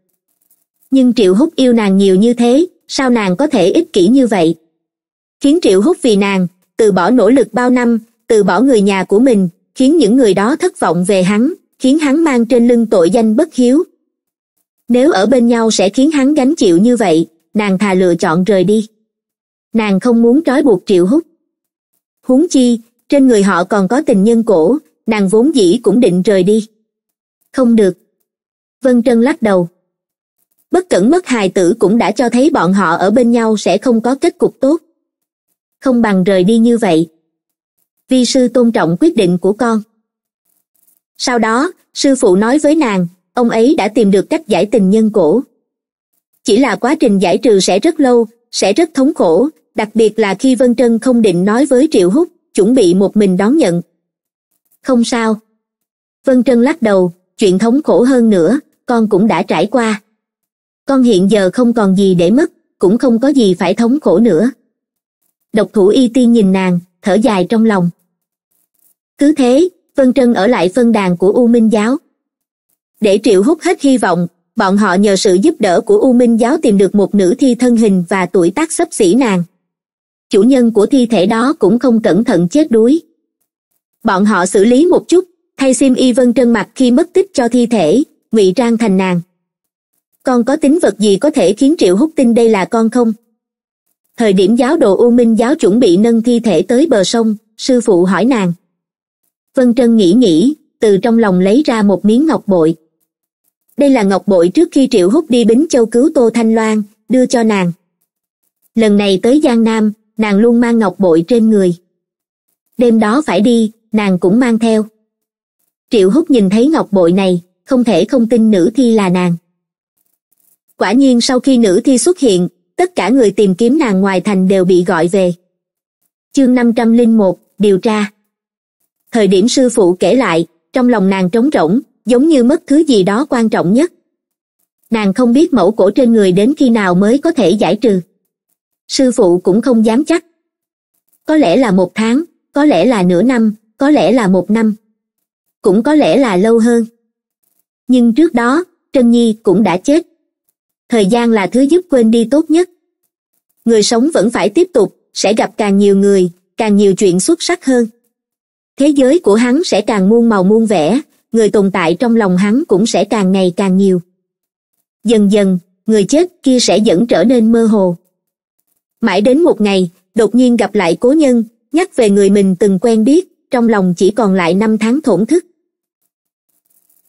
nhưng triệu húc yêu nàng nhiều như thế sao nàng có thể ích kỷ như vậy khiến triệu húc vì nàng từ bỏ nỗ lực bao năm từ bỏ người nhà của mình khiến những người đó thất vọng về hắn khiến hắn mang trên lưng tội danh bất hiếu nếu ở bên nhau sẽ khiến hắn gánh chịu như vậy nàng thà lựa chọn rời đi nàng không muốn trói buộc triệu hút huống chi trên người họ còn có tình nhân cổ nàng vốn dĩ cũng định rời đi không được vân trân lắc đầu bất cẩn mất hài tử cũng đã cho thấy bọn họ ở bên nhau sẽ không có kết cục tốt không bằng rời đi như vậy vi sư tôn trọng quyết định của con sau đó sư phụ nói với nàng ông ấy đã tìm được cách giải tình nhân cổ chỉ là quá trình giải trừ sẽ rất lâu sẽ rất thống khổ đặc biệt là khi vân trân không định nói với triệu húc chuẩn bị một mình đón nhận không sao vân trân lắc đầu chuyện thống khổ hơn nữa con cũng đã trải qua con hiện giờ không còn gì để mất cũng không có gì phải thống khổ nữa độc thủ y tiên nhìn nàng thở dài trong lòng cứ thế vân trân ở lại phân đàn của u minh giáo để triệu hút hết hy vọng bọn họ nhờ sự giúp đỡ của u minh giáo tìm được một nữ thi thân hình và tuổi tác xấp xỉ nàng chủ nhân của thi thể đó cũng không cẩn thận chết đuối bọn họ xử lý một chút thay sim y vân trân mặt khi mất tích cho thi thể ngụy trang thành nàng con có tính vật gì có thể khiến triệu hút tin đây là con không thời điểm giáo đồ u minh giáo chuẩn bị nâng thi thể tới bờ sông sư phụ hỏi nàng vân trân nghĩ nghĩ từ trong lòng lấy ra một miếng ngọc bội đây là ngọc bội trước khi triệu hút đi bính châu cứu tô thanh loan đưa cho nàng lần này tới giang nam nàng luôn mang ngọc bội trên người đêm đó phải đi nàng cũng mang theo triệu hút nhìn thấy ngọc bội này không thể không tin nữ thi là nàng quả nhiên sau khi nữ thi xuất hiện tất cả người tìm kiếm nàng ngoài thành đều bị gọi về chương năm trăm linh một điều tra thời điểm sư phụ kể lại trong lòng nàng trống rỗng giống như mất thứ gì đó quan trọng nhất nàng không biết mẫu cổ trên người đến khi nào mới có thể giải trừ sư phụ cũng không dám chắc có lẽ là một tháng có lẽ là nửa năm có lẽ là một năm cũng có lẽ là lâu hơn nhưng trước đó trân nhi cũng đã chết thời gian là thứ giúp quên đi tốt nhất người sống vẫn phải tiếp tục sẽ gặp càng nhiều người càng nhiều chuyện xuất sắc hơn thế giới của hắn sẽ càng muôn màu muôn vẻ người tồn tại trong lòng hắn cũng sẽ càng ngày càng nhiều dần dần người chết kia sẽ dẫn trở nên mơ hồ mãi đến một ngày đột nhiên gặp lại cố nhân nhắc về người mình từng quen biết trong lòng chỉ còn lại năm tháng thổn thức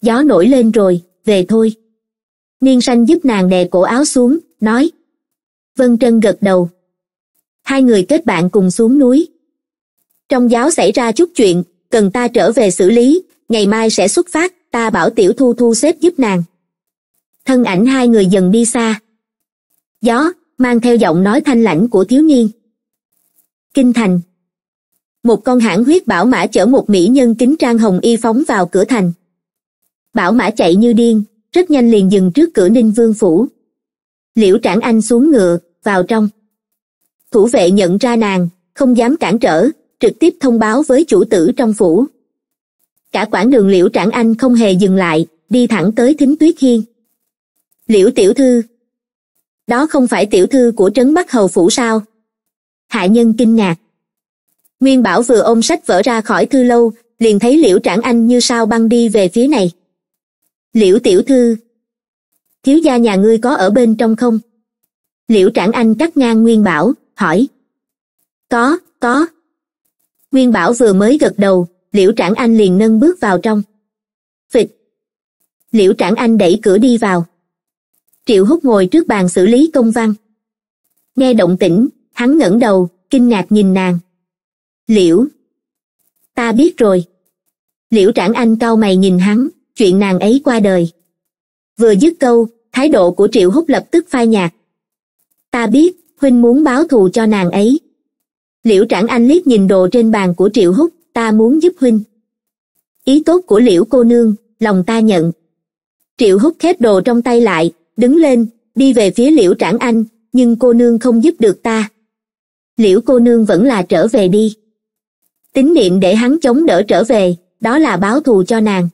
gió nổi lên rồi về thôi niên sanh giúp nàng đè cổ áo xuống nói vân trân gật đầu hai người kết bạn cùng xuống núi trong giáo xảy ra chút chuyện cần ta trở về xử lý ngày mai sẽ xuất phát ta bảo tiểu thu thu xếp giúp nàng thân ảnh hai người dần đi xa gió mang theo giọng nói thanh lãnh của thiếu niên kinh thành một con hãn huyết bảo mã chở một mỹ nhân kính trang hồng y phóng vào cửa thành bảo mã chạy như điên rất nhanh liền dừng trước cửa ninh vương phủ liễu trảng anh xuống ngựa vào trong thủ vệ nhận ra nàng không dám cản trở trực tiếp thông báo với chủ tử trong phủ cả quãng đường liễu trảng anh không hề dừng lại đi thẳng tới thính tuyết hiên liễu tiểu thư đó không phải tiểu thư của trấn bắc hầu phủ sao hạ nhân kinh ngạc nguyên bảo vừa ôm sách vỡ ra khỏi thư lâu liền thấy liễu trảng anh như sao băng đi về phía này liễu tiểu thư thiếu gia nhà ngươi có ở bên trong không liễu trảng anh cắt ngang nguyên bảo hỏi có có nguyên bảo vừa mới gật đầu liễu trảng anh liền nâng bước vào trong phịch liễu trảng anh đẩy cửa đi vào triệu hút ngồi trước bàn xử lý công văn nghe động tĩnh hắn ngẩng đầu kinh ngạc nhìn nàng liễu ta biết rồi liễu trảng anh cau mày nhìn hắn chuyện nàng ấy qua đời vừa dứt câu thái độ của triệu hút lập tức phai nhạt ta biết huynh muốn báo thù cho nàng ấy liễu trảng anh liếc nhìn đồ trên bàn của triệu húc ta muốn giúp huynh ý tốt của liễu cô nương lòng ta nhận triệu húc khép đồ trong tay lại đứng lên đi về phía liễu trảng anh nhưng cô nương không giúp được ta liễu cô nương vẫn là trở về đi tín niệm để hắn chống đỡ trở về đó là báo thù cho nàng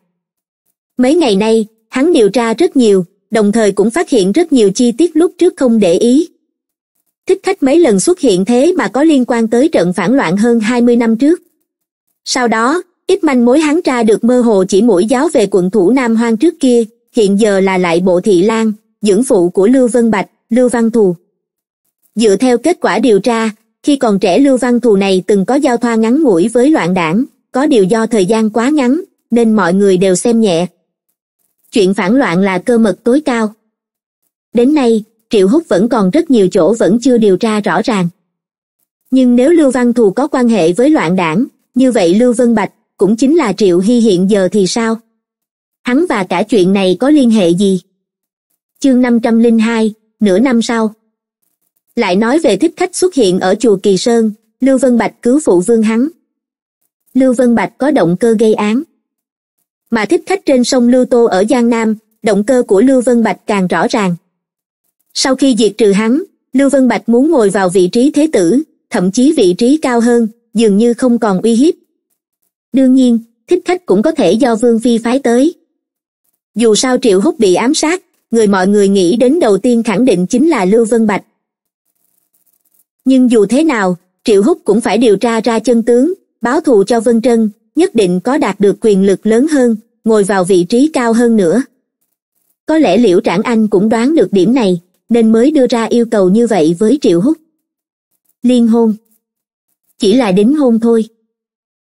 mấy ngày nay hắn điều tra rất nhiều đồng thời cũng phát hiện rất nhiều chi tiết lúc trước không để ý thích khách mấy lần xuất hiện thế mà có liên quan tới trận phản loạn hơn hai mươi năm trước sau đó ít manh mối hắn tra được mơ hồ chỉ mũi giáo về quận thủ nam hoang trước kia hiện giờ là lại bộ thị lan dưỡng phụ của lưu vân bạch lưu văn thù dựa theo kết quả điều tra khi còn trẻ lưu văn thù này từng có giao thoa ngắn ngủi với loạn đảng có điều do thời gian quá ngắn nên mọi người đều xem nhẹ chuyện phản loạn là cơ mật tối cao đến nay triệu húc vẫn còn rất nhiều chỗ vẫn chưa điều tra rõ ràng nhưng nếu lưu văn thù có quan hệ với loạn đảng như vậy lưu vân bạch cũng chính là triệu hy hiện giờ thì sao hắn và cả chuyện này có liên hệ gì chương năm trăm linh hai nửa năm sau lại nói về thích khách xuất hiện ở chùa kỳ sơn lưu vân bạch cứu phụ vương hắn lưu vân bạch có động cơ gây án mà thích khách trên sông lưu tô ở giang nam động cơ của lưu vân bạch càng rõ ràng sau khi diệt trừ hắn lưu vân bạch muốn ngồi vào vị trí thế tử thậm chí vị trí cao hơn dường như không còn uy hiếp đương nhiên thích khách cũng có thể do vương phi phái tới dù sao triệu húc bị ám sát người mọi người nghĩ đến đầu tiên khẳng định chính là lưu vân bạch nhưng dù thế nào triệu húc cũng phải điều tra ra chân tướng báo thù cho vân trân nhất định có đạt được quyền lực lớn hơn ngồi vào vị trí cao hơn nữa có lẽ liễu trảng anh cũng đoán được điểm này nên mới đưa ra yêu cầu như vậy với triệu húc liên hôn chỉ là đính hôn thôi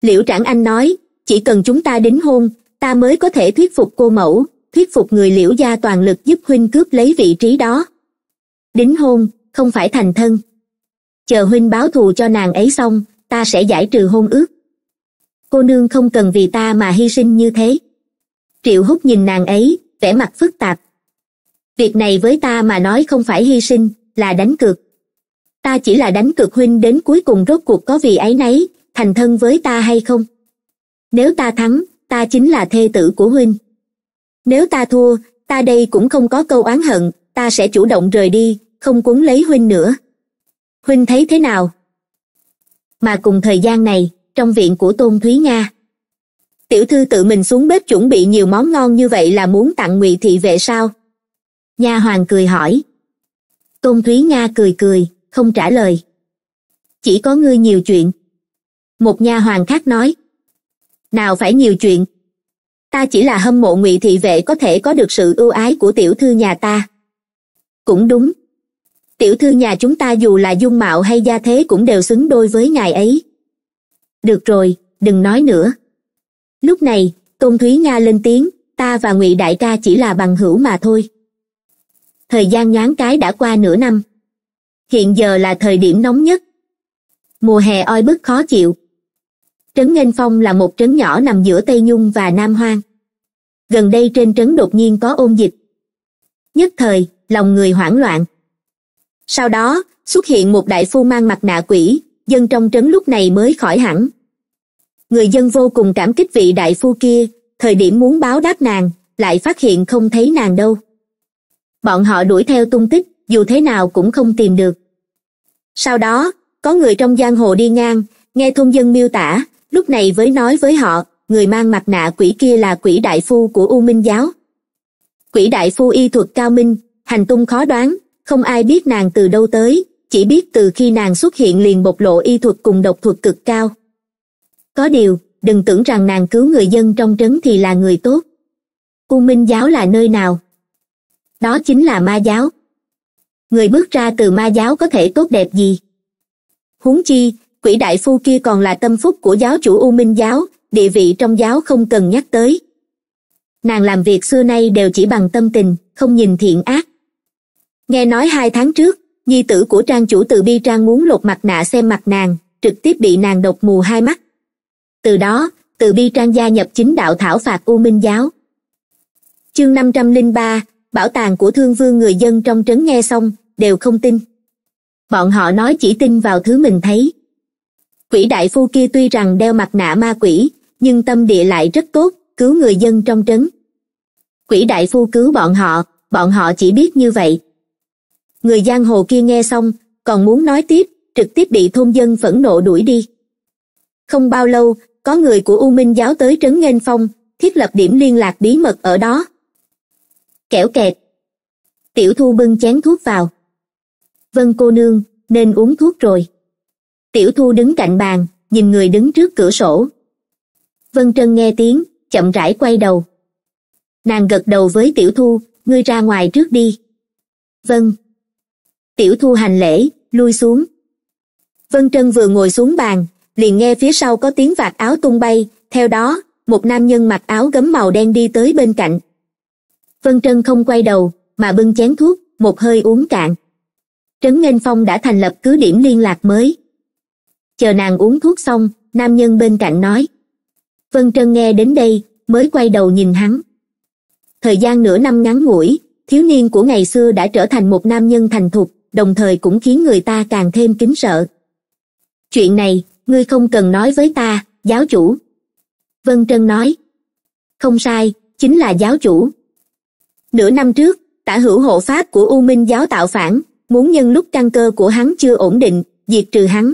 liễu trảng anh nói chỉ cần chúng ta đính hôn ta mới có thể thuyết phục cô mẫu thuyết phục người liễu gia toàn lực giúp huynh cướp lấy vị trí đó đính hôn không phải thành thân chờ huynh báo thù cho nàng ấy xong ta sẽ giải trừ hôn ước cô nương không cần vì ta mà hy sinh như thế triệu húc nhìn nàng ấy vẻ mặt phức tạp việc này với ta mà nói không phải hy sinh là đánh cược ta chỉ là đánh cược huynh đến cuối cùng rốt cuộc có vì ấy nấy thành thân với ta hay không nếu ta thắng ta chính là thê tử của huynh nếu ta thua ta đây cũng không có câu oán hận ta sẽ chủ động rời đi không cuốn lấy huynh nữa huynh thấy thế nào mà cùng thời gian này trong viện của tôn thúy nga tiểu thư tự mình xuống bếp chuẩn bị nhiều món ngon như vậy là muốn tặng ngụy thị vệ sao nha hoàng cười hỏi tôn thúy nga cười cười không trả lời chỉ có ngươi nhiều chuyện một nha hoàng khác nói nào phải nhiều chuyện ta chỉ là hâm mộ ngụy thị vệ có thể có được sự ưu ái của tiểu thư nhà ta cũng đúng tiểu thư nhà chúng ta dù là dung mạo hay gia thế cũng đều xứng đôi với ngài ấy được rồi đừng nói nữa lúc này tôn thúy nga lên tiếng ta và ngụy đại ca chỉ là bằng hữu mà thôi thời gian nhoáng cái đã qua nửa năm hiện giờ là thời điểm nóng nhất mùa hè oi bức khó chịu trấn nghênh phong là một trấn nhỏ nằm giữa tây nhung và nam hoang gần đây trên trấn đột nhiên có ôn dịch nhất thời lòng người hoảng loạn sau đó xuất hiện một đại phu mang mặt nạ quỷ dân trong trấn lúc này mới khỏi hẳn người dân vô cùng cảm kích vị đại phu kia thời điểm muốn báo đáp nàng lại phát hiện không thấy nàng đâu bọn họ đuổi theo tung tích dù thế nào cũng không tìm được sau đó có người trong giang hồ đi ngang nghe thôn dân miêu tả lúc này với nói với họ người mang mặt nạ quỷ kia là quỷ đại phu của u minh giáo quỷ đại phu y thuật cao minh hành tung khó đoán không ai biết nàng từ đâu tới chỉ biết từ khi nàng xuất hiện liền bộc lộ y thuật cùng độc thuật cực cao có điều đừng tưởng rằng nàng cứu người dân trong trấn thì là người tốt u minh giáo là nơi nào đó chính là ma giáo người bước ra từ ma giáo có thể tốt đẹp gì huống chi quỷ đại phu kia còn là tâm phúc của giáo chủ u minh giáo địa vị trong giáo không cần nhắc tới nàng làm việc xưa nay đều chỉ bằng tâm tình không nhìn thiện ác nghe nói hai tháng trước nhi tử của trang chủ từ bi trang muốn lột mặt nạ xem mặt nàng trực tiếp bị nàng độc mù hai mắt từ đó từ bi trang gia nhập chính đạo thảo phạt u minh giáo chương năm trăm linh ba bảo tàng của thương vương người dân trong trấn nghe xong đều không tin bọn họ nói chỉ tin vào thứ mình thấy quỷ đại phu kia tuy rằng đeo mặt nạ ma quỷ nhưng tâm địa lại rất tốt cứu người dân trong trấn quỷ đại phu cứu bọn họ bọn họ chỉ biết như vậy người giang hồ kia nghe xong còn muốn nói tiếp trực tiếp bị thôn dân phẫn nộ đuổi đi không bao lâu có người của u minh giáo tới trấn nghênh phong thiết lập điểm liên lạc bí mật ở đó kẻo kẹt tiểu thu bưng chén thuốc vào vân cô nương nên uống thuốc rồi tiểu thu đứng cạnh bàn nhìn người đứng trước cửa sổ vân trân nghe tiếng chậm rãi quay đầu nàng gật đầu với tiểu thu ngươi ra ngoài trước đi vâng tiểu thu hành lễ lui xuống vân trân vừa ngồi xuống bàn liền nghe phía sau có tiếng vạt áo tung bay theo đó một nam nhân mặc áo gấm màu đen đi tới bên cạnh vân trân không quay đầu mà bưng chén thuốc một hơi uống cạn trấn nghênh phong đã thành lập cứ điểm liên lạc mới chờ nàng uống thuốc xong nam nhân bên cạnh nói vân trân nghe đến đây mới quay đầu nhìn hắn thời gian nửa năm ngắn ngủi thiếu niên của ngày xưa đã trở thành một nam nhân thành thục đồng thời cũng khiến người ta càng thêm kính sợ chuyện này ngươi không cần nói với ta giáo chủ vân trân nói không sai chính là giáo chủ nửa năm trước tả hữu hộ pháp của u minh giáo tạo phản muốn nhân lúc căn cơ của hắn chưa ổn định diệt trừ hắn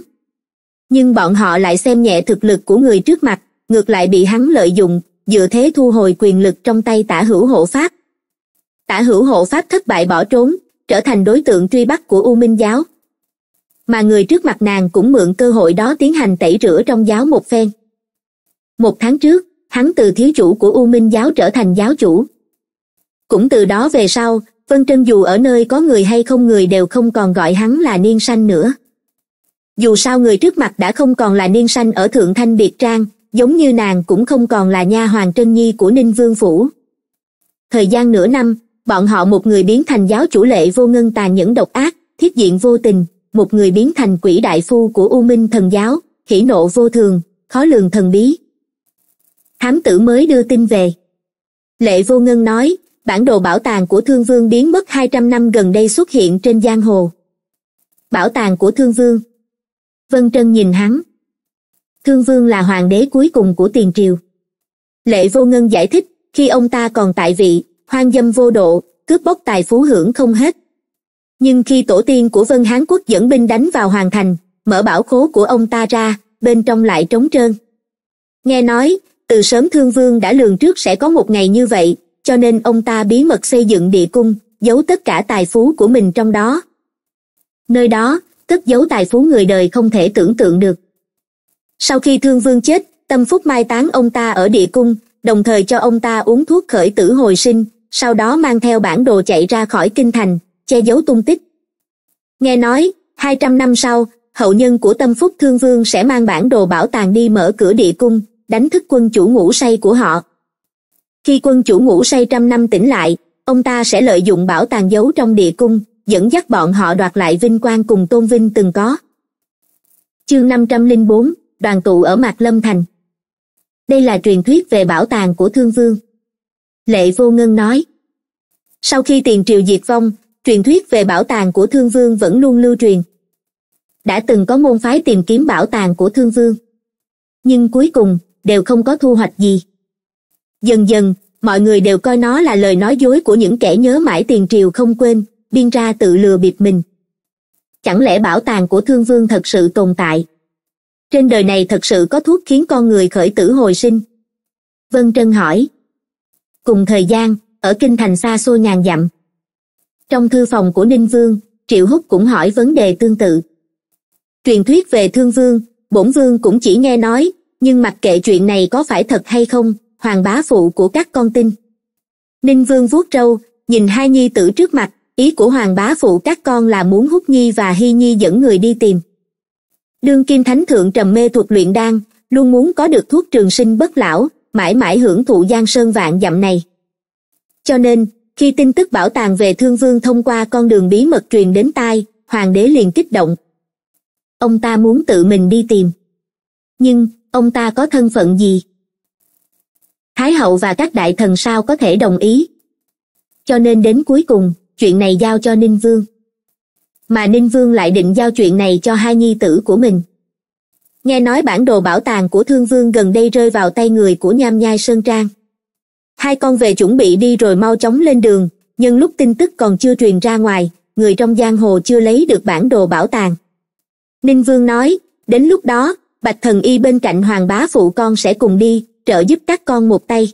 nhưng bọn họ lại xem nhẹ thực lực của người trước mặt ngược lại bị hắn lợi dụng dựa thế thu hồi quyền lực trong tay tả hữu hộ pháp tả hữu hộ pháp thất bại bỏ trốn trở thành đối tượng truy bắt của u minh giáo mà người trước mặt nàng cũng mượn cơ hội đó tiến hành tẩy rửa trong giáo một phen một tháng trước hắn từ thiếu chủ của u minh giáo trở thành giáo chủ cũng từ đó về sau vân trân dù ở nơi có người hay không người đều không còn gọi hắn là niên sanh nữa dù sao người trước mặt đã không còn là niên sanh ở thượng thanh biệt trang giống như nàng cũng không còn là nha hoàng trân nhi của ninh vương phủ thời gian nửa năm bọn họ một người biến thành giáo chủ lệ vô ngân tàn những độc ác thiết diện vô tình một người biến thành quỷ đại phu của u minh thần giáo hỉ nộ vô thường khó lường thần bí hám tử mới đưa tin về lệ vô ngân nói bản đồ bảo tàng của Thương Vương biến mất 200 năm gần đây xuất hiện trên giang hồ. Bảo tàng của Thương Vương Vân Trân nhìn hắn. Thương Vương là hoàng đế cuối cùng của tiền triều. Lệ Vô Ngân giải thích, khi ông ta còn tại vị, hoang dâm vô độ, cướp bóc tài phú hưởng không hết. Nhưng khi tổ tiên của Vân Hán Quốc dẫn binh đánh vào hoàng thành, mở bảo khố của ông ta ra, bên trong lại trống trơn. Nghe nói, từ sớm Thương Vương đã lường trước sẽ có một ngày như vậy, cho nên ông ta bí mật xây dựng địa cung giấu tất cả tài phú của mình trong đó nơi đó cất giấu tài phú người đời không thể tưởng tượng được sau khi thương vương chết tâm phúc mai táng ông ta ở địa cung đồng thời cho ông ta uống thuốc khởi tử hồi sinh sau đó mang theo bản đồ chạy ra khỏi kinh thành che giấu tung tích nghe nói hai trăm năm sau hậu nhân của tâm phúc thương vương sẽ mang bản đồ bảo tàng đi mở cửa địa cung đánh thức quân chủ ngủ say của họ khi quân chủ ngủ say trăm năm tỉnh lại ông ta sẽ lợi dụng bảo tàng giấu trong địa cung dẫn dắt bọn họ đoạt lại vinh quang cùng tôn vinh từng có chương năm trăm linh bốn đoàn tụ ở mạc lâm thành đây là truyền thuyết về bảo tàng của thương vương lệ vô ngân nói sau khi tiền triều diệt vong truyền thuyết về bảo tàng của thương vương vẫn luôn lưu truyền đã từng có môn phái tìm kiếm bảo tàng của thương vương nhưng cuối cùng đều không có thu hoạch gì dần dần mọi người đều coi nó là lời nói dối của những kẻ nhớ mãi tiền triều không quên biên ra tự lừa bịp mình chẳng lẽ bảo tàng của thương vương thật sự tồn tại trên đời này thật sự có thuốc khiến con người khởi tử hồi sinh vân trân hỏi cùng thời gian ở kinh thành xa xôi ngàn dặm trong thư phòng của ninh vương triệu húc cũng hỏi vấn đề tương tự truyền thuyết về thương vương bổn vương cũng chỉ nghe nói nhưng mặc kệ chuyện này có phải thật hay không hoàng bá phụ của các con tin. Ninh Vương vuốt râu, nhìn hai nhi tử trước mặt, ý của hoàng bá phụ các con là muốn hút nhi và hy nhi dẫn người đi tìm. Đương kim thánh thượng trầm mê thuộc luyện đan, luôn muốn có được thuốc trường sinh bất lão, mãi mãi hưởng thụ giang sơn vạn dặm này. Cho nên, khi tin tức bảo tàng về thương vương thông qua con đường bí mật truyền đến tai, hoàng đế liền kích động. Ông ta muốn tự mình đi tìm. Nhưng, ông ta có thân phận gì? thái hậu và các đại thần sao có thể đồng ý cho nên đến cuối cùng chuyện này giao cho ninh vương mà ninh vương lại định giao chuyện này cho hai nhi tử của mình nghe nói bản đồ bảo tàng của thương vương gần đây rơi vào tay người của nham nhai sơn trang hai con về chuẩn bị đi rồi mau chóng lên đường nhưng lúc tin tức còn chưa truyền ra ngoài người trong giang hồ chưa lấy được bản đồ bảo tàng ninh vương nói đến lúc đó bạch thần y bên cạnh hoàng bá phụ con sẽ cùng đi trợ giúp các con một tay.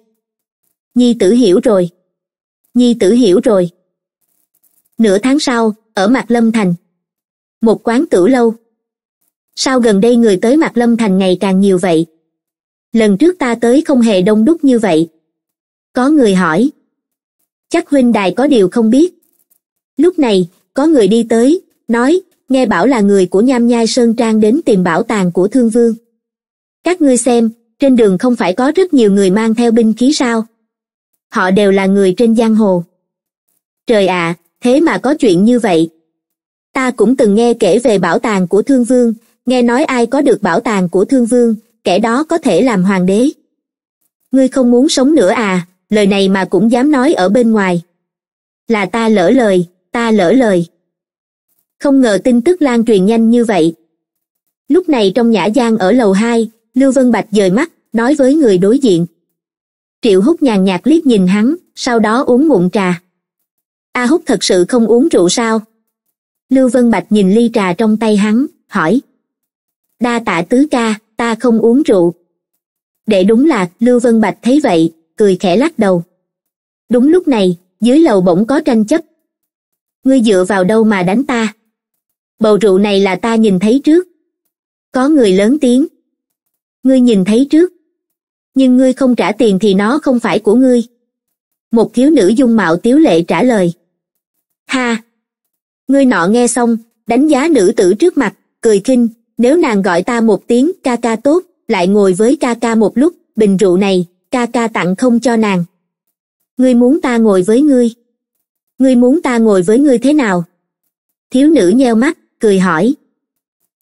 Nhi tử hiểu rồi. Nhi tử hiểu rồi. Nửa tháng sau, ở Mạc Lâm Thành. Một quán tử lâu. Sao gần đây người tới Mạc Lâm Thành ngày càng nhiều vậy? Lần trước ta tới không hề đông đúc như vậy. Có người hỏi. Chắc huynh đài có điều không biết. Lúc này, có người đi tới, nói, nghe bảo là người của Nham Nhai Sơn Trang đến tìm bảo tàng của Thương Vương. Các ngươi xem, trên đường không phải có rất nhiều người mang theo binh khí sao họ đều là người trên giang hồ trời ạ thế mà có chuyện như vậy ta cũng từng nghe kể về bảo tàng của thương vương nghe nói ai có được bảo tàng của thương vương kẻ đó có thể làm hoàng đế ngươi không muốn sống nữa à lời này mà cũng dám nói ở bên ngoài là ta lỡ lời ta lỡ lời không ngờ tin tức lan truyền nhanh như vậy lúc này trong nhã gian ở lầu hai lưu vân bạch dời mắt nói với người đối diện triệu hút nhàn nhạt liếc nhìn hắn sau đó uống ngụm trà a hút thật sự không uống rượu sao lưu vân bạch nhìn ly trà trong tay hắn hỏi đa tạ tứ ca ta không uống rượu để đúng là lưu vân bạch thấy vậy cười khẽ lắc đầu đúng lúc này dưới lầu bỗng có tranh chấp ngươi dựa vào đâu mà đánh ta bầu rượu này là ta nhìn thấy trước có người lớn tiếng ngươi nhìn thấy trước nhưng ngươi không trả tiền thì nó không phải của ngươi một thiếu nữ dung mạo tiếu lệ trả lời ha ngươi nọ nghe xong đánh giá nữ tử trước mặt cười kinh nếu nàng gọi ta một tiếng ca ca tốt lại ngồi với ca ca một lúc bình rượu này ca ca tặng không cho nàng ngươi muốn ta ngồi với ngươi ngươi muốn ta ngồi với ngươi thế nào thiếu nữ nheo mắt cười hỏi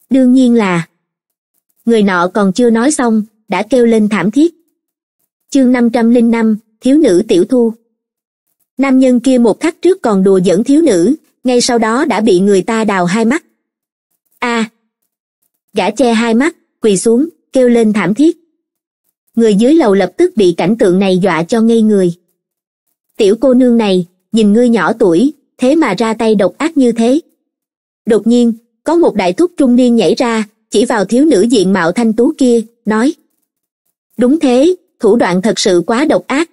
đương nhiên là người nọ còn chưa nói xong đã kêu lên thảm thiết chương năm trăm linh năm thiếu nữ tiểu thu nam nhân kia một khắc trước còn đùa dẫn thiếu nữ ngay sau đó đã bị người ta đào hai mắt a gã che hai mắt quỳ xuống kêu lên thảm thiết người dưới lầu lập tức bị cảnh tượng này dọa cho ngây người tiểu cô nương này nhìn ngươi nhỏ tuổi thế mà ra tay độc ác như thế đột nhiên có một đại thúc trung niên nhảy ra chỉ vào thiếu nữ diện mạo thanh tú kia nói đúng thế thủ đoạn thật sự quá độc ác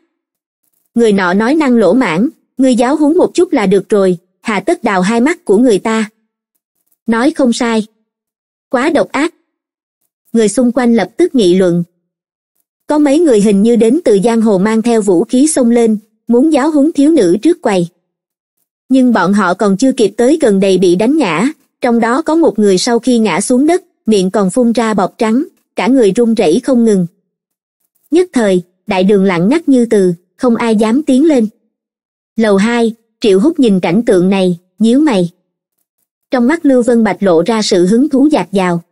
người nọ nói năng lỗ mãn ngươi giáo huấn một chút là được rồi hà tất đào hai mắt của người ta nói không sai quá độc ác người xung quanh lập tức nghị luận có mấy người hình như đến từ giang hồ mang theo vũ khí xông lên muốn giáo huấn thiếu nữ trước quầy nhưng bọn họ còn chưa kịp tới gần đầy bị đánh ngã trong đó có một người sau khi ngã xuống đất miệng còn phun ra bọt trắng cả người run rẩy không ngừng nhất thời đại đường lặng ngắt như từ không ai dám tiến lên lầu hai triệu hút nhìn cảnh tượng này nhíu mày trong mắt lưu vân bạch lộ ra sự hứng thú dạt dào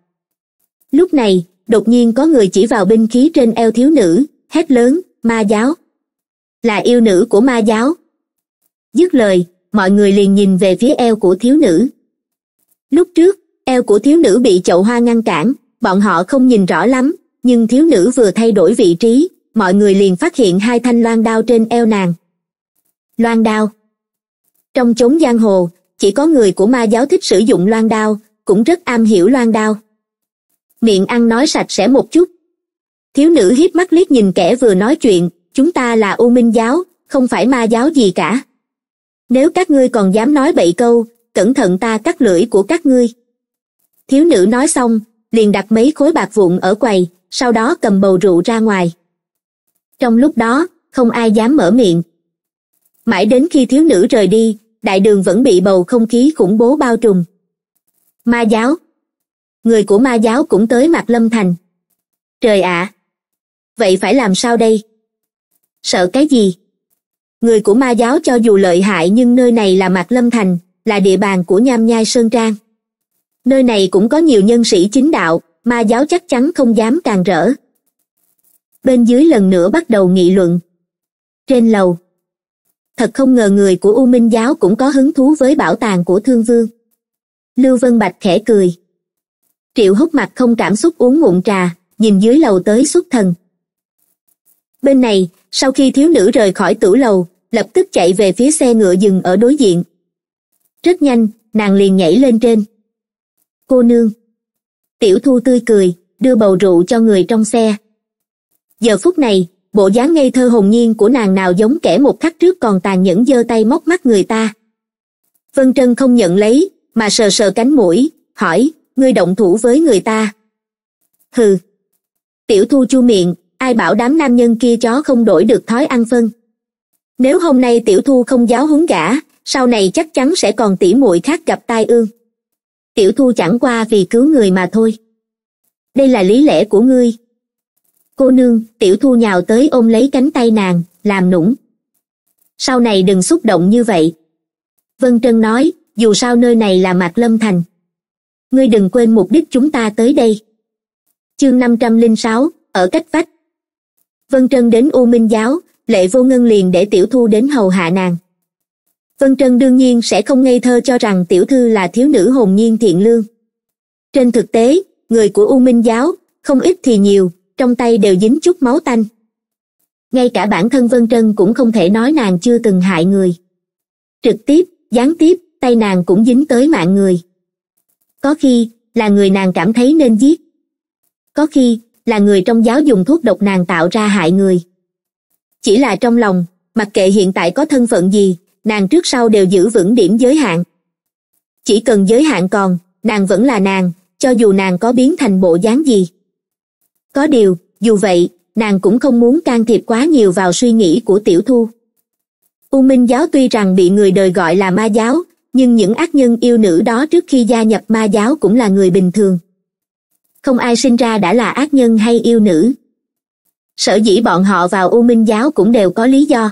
lúc này đột nhiên có người chỉ vào binh khí trên eo thiếu nữ hét lớn ma giáo là yêu nữ của ma giáo dứt lời mọi người liền nhìn về phía eo của thiếu nữ lúc trước eo của thiếu nữ bị chậu hoa ngăn cản bọn họ không nhìn rõ lắm nhưng thiếu nữ vừa thay đổi vị trí mọi người liền phát hiện hai thanh loan đao trên eo nàng loan đao trong chốn giang hồ chỉ có người của ma giáo thích sử dụng loan đao cũng rất am hiểu loan đao miệng ăn nói sạch sẽ một chút thiếu nữ hiếp mắt liếc nhìn kẻ vừa nói chuyện chúng ta là u minh giáo không phải ma giáo gì cả nếu các ngươi còn dám nói bậy câu cẩn thận ta cắt lưỡi của các ngươi thiếu nữ nói xong liền đặt mấy khối bạc vụn ở quầy sau đó cầm bầu rượu ra ngoài trong lúc đó không ai dám mở miệng mãi đến khi thiếu nữ rời đi đại đường vẫn bị bầu không khí khủng bố bao trùm ma giáo người của ma giáo cũng tới mặt lâm thành trời ạ vậy phải làm sao đây sợ cái gì người của ma giáo cho dù lợi hại nhưng nơi này là mặt lâm thành là địa bàn của nham nhai sơn trang nơi này cũng có nhiều nhân sĩ chính đạo ma giáo chắc chắn không dám càng rỡ bên dưới lần nữa bắt đầu nghị luận trên lầu thật không ngờ người của u minh giáo cũng có hứng thú với bảo tàng của thương vương lưu vân bạch khẽ cười triệu hút mặt không cảm xúc uống ngụm trà nhìn dưới lầu tới xuất thần bên này sau khi thiếu nữ rời khỏi tử lầu lập tức chạy về phía xe ngựa dừng ở đối diện rất nhanh nàng liền nhảy lên trên cô nương tiểu thu tươi cười đưa bầu rượu cho người trong xe giờ phút này bộ dáng ngây thơ hồn nhiên của nàng nào giống kẻ một khắc trước còn tàn nhẫn giơ tay móc mắt người ta vân trân không nhận lấy mà sờ sờ cánh mũi hỏi ngươi động thủ với người ta hừ tiểu thu chu miệng ai bảo đám nam nhân kia chó không đổi được thói ăn phân nếu hôm nay tiểu thu không giáo huấn gã sau này chắc chắn sẽ còn tỉ muội khác gặp tai ương tiểu thu chẳng qua vì cứu người mà thôi đây là lý lẽ của ngươi cô nương tiểu thu nhào tới ôm lấy cánh tay nàng làm nũng sau này đừng xúc động như vậy vân trân nói dù sao nơi này là mạc lâm thành ngươi đừng quên mục đích chúng ta tới đây chương năm trăm linh sáu ở cách vách vân trân đến u minh giáo lệ vô ngân liền để tiểu thu đến hầu hạ nàng vân trân đương nhiên sẽ không ngây thơ cho rằng tiểu thư là thiếu nữ hồn nhiên thiện lương trên thực tế người của u minh giáo không ít thì nhiều trong tay đều dính chút máu tanh ngay cả bản thân vân trân cũng không thể nói nàng chưa từng hại người trực tiếp gián tiếp tay nàng cũng dính tới mạng người có khi là người nàng cảm thấy nên giết có khi là người trong giáo dùng thuốc độc nàng tạo ra hại người chỉ là trong lòng mặc kệ hiện tại có thân phận gì nàng trước sau đều giữ vững điểm giới hạn chỉ cần giới hạn còn nàng vẫn là nàng cho dù nàng có biến thành bộ dáng gì có điều dù vậy nàng cũng không muốn can thiệp quá nhiều vào suy nghĩ của tiểu thu u minh giáo tuy rằng bị người đời gọi là ma giáo nhưng những ác nhân yêu nữ đó trước khi gia nhập ma giáo cũng là người bình thường không ai sinh ra đã là ác nhân hay yêu nữ sở dĩ bọn họ vào u minh giáo cũng đều có lý do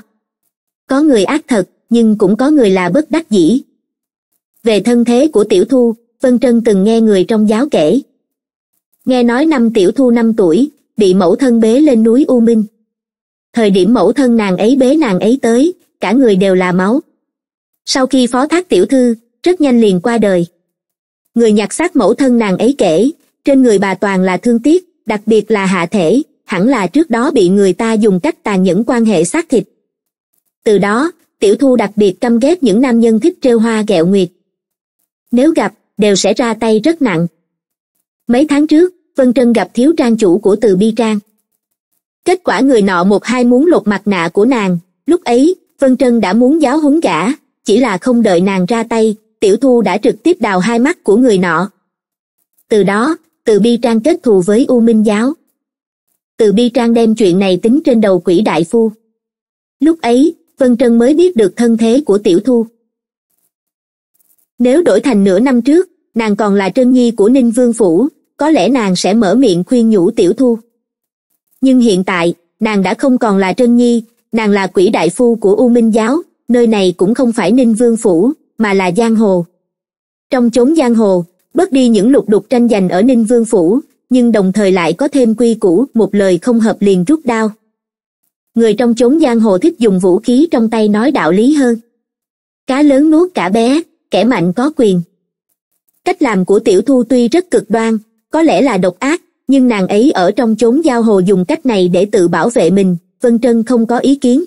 có người ác thật nhưng cũng có người là bất đắc dĩ về thân thế của tiểu thu vân trân từng nghe người trong giáo kể nghe nói năm tiểu thu năm tuổi bị mẫu thân bế lên núi u minh thời điểm mẫu thân nàng ấy bế nàng ấy tới cả người đều là máu sau khi phó thác tiểu thư rất nhanh liền qua đời người nhặt xác mẫu thân nàng ấy kể trên người bà toàn là thương tiếc đặc biệt là hạ thể hẳn là trước đó bị người ta dùng cách tàn nhẫn quan hệ xác thịt từ đó tiểu thu đặc biệt căm ghét những nam nhân thích trêu hoa ghẹo nguyệt nếu gặp đều sẽ ra tay rất nặng mấy tháng trước vân trân gặp thiếu trang chủ của từ bi trang kết quả người nọ một hai muốn lột mặt nạ của nàng lúc ấy vân trân đã muốn giáo huấn gã chỉ là không đợi nàng ra tay tiểu thu đã trực tiếp đào hai mắt của người nọ từ đó từ bi trang kết thù với u minh giáo từ bi trang đem chuyện này tính trên đầu quỷ đại phu lúc ấy vân trân mới biết được thân thế của tiểu thu nếu đổi thành nửa năm trước nàng còn là trân nhi của ninh vương phủ có lẽ nàng sẽ mở miệng khuyên nhủ tiểu thu nhưng hiện tại nàng đã không còn là trân nhi nàng là quỷ đại phu của u minh giáo nơi này cũng không phải ninh vương phủ mà là giang hồ trong chốn giang hồ bớt đi những lục đục tranh giành ở ninh vương phủ nhưng đồng thời lại có thêm quy củ một lời không hợp liền rút đao người trong chốn giang hồ thích dùng vũ khí trong tay nói đạo lý hơn cá lớn nuốt cả bé kẻ mạnh có quyền cách làm của tiểu thu tuy rất cực đoan có lẽ là độc ác nhưng nàng ấy ở trong chốn giao hồ dùng cách này để tự bảo vệ mình vân trân không có ý kiến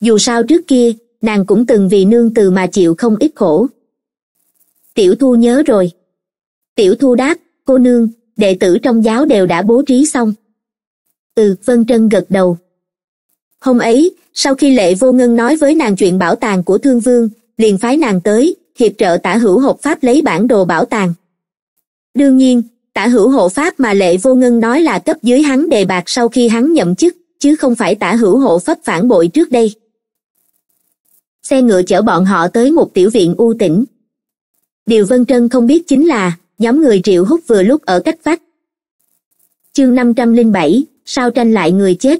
dù sao trước kia nàng cũng từng vì nương từ mà chịu không ít khổ tiểu thu nhớ rồi tiểu thu đáp cô nương đệ tử trong giáo đều đã bố trí xong ừ vân trân gật đầu hôm ấy sau khi lệ vô ngân nói với nàng chuyện bảo tàng của thương vương liền phái nàng tới hiệp trợ tả hữu hộ pháp lấy bản đồ bảo tàng đương nhiên tả hữu hộ pháp mà lệ vô ngân nói là cấp dưới hắn đề bạc sau khi hắn nhậm chức chứ không phải tả hữu hộ pháp phản bội trước đây xe ngựa chở bọn họ tới một tiểu viện u tĩnh điều vân trân không biết chính là nhóm người triệu hút vừa lúc ở cách vách chương năm trăm linh bảy sao tranh lại người chết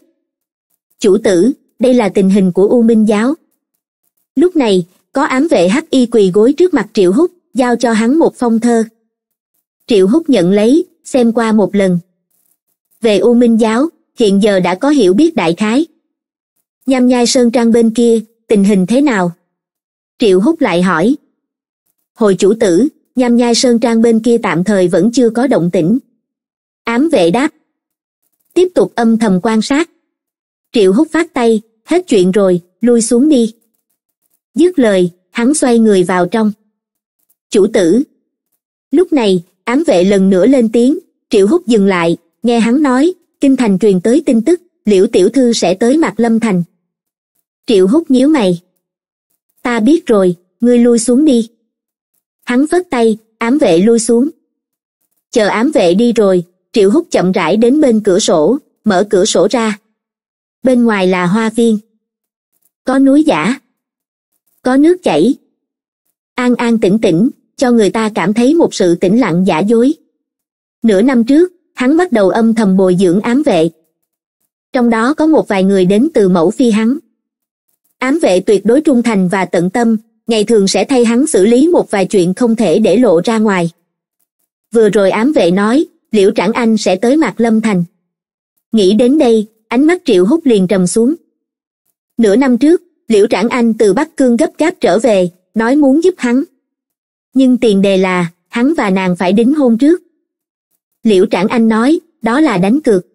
chủ tử đây là tình hình của u minh giáo lúc này có ám vệ hắc y quỳ gối trước mặt triệu húc giao cho hắn một phong thơ triệu húc nhận lấy xem qua một lần về u minh giáo hiện giờ đã có hiểu biết đại khái nham nhai sơn trang bên kia tình hình thế nào triệu húc lại hỏi hồi chủ tử nham nhai sơn trang bên kia tạm thời vẫn chưa có động tĩnh ám vệ đáp tiếp tục âm thầm quan sát triệu hút phát tay hết chuyện rồi lui xuống đi dứt lời hắn xoay người vào trong chủ tử lúc này ám vệ lần nữa lên tiếng triệu hút dừng lại nghe hắn nói kinh thành truyền tới tin tức liễu tiểu thư sẽ tới mặt lâm thành triệu hút nhíu mày ta biết rồi ngươi lui xuống đi hắn vất tay ám vệ lui xuống chờ ám vệ đi rồi triệu hút chậm rãi đến bên cửa sổ mở cửa sổ ra bên ngoài là hoa viên có núi giả có nước chảy an an tĩnh tĩnh cho người ta cảm thấy một sự tĩnh lặng giả dối nửa năm trước hắn bắt đầu âm thầm bồi dưỡng ám vệ trong đó có một vài người đến từ mẫu phi hắn ám vệ tuyệt đối trung thành và tận tâm ngày thường sẽ thay hắn xử lý một vài chuyện không thể để lộ ra ngoài vừa rồi ám vệ nói liễu trảng anh sẽ tới mặt lâm thành nghĩ đến đây ánh mắt triệu hút liền trầm xuống nửa năm trước liễu trảng anh từ bắc cương gấp gáp trở về nói muốn giúp hắn nhưng tiền đề là hắn và nàng phải đính hôn trước liễu trảng anh nói đó là đánh cược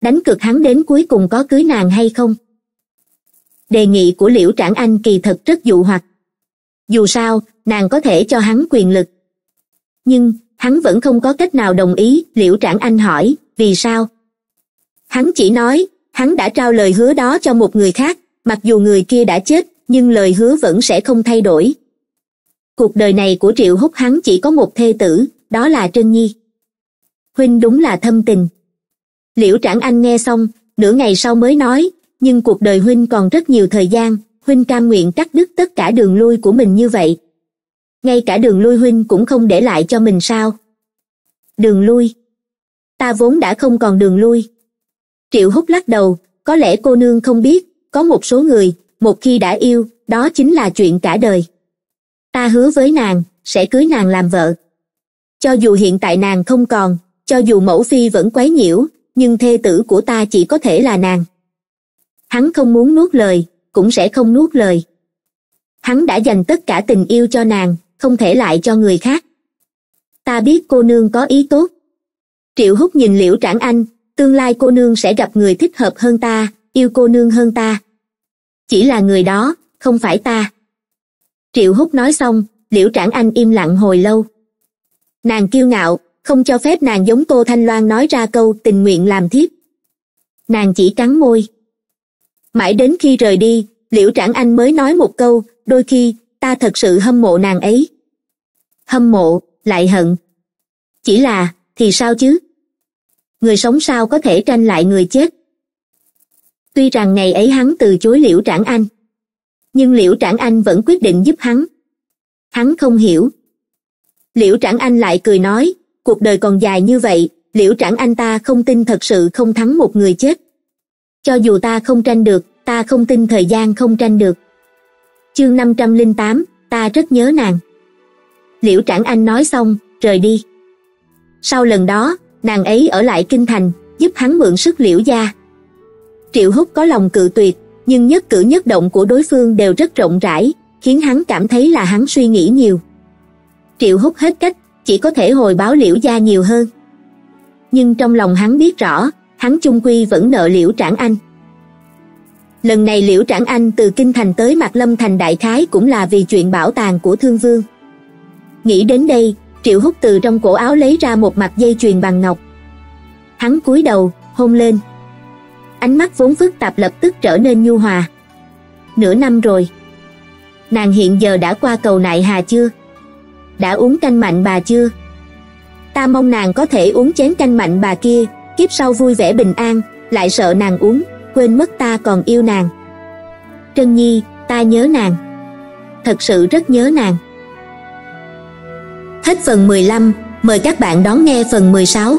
đánh cược hắn đến cuối cùng có cưới nàng hay không đề nghị của liễu trảng anh kỳ thật rất dụ hoặc dù sao nàng có thể cho hắn quyền lực nhưng hắn vẫn không có cách nào đồng ý liễu trảng anh hỏi vì sao hắn chỉ nói hắn đã trao lời hứa đó cho một người khác mặc dù người kia đã chết nhưng lời hứa vẫn sẽ không thay đổi cuộc đời này của triệu húc hắn chỉ có một thê tử đó là trân nhi huynh đúng là thâm tình liễu trảng anh nghe xong nửa ngày sau mới nói nhưng cuộc đời huynh còn rất nhiều thời gian huynh cam nguyện cắt đứt tất cả đường lui của mình như vậy ngay cả đường lui huynh cũng không để lại cho mình sao đường lui ta vốn đã không còn đường lui triệu hút lắc đầu có lẽ cô nương không biết có một số người một khi đã yêu đó chính là chuyện cả đời ta hứa với nàng sẽ cưới nàng làm vợ cho dù hiện tại nàng không còn cho dù mẫu phi vẫn quấy nhiễu nhưng thê tử của ta chỉ có thể là nàng hắn không muốn nuốt lời cũng sẽ không nuốt lời hắn đã dành tất cả tình yêu cho nàng không thể lại cho người khác ta biết cô nương có ý tốt triệu hút nhìn liễu trảng anh tương lai cô nương sẽ gặp người thích hợp hơn ta yêu cô nương hơn ta chỉ là người đó không phải ta triệu húc nói xong liễu trảng anh im lặng hồi lâu nàng kiêu ngạo không cho phép nàng giống cô thanh loan nói ra câu tình nguyện làm thiếp nàng chỉ cắn môi mãi đến khi rời đi liễu trảng anh mới nói một câu đôi khi ta thật sự hâm mộ nàng ấy hâm mộ lại hận chỉ là thì sao chứ người sống sao có thể tranh lại người chết tuy rằng ngày ấy hắn từ chối liễu trảng anh nhưng liễu trảng anh vẫn quyết định giúp hắn hắn không hiểu liễu trảng anh lại cười nói cuộc đời còn dài như vậy liễu trảng anh ta không tin thật sự không thắng một người chết cho dù ta không tranh được ta không tin thời gian không tranh được chương năm trăm linh tám ta rất nhớ nàng liễu trảng anh nói xong rời đi sau lần đó nàng ấy ở lại kinh thành giúp hắn mượn sức liễu gia triệu húc có lòng cự tuyệt nhưng nhất cử nhất động của đối phương đều rất rộng rãi khiến hắn cảm thấy là hắn suy nghĩ nhiều triệu húc hết cách chỉ có thể hồi báo liễu gia nhiều hơn nhưng trong lòng hắn biết rõ hắn chung quy vẫn nợ liễu trảng anh lần này liễu trảng anh từ kinh thành tới mạc lâm thành đại khái cũng là vì chuyện bảo tàng của thương vương nghĩ đến đây triệu hút từ trong cổ áo lấy ra một mặt dây chuyền bằng ngọc hắn cúi đầu hôn lên ánh mắt vốn phức tạp lập tức trở nên nhu hòa nửa năm rồi nàng hiện giờ đã qua cầu nại hà chưa đã uống canh mạnh bà chưa ta mong nàng có thể uống chén canh mạnh bà kia kiếp sau vui vẻ bình an lại sợ nàng uống quên mất ta còn yêu nàng trân nhi ta nhớ nàng thật sự rất nhớ nàng Hết phần 15, mời các bạn đón nghe phần 16.